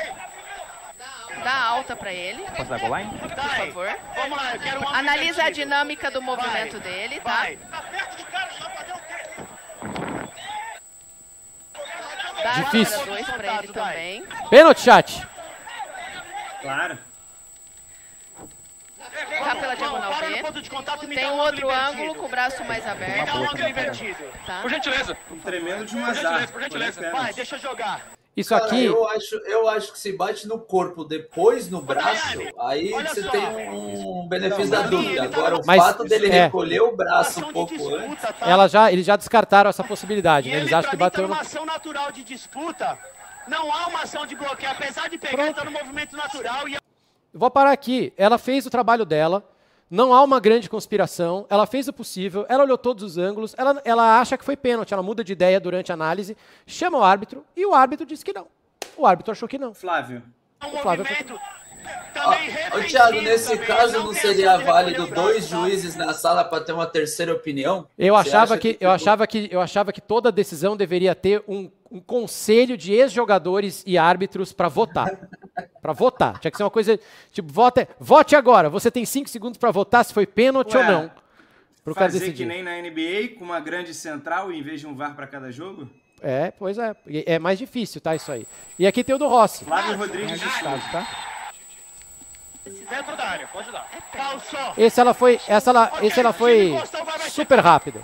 Dá alta pra ele. Posso dar tá Por favor. Vamos lá, eu quero Analisa a dinâmica do movimento vai, dele, tá? Vai. Tá Dá Difícil. Dois pra ele também. Pênalti, chat. Claro tá pela diagonal B. Tem um outro ângulo com o braço mais aberto. Me dá um ângulo tá. invertido. Tá. Por gentileza. Um tremendo de um azar. Por gentileza, por gentileza. Vai, deixa eu jogar. Isso Cara, aqui. Eu acho, eu acho que se bate no corpo depois no braço, aí Olha você só. tem um benefício não, da dúvida. Tá Agora, o mas, fato dele é. recolher o braço um pouco disputa, antes. Tá? Ela já, eles já descartaram essa possibilidade, né? Eles ele, acham que tá bateu. Não Tá uma ação natural de disputa, não há uma ação de bloqueio, apesar de pegar, Pronto. tá no movimento natural e vou parar aqui. Ela fez o trabalho dela, não há uma grande conspiração, ela fez o possível, ela olhou todos os ângulos, ela, ela acha que foi pênalti, ela muda de ideia durante a análise, chama o árbitro e o árbitro diz que não. O árbitro achou que não. Flávio. O, o Ô, Thiago, nesse também. caso não, seria válido dois juízes na sala para ter uma terceira opinião? Eu achava que, que, eu achava que eu achava que toda decisão deveria ter um, um conselho de ex-jogadores e árbitros para votar. para votar. Tinha que ser uma coisa tipo vote, vote agora. Você tem cinco segundos para votar se foi pênalti Ué, ou não. Pro fazer que nem na NBA com uma grande central em vez de um VAR para cada jogo? É, pois é. É mais difícil, tá? Isso aí. E aqui tem o do Rossi. Flávio Rodrigues. É, é, tá? Dentro da área, pode dar. É Calçou. Esse ela foi, essa ela, okay, esse ela foi super rápido.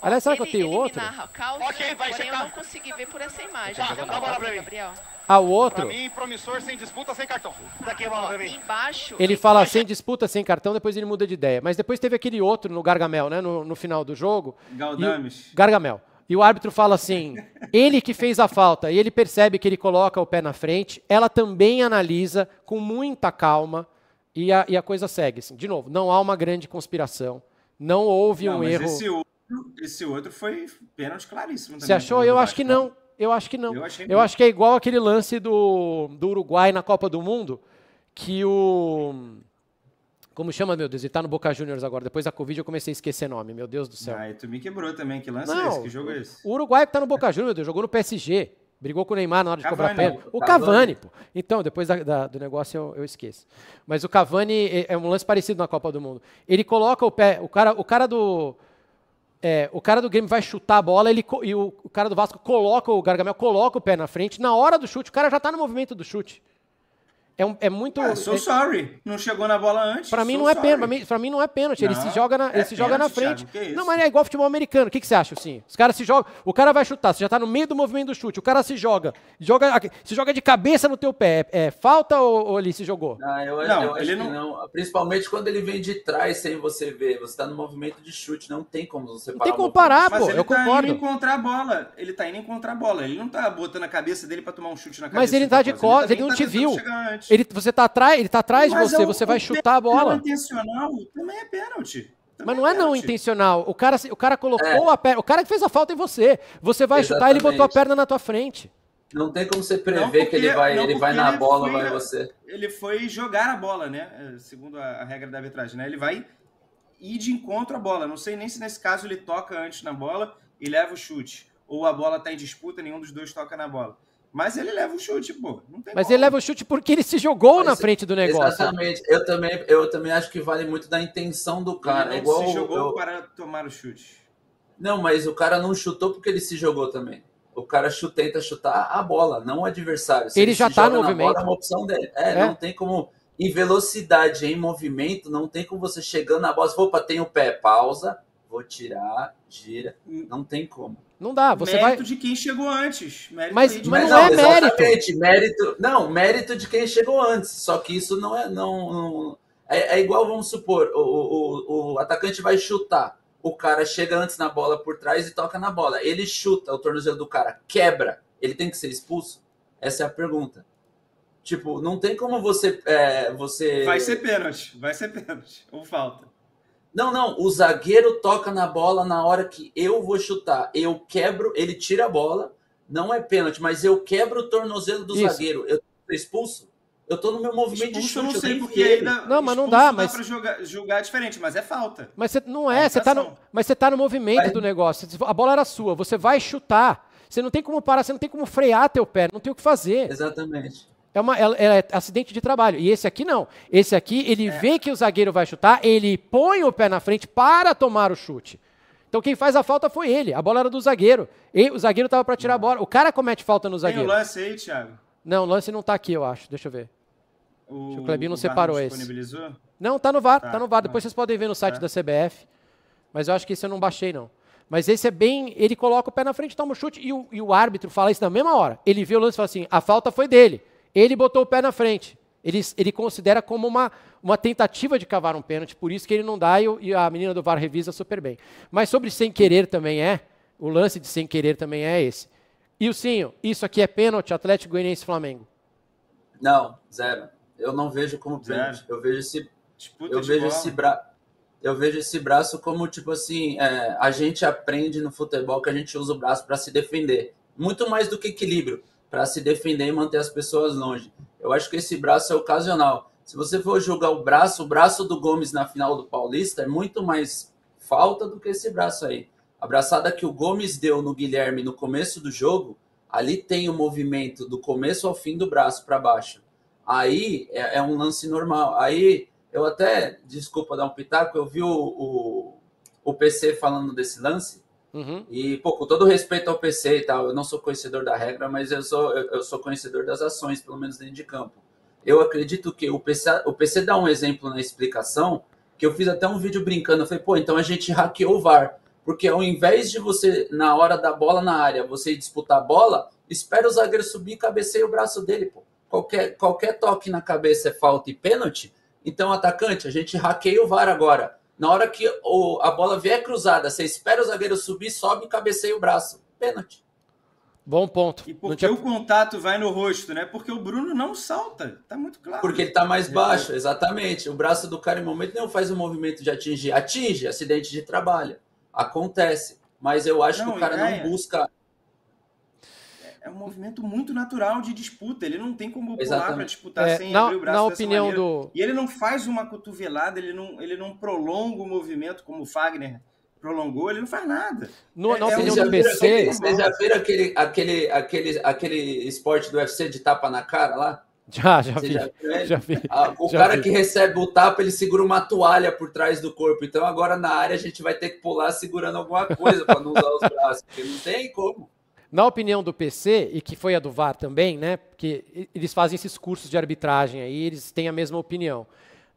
Aliás, será que eu tenho outro? Narra, calça, okay, vai porém checar. eu não consegui ver por essa imagem. Tá, então, dá bola pra mim. Gabriel. Ah, o outro? Pra mim, promissor, sem disputa, sem cartão. Daqui, tá bola pra mim. Embaixo. Ele fala sem disputa, sem cartão, depois ele muda de ideia. Mas depois teve aquele outro no Gargamel, né? No, no final do jogo. Galdames. Gargamel e o árbitro fala assim: ele que fez a falta, e ele percebe que ele coloca o pé na frente, ela também analisa com muita calma e a, e a coisa segue. Assim. De novo, não há uma grande conspiração, não houve não, um erro. Esse outro, esse outro foi pênalti claríssimo. Também, Você achou? Né? Eu acho que não. Eu acho que não. Eu, Eu acho que é igual aquele lance do, do Uruguai na Copa do Mundo, que o como chama, meu Deus? Ele tá no Boca Juniors agora. Depois da Covid eu comecei a esquecer nome. Meu Deus do céu. Ah, e tu me quebrou também. Que lance Não, é esse? Que jogo é esse? O Uruguai que tá no Boca Juniors, meu Deus. Jogou no PSG. Brigou com o Neymar na hora de Cavani, cobrar pênalti. O tá Cavani, pô. Então, depois da, da, do negócio eu, eu, esqueço. Mas o Cavani é, é um lance parecido na Copa do Mundo. Ele coloca o pé. O cara, o cara do. É, o cara do game vai chutar a bola ele, e o, o cara do Vasco coloca, o Gargamel coloca o pé na frente. Na hora do chute, o cara já tá no movimento do chute. É, um, é muito. Ah, so é sorry. Não chegou na bola antes. Pra mim, so não é pênalti, pra, mim, pra mim não é pênalti. Não, ele se joga na, é ele se joga na frente. Thiago, não, mas é igual futebol americano. O que, que você acha, sim? Os caras se jogam. O cara vai chutar, você já tá no meio do movimento do chute. O cara se joga. joga se joga de cabeça no teu pé. É, é falta ou, ou, ele se jogou? Ah, não, eu, não, eu ele não... não... Principalmente quando ele vem de trás sem você ver. Você tá no movimento de chute. Não tem como você parar. Não tem como parar, pô. eu tá concordo. Ele tá indo encontrar a bola. Ele tá indo encontrar a bola. Ele não tá botando a cabeça dele pra tomar um chute na cabeça. Mas ele tá de costas, ele, tá ele não tá te viu pênalti. Ele, você tá atrás, ele tá atrás Mas de você, é o, você vai chutar a bola. intencional também é pênalti. Também Mas é não é, é não intencional. O cara, o cara colocou é. a perna. O cara que fez a falta em você. Você vai Exatamente. chutar, ele botou a perna na tua frente. Não tem como você prever porque, que ele vai, ele vai na ele bola, foi, vai você. Ele foi jogar a bola, né? É, segundo a, regra da arbitragem, né? Ele vai ir de encontro à bola. Não sei nem se nesse caso ele toca antes na bola e leva o chute. Ou a bola está em disputa, nenhum dos dois toca na bola. Mas ele leva o chute, pô. Mas como. ele leva o chute porque ele se jogou Mas, na frente do negócio. Exatamente. Eu também, eu também acho que vale muito da intenção do cara. Ele é igual se jogou eu... para tomar o chute. Não, mas o cara não chutou porque ele se jogou também. O cara chuta, tenta chutar a bola, não o adversário. Ele, ele, já está no movimento. Bola, é uma opção dele. É, é, não tem como. Em velocidade, em movimento, não tem como você chegando na bola. Opa, tem o pé, pausa vou tirar, gira, não tem como. Não dá, você mérito vai... de quem chegou antes. Mérito mas, de... mas, mas não, não é mérito. mérito. Não, mérito de quem chegou antes. Só que isso não é. não, não é, é, igual, vamos supor, o, o, o atacante vai chutar. O cara chega antes na bola por trás e toca na bola. Ele chuta, o tornozelo do cara quebra. Ele tem que ser expulso? Essa é a pergunta. Tipo, não tem como você. É, você... Vai ser pênalti, vai ser pênalti. Ou falta. Não, não, o zagueiro toca na bola na hora que eu vou chutar. Eu quebro, ele tira a bola, não é pênalti, mas eu quebro o tornozelo do Isso. zagueiro. Eu tô expulso? Eu tô no meu movimento expulso, de chute. Eu não sei porque ele. Ainda, não, mas não dá, dá mas. Dá pra julgar, julgar diferente, mas é falta. Mas você não é, é você tá no, mas você tá no movimento vai. do negócio. A bola era sua, você vai chutar. Você não tem como parar, você não tem como frear teu pé, não tem o que fazer. Exatamente. É, uma, é, é, acidente de trabalho. E esse aqui não. Esse aqui, ele é. vê que o zagueiro vai chutar, ele põe o pé na frente para tomar o chute. Então quem faz a falta foi ele. A bola era do zagueiro. E o zagueiro estava para tirar a bola. O cara comete falta no zagueiro. Tem o lance aí, Thiago? Não, o lance não está aqui, eu acho. Deixa eu ver. O, o Clebinho não o separou esse. Não, tá no VAR, tá, tá no VAR. Tá. Depois vocês podem ver no site tá. da CBF. Mas eu acho que esse eu não baixei, não. Mas esse é bem. Ele coloca o pé na frente, toma o chute e o, e o árbitro fala isso na mesma hora. Ele vê o lance e fala assim: a falta foi dele. Ele botou o pé na frente. Ele, ele considera como uma, uma tentativa de cavar um pênalti, por isso que ele não dá e, e a menina do VAR revisa super bem. Mas sobre sem querer também é, o lance de sem querer também é esse. E o Sinho, isso aqui é pênalti, Atlético Goianiense Flamengo? Não, zero. Eu não vejo como pênalti. Eu vejo esse. Disputa eu vejo esse braço eu vejo esse braço como tipo assim é, a gente aprende no futebol que a gente usa o braço para se defender muito mais do que equilíbrio para se defender e manter as pessoas longe. Eu acho que esse braço é ocasional. Se você for jogar o braço, o braço do Gomes na final do Paulista é muito mais falta do que esse braço aí. A braçada que o Gomes deu no Guilherme no começo do jogo, ali tem o movimento do começo ao fim do braço para baixo. Aí é, é, um lance normal. Aí eu até, desculpa dar um pitaco, eu vi o, o, o PC falando desse lance. Uhum. E, pô, com todo respeito ao PC e tal, eu não sou conhecedor da regra, mas eu sou, eu, sou conhecedor das ações, pelo menos dentro de campo. Eu acredito que o PC, o PC dá um exemplo na explicação, que eu fiz até um vídeo brincando, eu falei, pô, então a gente hackeou o VAR, porque ao invés de você, na hora da bola na área, você disputar a bola, espera o zagueiro subir, cabeceia o braço dele, pô. Qualquer, qualquer toque na cabeça é falta e pênalti, então atacante, a gente hackeia o VAR agora na hora que o, a bola vier cruzada, você espera o zagueiro subir, sobe e cabeceia o braço. Pênalti. Bom ponto. E porque tinha... o contato vai no rosto, né? Porque o Bruno não salta, tá muito claro. Porque ele tá mais é. baixo, exatamente. O braço do cara em momento nenhum faz o um movimento de atingir. Atinge, acidente de trabalho. Acontece. Mas eu acho não, que o cara não busca é um movimento muito natural de disputa. Ele não tem como pular para disputar é, sem na, abrir o braço. Na opinião do... E ele não faz uma cotovelada, ele não, ele não prolonga o movimento como o Fagner prolongou, ele não faz nada. No, é, na é opinião do PC. Vocês já viram aquele, aquele, aquele, aquele esporte do UFC de tapa na cara lá? Já, já vi. Já já vi ah, o já cara vi. que recebe o tapa, ele segura uma toalha por trás do corpo. Então agora na área a gente vai ter que pular segurando alguma coisa para não usar os braços, porque não tem como. Na opinião do PC, e que foi a do VAR também, né, porque eles fazem esses cursos de arbitragem aí, eles têm a mesma opinião.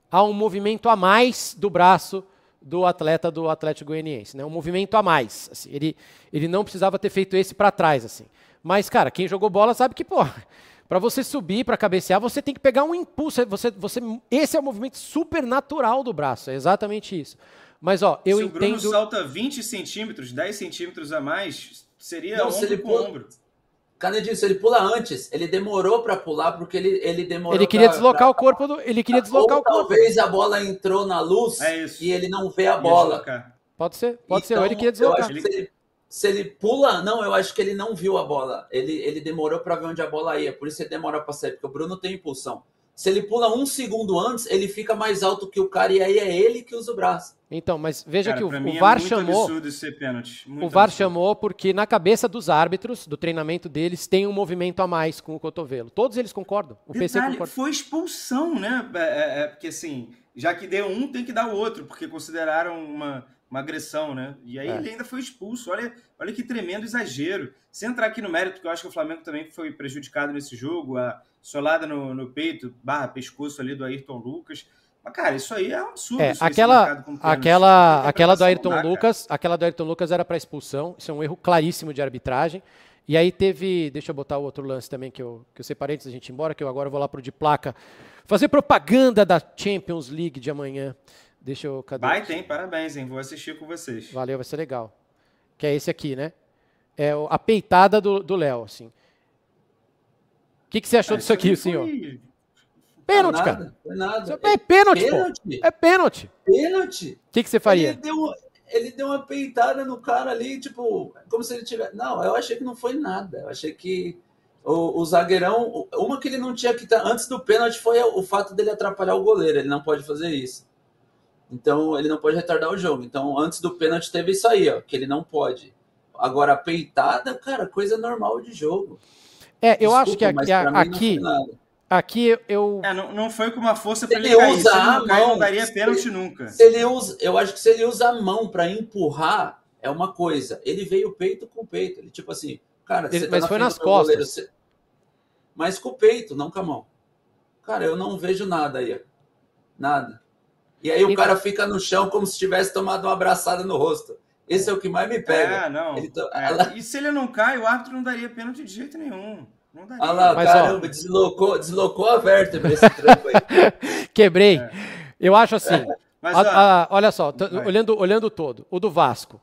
Há um movimento a mais do braço do atleta do Atlético Goianiense, né? Um movimento a mais. Assim, ele, ele não precisava ter feito esse para trás, assim. Mas, cara, quem jogou bola sabe que, pô, para você subir, para cabecear, você tem que pegar um impulso. Você, você, esse é o movimento supernatural do braço, é exatamente isso. Mas, ó, eu entendo... Se o Bruno salta 20 centímetros, 10 centímetros a mais, Seria não, ombro se ele pula... ombro. Canedinho, se ele pula antes, ele demorou para pular porque ele, ele demorou. Ele queria pra, deslocar pra... o corpo do. Ele queria deslocar Ou o corpo. Talvez a bola entrou na luz é e ele não vê a bola. Pode ser, pode então, ser. Ou ele então, queria deslocar. que Se, ele, se, ele, pula, não, eu acho que ele não viu a bola. Ele, ele demorou para ver onde a bola ia. Por isso ele demora para sair, porque o Bruno tem impulsão. Se ele pula um segundo antes, ele fica mais alto que o cara e aí é ele que usa o braço. Então, mas veja cara, que o, é o VAR é chamou. Pênalti, o VAR chamou porque na cabeça dos árbitros, do treinamento deles, tem um movimento a mais com o cotovelo. Todos eles concordam. O Detalhe, PC concorda. Foi expulsão, né? É, é, é, porque assim, já que deu um, tem que dar o outro, porque consideraram uma, uma agressão, né? E aí é. ele ainda foi expulso. Olha, olha que tremendo exagero. Se entrar aqui no mérito, que eu acho que o Flamengo também foi prejudicado nesse jogo, a solada no, no peito, barra pescoço ali do Ayrton Lucas. Mas, cara, isso aí é um absurdo. É, aquela, aquela, aquela do Ayrton lá, Lucas, aquela do Ayrton Lucas era para expulsão. Isso é um erro claríssimo de arbitragem. E aí teve, deixa eu botar o outro lance também que eu, que eu separei antes da gente ir embora, que eu agora vou lá pro de placa. Fazer propaganda da Champions League de amanhã. Deixa eu. Cadê vai, tem, parabéns, hein? Vou assistir com vocês. Valeu, vai ser legal. Que é esse aqui, né? É a peitada do Léo, assim que, que você achou é, disso aqui, senhor? Foi... Pênalti, nada, Não Foi nada. É, é, é, é pênalti, pênalti, pô. É pênalti. Pênalti. O que, que você faria? Ele deu, ele deu uma peitada no cara ali, tipo, como se ele tivesse. Não, eu achei que não foi nada. Eu achei que o, o zagueirão. Uma que ele não tinha que estar. Tá, antes do pênalti foi o fato dele atrapalhar o goleiro. Ele não pode fazer isso. Então, ele não pode retardar o jogo. Então, antes do pênalti teve isso aí, ó, que ele não pode. Agora, a peitada, cara, coisa normal de jogo. É, eu Desculpa, acho que aqui, aqui, aqui eu. É, não, não foi com uma força para ele, ele cair. usar ele a mão. Não daria pênalti nunca. Se ele usa, eu acho que se ele usa a mão para empurrar, é uma coisa. Ele veio peito com peito. Ele, tipo assim, cara, ele, você tá mas na foi nas costas. Goleiro, você... Mas com o peito, não com a mão. Cara, eu não vejo nada aí. Nada. E aí o cara fica no chão como se tivesse tomado uma abraçada no rosto. Esse é o que mais me pega. É, não. Tá- é. Lá... E se ele não cai, o árbitro não daria pênalti de jeito nenhum. Não daria. Olha lá, Mas, caramba, ó... deslocou, deslocou a vértebra esse trampo aí. Quebrei. É. Eu acho assim. Mas, a, a, olha só, olhando, olhando todo, o do Vasco.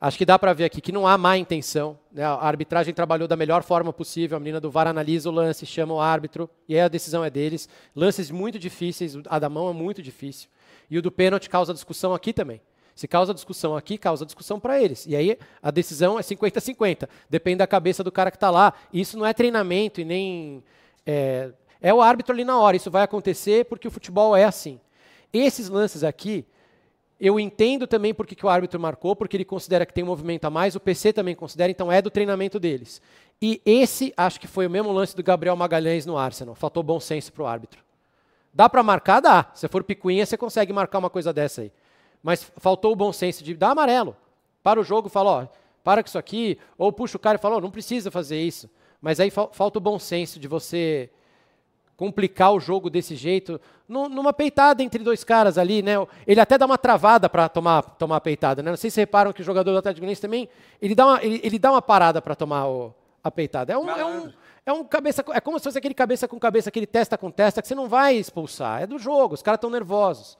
Acho que dá para ver aqui que não há má intenção. Né? A arbitragem trabalhou da melhor forma possível. A menina do VAR analisa o lance, chama o árbitro e aí a decisão é deles. Lances muito difíceis, a da mão é muito difícil. E o do pênalti causa discussão aqui também. Se causa discussão aqui, causa discussão para eles. E aí a decisão é 50-50. Depende da cabeça do cara que está lá. isso não é treinamento e nem. É, é o árbitro ali na hora. Isso vai acontecer porque o futebol é assim. Esses lances aqui, eu entendo também porque que o árbitro marcou, porque ele considera que tem um movimento a mais, o PC também considera, então é do treinamento deles. E esse, acho que foi o mesmo lance do Gabriel Magalhães no Arsenal. Faltou bom senso para o árbitro. Dá para marcar? Dá. Se for picuinha, você consegue marcar uma coisa dessa aí mas faltou o bom senso de dar amarelo. Para o jogo, fala, ó, para com isso aqui, ou puxa o cara e fala, ó, não precisa fazer isso. Mas aí falta o bom senso de você complicar o jogo desse jeito, numa peitada entre dois caras ali, né? Ele até dá uma travada para tomar, tomar a peitada, né? Não sei se reparam que o jogador do Atlético Mineiro também, ele dá uma, ele, ele dá uma parada para tomar o, a peitada. É um, é um, é um cabeça, é como se fosse aquele cabeça com cabeça, aquele testa com testa que você não vai expulsar, é do jogo, os caras estão nervosos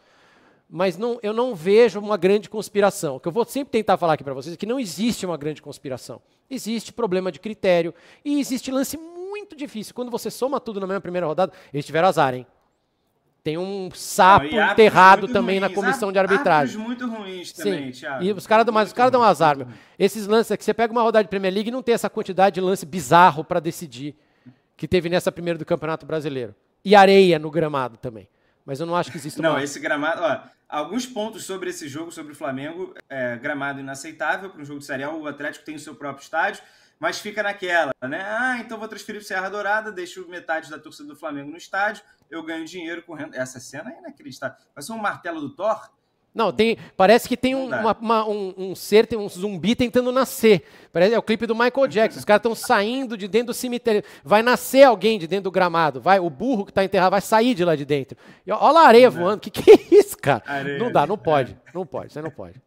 mas não, eu não vejo uma grande conspiração. O que eu vou sempre tentar falar aqui para vocês é que não existe uma grande conspiração. Existe problema de critério e existe lance muito difícil. Quando você soma tudo na mesma primeira rodada, eles tiveram azar, hein? Tem um sapo enterrado também ruins. na comissão de arbitragem. muito ruins também, Sim. Thiago. E os caras mas os caras dão azar, meu. Esses lances aqui, você pega uma rodada de Premier League e não tem essa quantidade de lance bizarro para decidir que teve nessa primeira do Campeonato Brasileiro. E areia no gramado também. Mas eu não acho que existe Não, uma... esse gramado, ó, Alguns pontos sobre esse jogo, sobre o Flamengo, é, gramado inaceitável para um jogo de Série A, o Atlético tem o seu próprio estádio, mas fica naquela, né? Ah, então vou transferir para Serra Dourada, deixo metade da torcida do Flamengo no estádio, eu ganho dinheiro correndo. Essa cena é inacreditável. Vai ser um martelo do Thor não, tem, parece que tem um, uma, uma, um, um, ser, tem um zumbi tentando nascer. Parece, é o clipe do Michael Jackson. Os caras estão saindo de dentro do cemitério. Vai nascer alguém de dentro do gramado. Vai, o burro que está enterrado vai sair de lá de dentro. olha a areia voando. Que que é isso, cara? Areia. Não dá, não pode. É. Não pode, você não pode.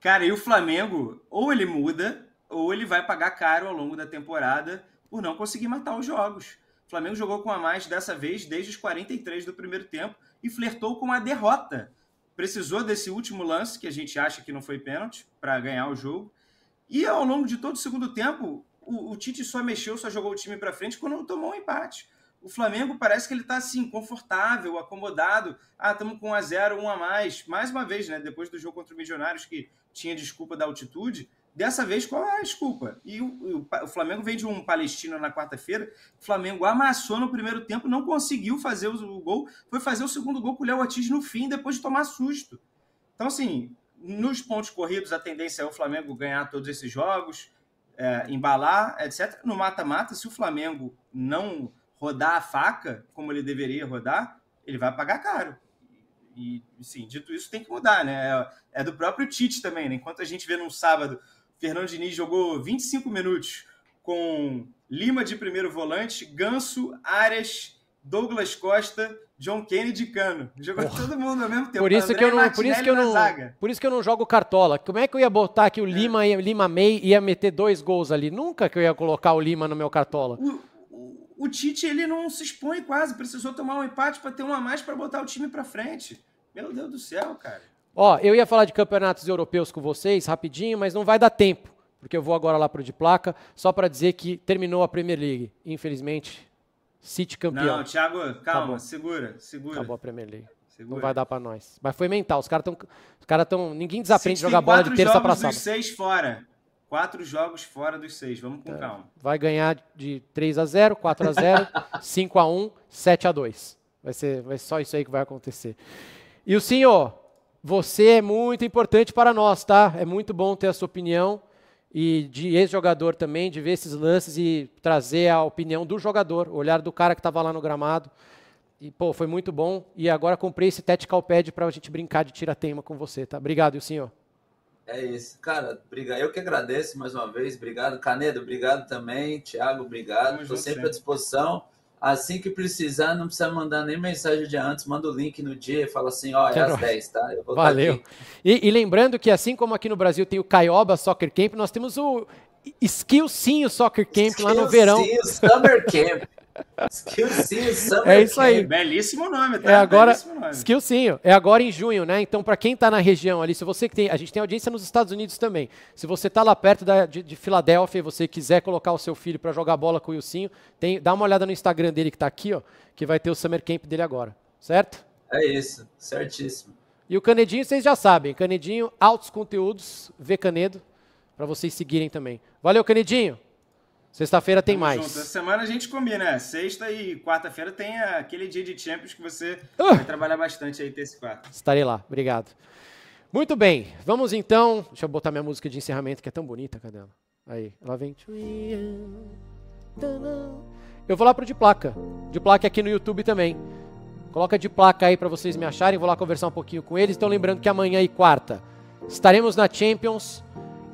Cara, e o Flamengo, ou ele muda, ou ele vai pagar caro ao longo da temporada por não conseguir matar os jogos. O Flamengo jogou com a mais dessa vez desde os 43 do primeiro tempo e flertou com a derrota precisou desse último lance, que a gente acha que não foi pênalti, para ganhar o jogo. E ao longo de todo o segundo tempo, o, o Tite só mexeu, só jogou o time para frente quando tomou um empate. O Flamengo parece que ele está assim, confortável, acomodado. Ah, estamos com um a zero um a mais. Mais uma vez, né? Depois do jogo contra o Milionários, que tinha desculpa da altitude, Dessa vez, qual é a desculpa? E o, o, o Flamengo vem de um Palestina na quarta-feira. O Flamengo amassou no primeiro tempo, não conseguiu fazer o, o, gol. Foi fazer o segundo gol com o Léo Ortiz no fim, depois de tomar susto. Então, assim, nos pontos corridos, a tendência é o Flamengo ganhar todos esses jogos, é, embalar, etc. No mata-mata, se o Flamengo não rodar a faca como ele deveria rodar, ele vai pagar caro e, sim, dito isso, tem que mudar, né? É, é do próprio Tite também, né? Enquanto a gente vê num sábado Fernando Diniz jogou 25 minutos com Lima de primeiro volante, Ganso, Arias, Douglas Costa, John Kennedy e Cano. Jogou Porra. todo mundo ao mesmo tempo. Por isso que eu não, por isso que eu não, por isso que eu não jogo cartola. Como é que eu ia botar que o é. Lima, Lima May ia meter dois gols ali? Nunca que eu ia colocar o Lima no meu cartola. O, o, o Tite ele não se expõe quase, precisou tomar um empate para ter um a mais para botar o time para frente. Meu Deus do céu, cara. Ó, eu ia falar de campeonatos europeus com vocês rapidinho, mas não vai dar tempo, porque eu vou agora lá para o de placa, só para dizer que terminou a Premier League. Infelizmente, City campeão. Não, Thiago, calma, Acabou. segura, segura. Acabou a Premier League. Segura. Não vai dar para nós. Mas foi mental, os caras estão. Os caras Ninguém desaprende City jogar bola de terça para sábado. seis fora. Quatro jogos fora dos seis, vamos com é. calma. Vai ganhar de 3 a 0 4 a 0 5 a 1 7 a 2 Vai ser, vai ser só isso aí que vai acontecer. E o senhor, você é muito importante para nós, tá? É muito bom ter a sua opinião e de ex-jogador também, de ver esses lances e trazer a opinião do jogador, o olhar do cara que estava lá no gramado. E, pô, foi muito bom. E agora comprei esse Tactical Pad para a gente brincar de tira tema com você, tá? Obrigado, e o senhor? É isso. Cara, obrigado. Eu que agradeço mais uma vez. Obrigado, Canedo. Obrigado também. Thiago. obrigado. Estou sempre à disposição. Assim que precisar, não precisa mandar nem mensagem de antes, manda o link no dia e fala assim, ó, oh, é Quero... às 10, tá? tá? Valeu. E, e, lembrando que assim como aqui no Brasil tem o Caioba Soccer Camp, nós temos o Skillzinho Soccer Camp lá no verão. Summer Camp. Skillzinho É isso aí. Belíssimo nome, tá? É agora, nome. Skillzinho. É agora em junho, né? Então, para quem tá na região ali, se você que tem. A gente tem audiência nos Estados Unidos também. Se você tá lá perto da, de, de, Filadélfia e você quiser colocar o seu filho para jogar bola com o Ilcinho, tem, dá uma olhada no Instagram dele que tá aqui, ó, que vai ter o Summer Camp dele agora. Certo? É isso, certíssimo. E o Canedinho, vocês já sabem. Canedinho, altos conteúdos, vê Canedo, para vocês seguirem também. Valeu, Canedinho! Sexta-feira tem Tamo mais. Junto. Essa semana a gente combina. É. Sexta e quarta-feira tem aquele dia de Champions que você uh! vai trabalhar bastante aí terça e quarta. Estarei lá. Obrigado. Muito bem. Vamos então. Deixa eu botar minha música de encerramento que é tão bonita, cadê ela? Aí, ela vem. Eu vou lá pro de placa. De placa é aqui no YouTube também. Coloca de placa aí para vocês me acharem. Vou lá conversar um pouquinho com eles. Então lembrando que amanhã e quarta estaremos na Champions.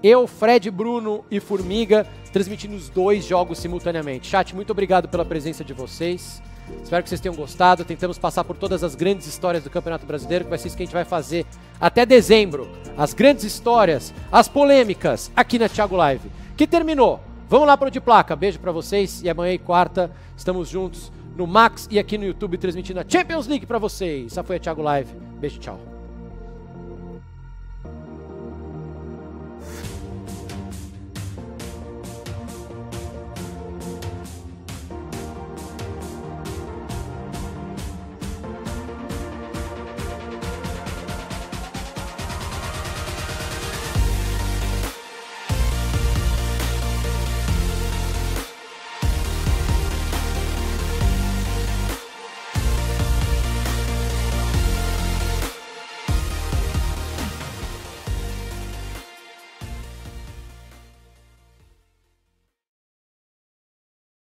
Eu, Fred, Bruno e Formiga, transmitindo os dois jogos simultaneamente. Chat, muito obrigado pela presença de vocês. Espero que vocês tenham gostado. Tentamos passar por todas as grandes histórias do Campeonato Brasileiro, que vai ser isso que a gente vai fazer até dezembro. As grandes histórias, as polêmicas, aqui na Thiago Live. Que terminou. Vamos lá para o de placa. Beijo para vocês e amanhã e quarta estamos juntos no Max e aqui no YouTube transmitindo a Champions League para vocês. Essa foi a Thiago Live. Beijo, tchau.